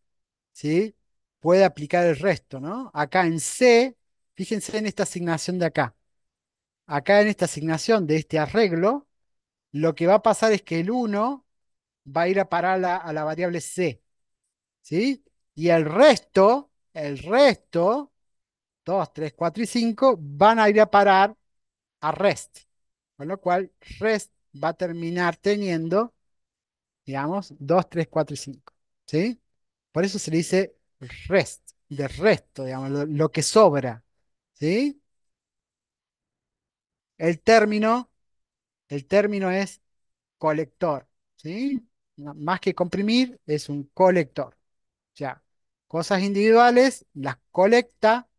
[SPEAKER 1] ¿sí? Puede aplicar el resto, ¿no? Acá en C, fíjense en esta asignación de acá. Acá en esta asignación de este arreglo, lo que va a pasar es que el 1 va a ir a parar a la variable C. ¿sí? Y el resto, el resto, 2, 3, 4 y 5, van a ir a parar a REST. Con lo cual, REST va a terminar teniendo, digamos, 2, 3, 4 y 5. ¿Sí? Por eso se dice REST, de resto, digamos, lo, lo que sobra. ¿Sí? El término, el término es colector. ¿Sí? Más que comprimir, es un colector o sea, cosas individuales las colecta,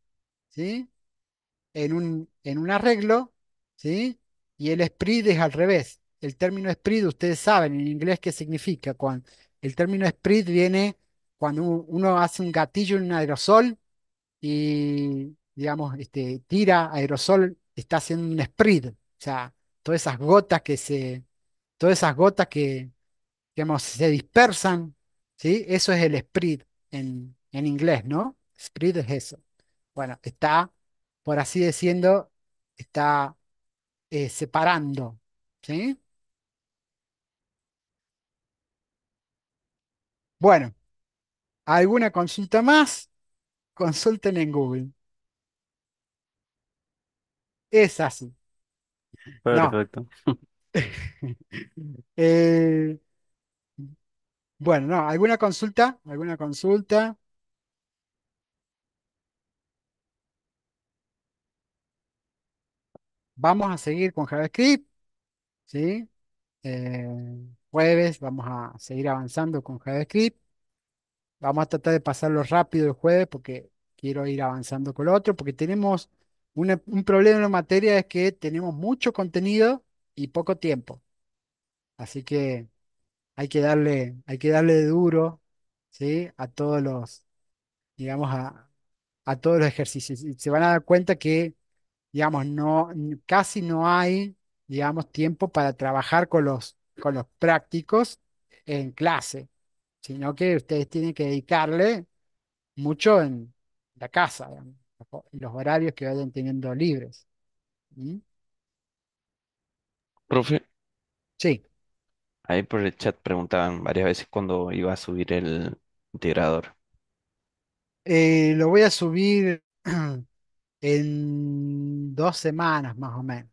[SPEAKER 1] ¿sí? En un, en un arreglo, ¿sí? Y el spread es al revés. El término spread, ustedes saben en inglés qué significa. Cuando, el término spread viene cuando uno hace un gatillo en un aerosol y, digamos, este, tira aerosol, está haciendo un spread. O sea, todas esas gotas que se, todas esas gotas que, se dispersan ¿sí? Eso es el spread en, en inglés, ¿no? Spread es eso. Bueno, está, por así diciendo, está eh, separando, ¿sí? Bueno, ¿alguna consulta más? Consulten en Google. Es así.
[SPEAKER 4] Perfecto.
[SPEAKER 1] Eh, bueno, no, ¿alguna consulta? ¿Alguna consulta? Vamos a seguir con JavaScript, ¿sí? Eh, jueves vamos a seguir avanzando con JavaScript. Vamos a tratar de pasarlo rápido el jueves porque quiero ir avanzando con lo otro, porque tenemos un problema en la materia, es que tenemos mucho contenido y poco tiempo. Así que hay que darle, hay que darle duro, ¿sí? A todos los, digamos, a, todos los ejercicios. Y se van a dar cuenta que, digamos, no, casi no hay, digamos, tiempo para trabajar con los, con los prácticos en clase, sino que ustedes tienen que dedicarle mucho en la casa, y los horarios que vayan teniendo libres.
[SPEAKER 4] Profe, Sí. Ahí por el chat preguntaban varias veces cuándo iba a subir el integrador.
[SPEAKER 1] Eh, lo voy a subir en dos semanas más o menos.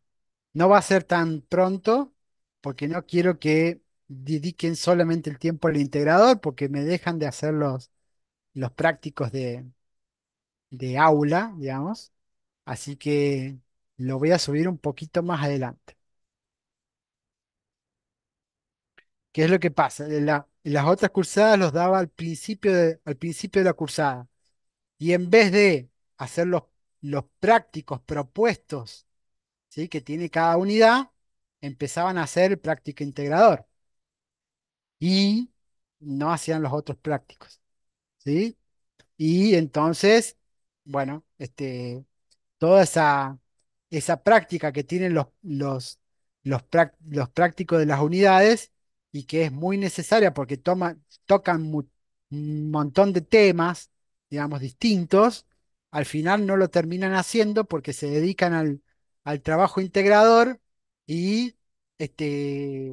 [SPEAKER 1] No va a ser tan pronto porque no quiero que dediquen solamente el tiempo al integrador porque me dejan de hacer los, prácticos de, de aula, digamos. Así que lo voy a subir un poquito más adelante. es lo que pasa? las otras cursadas los daba al principio de, al principio de la cursada. Y en vez de hacer los, prácticos propuestos ¿sí? que tiene cada unidad, empezaban a hacer el práctico integrador. Y no hacían los otros prácticos. ¿sí? Y entonces, bueno, este, toda esa, esa práctica que tienen los, los, los prácticos de las unidades y que es muy necesaria porque tocan un montón de temas, digamos, distintos, al final no lo terminan haciendo porque se dedican al, trabajo integrador y este,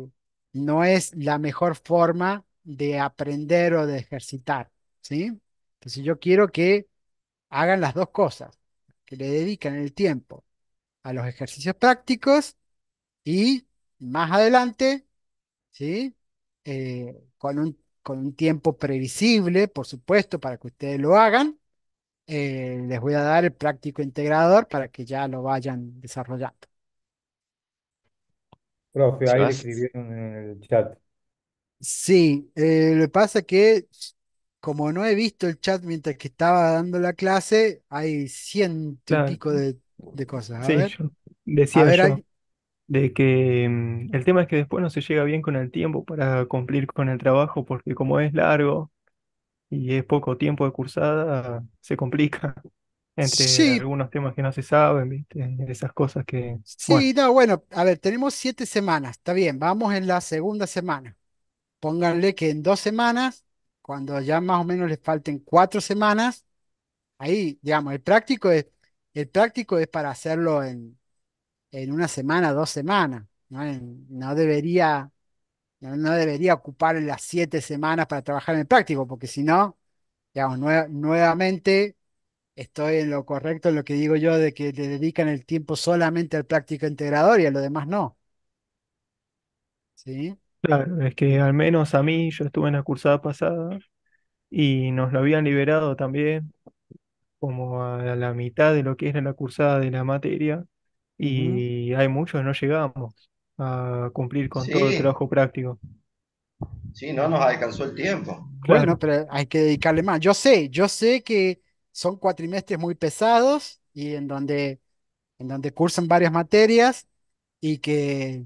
[SPEAKER 1] no es la mejor forma de aprender o de ejercitar, ¿sí? Entonces yo quiero que hagan las dos cosas, que le dedican el tiempo a los ejercicios prácticos y más adelante ¿sí? Eh, con, un, con un tiempo previsible, por supuesto, para que ustedes lo hagan. Eh, les voy a dar el práctico integrador para que ya lo vayan desarrollando.
[SPEAKER 3] Profe, ahí escribieron en el chat.
[SPEAKER 1] Sí, eh, lo que pasa es que como no he visto el chat mientras que estaba dando la clase, hay ciento y pico de, cosas. sí, decía ver,
[SPEAKER 3] de que mm, el tema es que después no se llega bien con el tiempo para cumplir con el trabajo, porque como es largo y es poco tiempo de cursada, se complica entre algunos temas que no se saben, ¿viste? Esas cosas que, sí,
[SPEAKER 1] no, bueno, a ver, tenemos siete semanas, está bien, vamos en la segunda semana. Pónganle que en dos semanas, cuando ya más o menos les falten cuatro semanas, ahí, digamos, el práctico es, el práctico es para hacerlo en, en una semana, dos semanas. No, debería, no, debería ocupar las siete semanas para trabajar en el práctico, porque si no, digamos, nuevamente estoy en lo correcto en lo que digo yo de que le dedican el tiempo solamente al práctico integrador y a lo demás no. ¿Sí?
[SPEAKER 3] Claro, es que al menos a mí, yo estuve en la cursada pasada y nos lo habían liberado también, como a la mitad de lo que era la cursada de la materia, y
[SPEAKER 1] hay muchos no llegamos a cumplir con todo el trabajo práctico.
[SPEAKER 2] sí, no nos alcanzó el tiempo.
[SPEAKER 1] Bueno, pero hay que dedicarle más. Yo sé, yo sé que son cuatrimestres muy pesados y en donde, en donde cursan varias materias y que,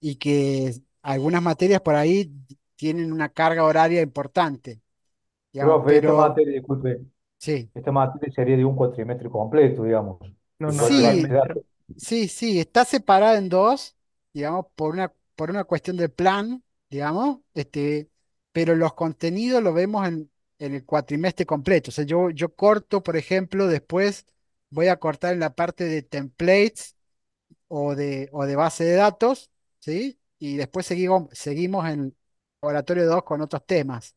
[SPEAKER 1] y que algunas materias por ahí tienen una carga horaria importante, Profe, esta pero materia, disculpe, sí,
[SPEAKER 3] esta materia sería de un cuatrimestre completo, digamos.
[SPEAKER 1] no, no, Sí, sí, está separada en dos, digamos, por una, por una cuestión de plan, digamos, este, pero los contenidos los vemos en, el cuatrimestre completo. O sea, yo, yo corto, por ejemplo, después voy a cortar en la parte de templates o de, de base de datos, ¿sí? Y después seguimos, en Oratorio 2 con otros temas,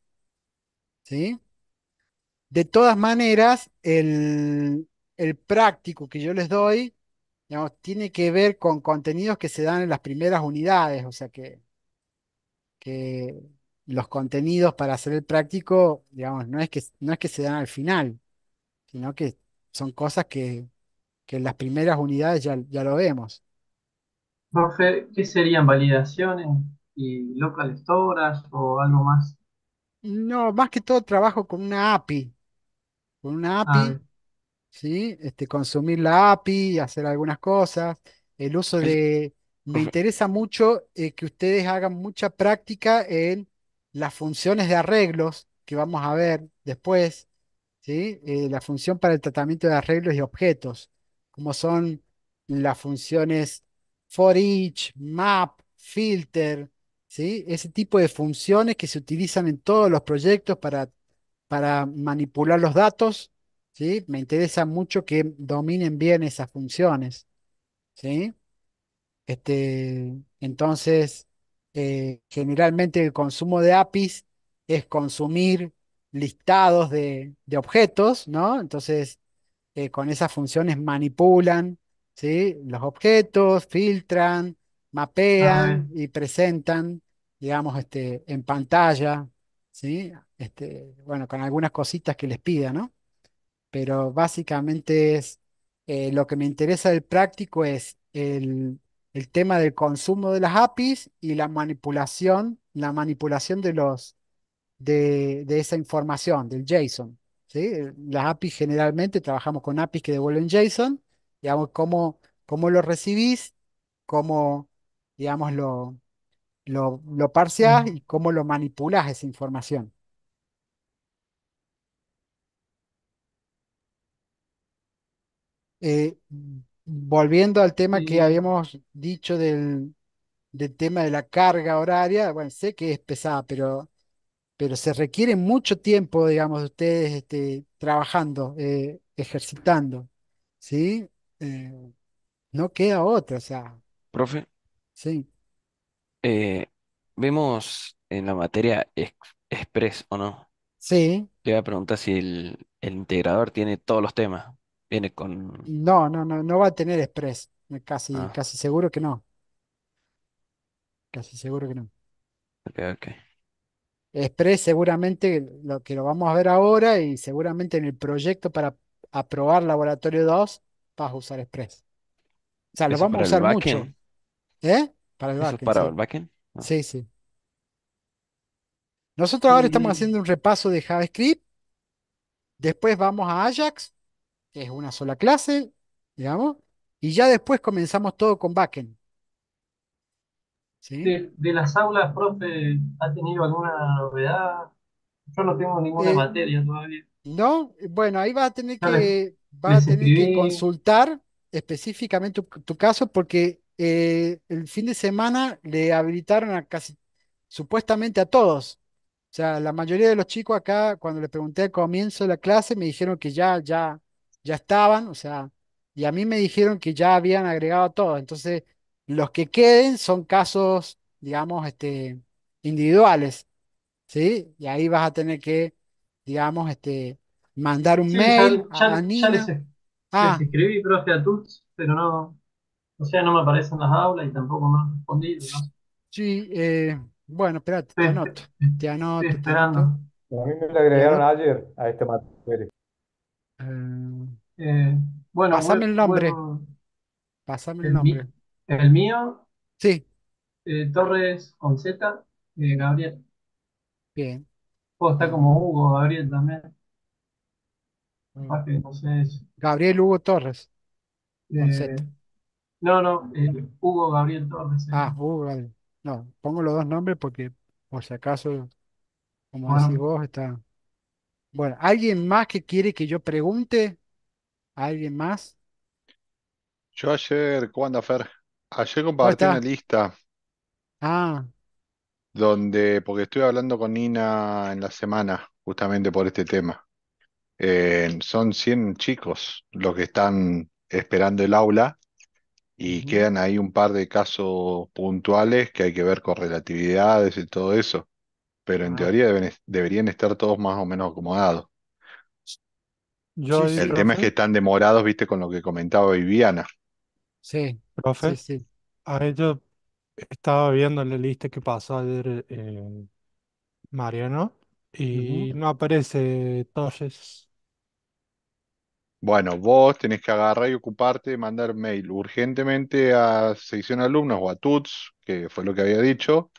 [SPEAKER 1] ¿sí? De todas maneras, el práctico que yo les doy digamos, tiene que ver con contenidos que se dan en las primeras unidades, o sea que, que los contenidos para hacer el práctico, digamos, no es que, no es que se dan al final, sino que son cosas que, en las primeras unidades ya, lo vemos.
[SPEAKER 3] ¿qué serían validaciones y local storage
[SPEAKER 1] o algo más? No, más que todo trabajo con una API. Con una API ah, ¿sí? Este, consumir la API, hacer algunas cosas, el uso de... Me interesa mucho eh, que ustedes hagan mucha práctica en las funciones de arreglos que vamos a ver después, ¿sí? Eh, la función para el tratamiento de arreglos y objetos, como son las funciones for each, map, filter, ¿sí? Ese tipo de funciones que se utilizan en todos los proyectos para, para manipular los datos ¿sí? Me interesa mucho que dominen bien esas funciones, ¿sí? Este, entonces, eh, generalmente el consumo de APIs es consumir listados de, objetos, ¿no? Entonces, eh, con esas funciones manipulan, ¿sí? Los objetos, filtran, mapean y presentan, digamos, este, en pantalla, ¿sí? Este, bueno, con algunas cositas que les pida, ¿no? pero básicamente es eh, lo que me interesa del práctico es el, tema del consumo de las APIs y la manipulación, la manipulación de los de, esa información, del JSON. Eh, las APIs generalmente trabajamos con APIs que devuelven JSON, digamos, cómo, cómo lo recibís, cómo, digamos, lo, lo, y cómo lo manipulás esa información. Eh, volviendo al tema que habíamos dicho del, tema de la carga horaria, bueno, sé que es pesada, pero, pero se requiere mucho tiempo, digamos, de ustedes este, trabajando, eh, ejercitando, ¿sí? Eh, no queda otra, o sea. Profe, Sí,
[SPEAKER 4] vemos en la materia Express o no. sí, Te voy a preguntar si el, el integrador tiene todos los temas con...
[SPEAKER 1] No, no, no, no va a tener Express. Casi, ah. casi seguro que no. Casi seguro que no. ok, Express seguramente lo que lo vamos a ver ahora y seguramente en el proyecto para aprobar Laboratorio 2 vas a usar Express. O sea, lo vamos a usar mucho, ¿eh? Para el ¿Eso para el backend? Sí, sí. Nosotros ahora estamos haciendo un repaso de JavaScript, después vamos a Ajax es una sola clase, digamos, y ya después comenzamos todo con backend.
[SPEAKER 3] De, las aulas, profe, ¿ha tenido alguna novedad? Yo no tengo ninguna eh, materia todavía.
[SPEAKER 1] No, bueno, ahí va a tener que,
[SPEAKER 3] tener que
[SPEAKER 1] consultar específicamente tu, caso porque eh, el fin de semana le habilitaron a casi supuestamente a todos. O sea, la mayoría de los chicos acá, cuando les pregunté al comienzo de la clase, me dijeron que ya, ya, ya estaban, o sea, y a mí me dijeron que ya habían agregado todo. Entonces, los que queden son casos, digamos, este, individuales, ¿sí? Y ahí vas a tener que, digamos, este, mandar un mail a Ya ah. les,
[SPEAKER 3] escribí, profe, a pero no, o sea, no me aparecen
[SPEAKER 1] las aulas y tampoco me han respondido, ¿no? Sí, eh, bueno, espérate, te anoto, te anoto. Estoy esperando. A
[SPEAKER 2] mí me lo agregaron ayer a este material.
[SPEAKER 3] Eh, eh,
[SPEAKER 1] bueno, Pásame el nombre, el nombre.
[SPEAKER 3] el mío, Sí, eh, Torres con Z, Gabriel. bien. o está como Hugo, Gabriel también. Mm.
[SPEAKER 1] Gabriel Hugo Torres, no, no, Hugo Gabriel Torres Ah, Hugo Gabriel. No, pongo los dos nombres porque, por si acaso, como decís vos, está. Bueno, ¿alguien más que quiere que yo pregunte? ¿Alguien más?
[SPEAKER 2] Yo ayer, ¿cuándo Fer? Ayer compartí una lista Ah, donde, porque estoy hablando con Nina en la semana, justamente por este tema. son 100 chicos los que están esperando el aula y quedan ahí un par de casos puntuales que hay que ver con relatividades y todo eso pero en ah. teoría deberían estar todos más o menos acomodados.
[SPEAKER 3] El tema es que
[SPEAKER 2] están demorados, viste, con lo que comentaba Viviana.
[SPEAKER 3] sí, profe, sí. a yo estaba viendo la lista que pasó ayer eh, Mariano y no aparece Torres.
[SPEAKER 2] Bueno, vos tenés que agarrar y ocuparte de mandar mail urgentemente a sección alumnos o a TUTS, que fue lo que había dicho,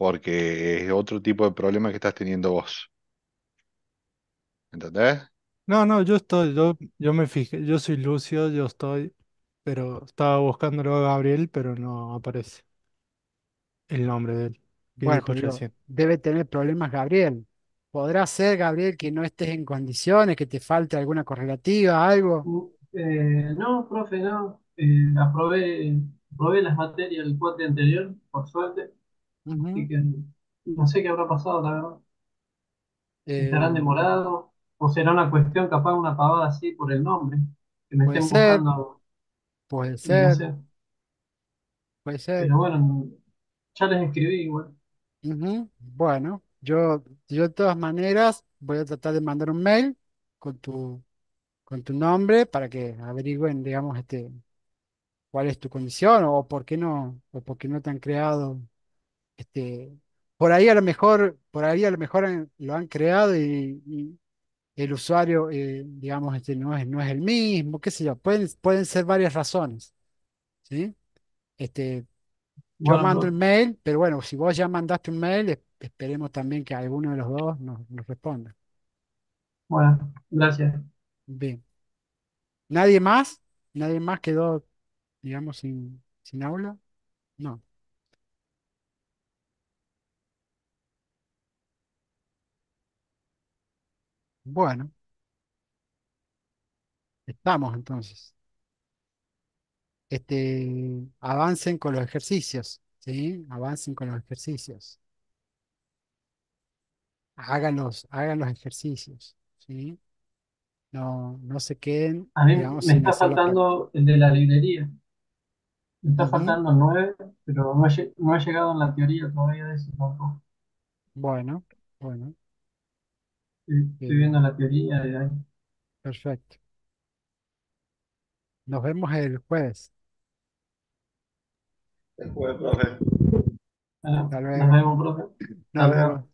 [SPEAKER 2] porque es otro tipo de problema que estás teniendo vos. ¿Entendés?
[SPEAKER 3] No, no, yo estoy, yo, yo me fijé, yo soy Lucio, yo estoy, pero estaba buscándolo a Gabriel, pero no aparece el nombre de él
[SPEAKER 1] debe tener problemas Gabriel. ¿Podrá ser, Gabriel, que no estés en condiciones, que te falte alguna correlativa, algo? Uh,
[SPEAKER 3] eh, no, profe, no. Eh, aprobé, aprobé las materias del cuate anterior, por suerte
[SPEAKER 1] no
[SPEAKER 3] sé qué habrá pasado, la verdad. Eh, ¿Estarán demorados? ¿O será una cuestión capaz, una pavada así por el nombre? Que me puede estén ser, puede ser,
[SPEAKER 1] puede ser. Pero bueno,
[SPEAKER 3] ya les escribí igual.
[SPEAKER 1] Bueno, yo, yo de todas maneras voy a tratar de mandar un mail con tu, con tu nombre para que averigüen, digamos, este, cuál es tu condición o por qué no, o por qué no te han creado este, por ahí a lo mejor, por ahí a lo mejor lo han creado y, el usuario, eh, digamos, este, no, es, no es el mismo, qué sé yo, pueden, pueden ser varias razones. Este, yo mando el mail, pero bueno, si vos ya mandaste un mail, esperemos también que alguno de los dos nos, responda.
[SPEAKER 3] bueno, gracias.
[SPEAKER 1] Bien. ¿Nadie más? ¿Nadie más quedó, digamos, sin, sin aula? No. Bueno, estamos entonces. Este, avancen con los ejercicios, ¿sí? Avancen con los ejercicios. Háganlos, hagan los ejercicios, ¿sí? No, no se queden, A me está faltando
[SPEAKER 3] el de la librería. Me está faltando el faltando nueve, pero no ha llegado en la teoría todavía de ese tampoco. Bueno, bueno. Estoy viendo la teoría de ahí.
[SPEAKER 1] perfecto. Nos vemos el jueves.
[SPEAKER 3] jueves, profe.
[SPEAKER 1] Ah, nos vemos, profe. Hasta luego.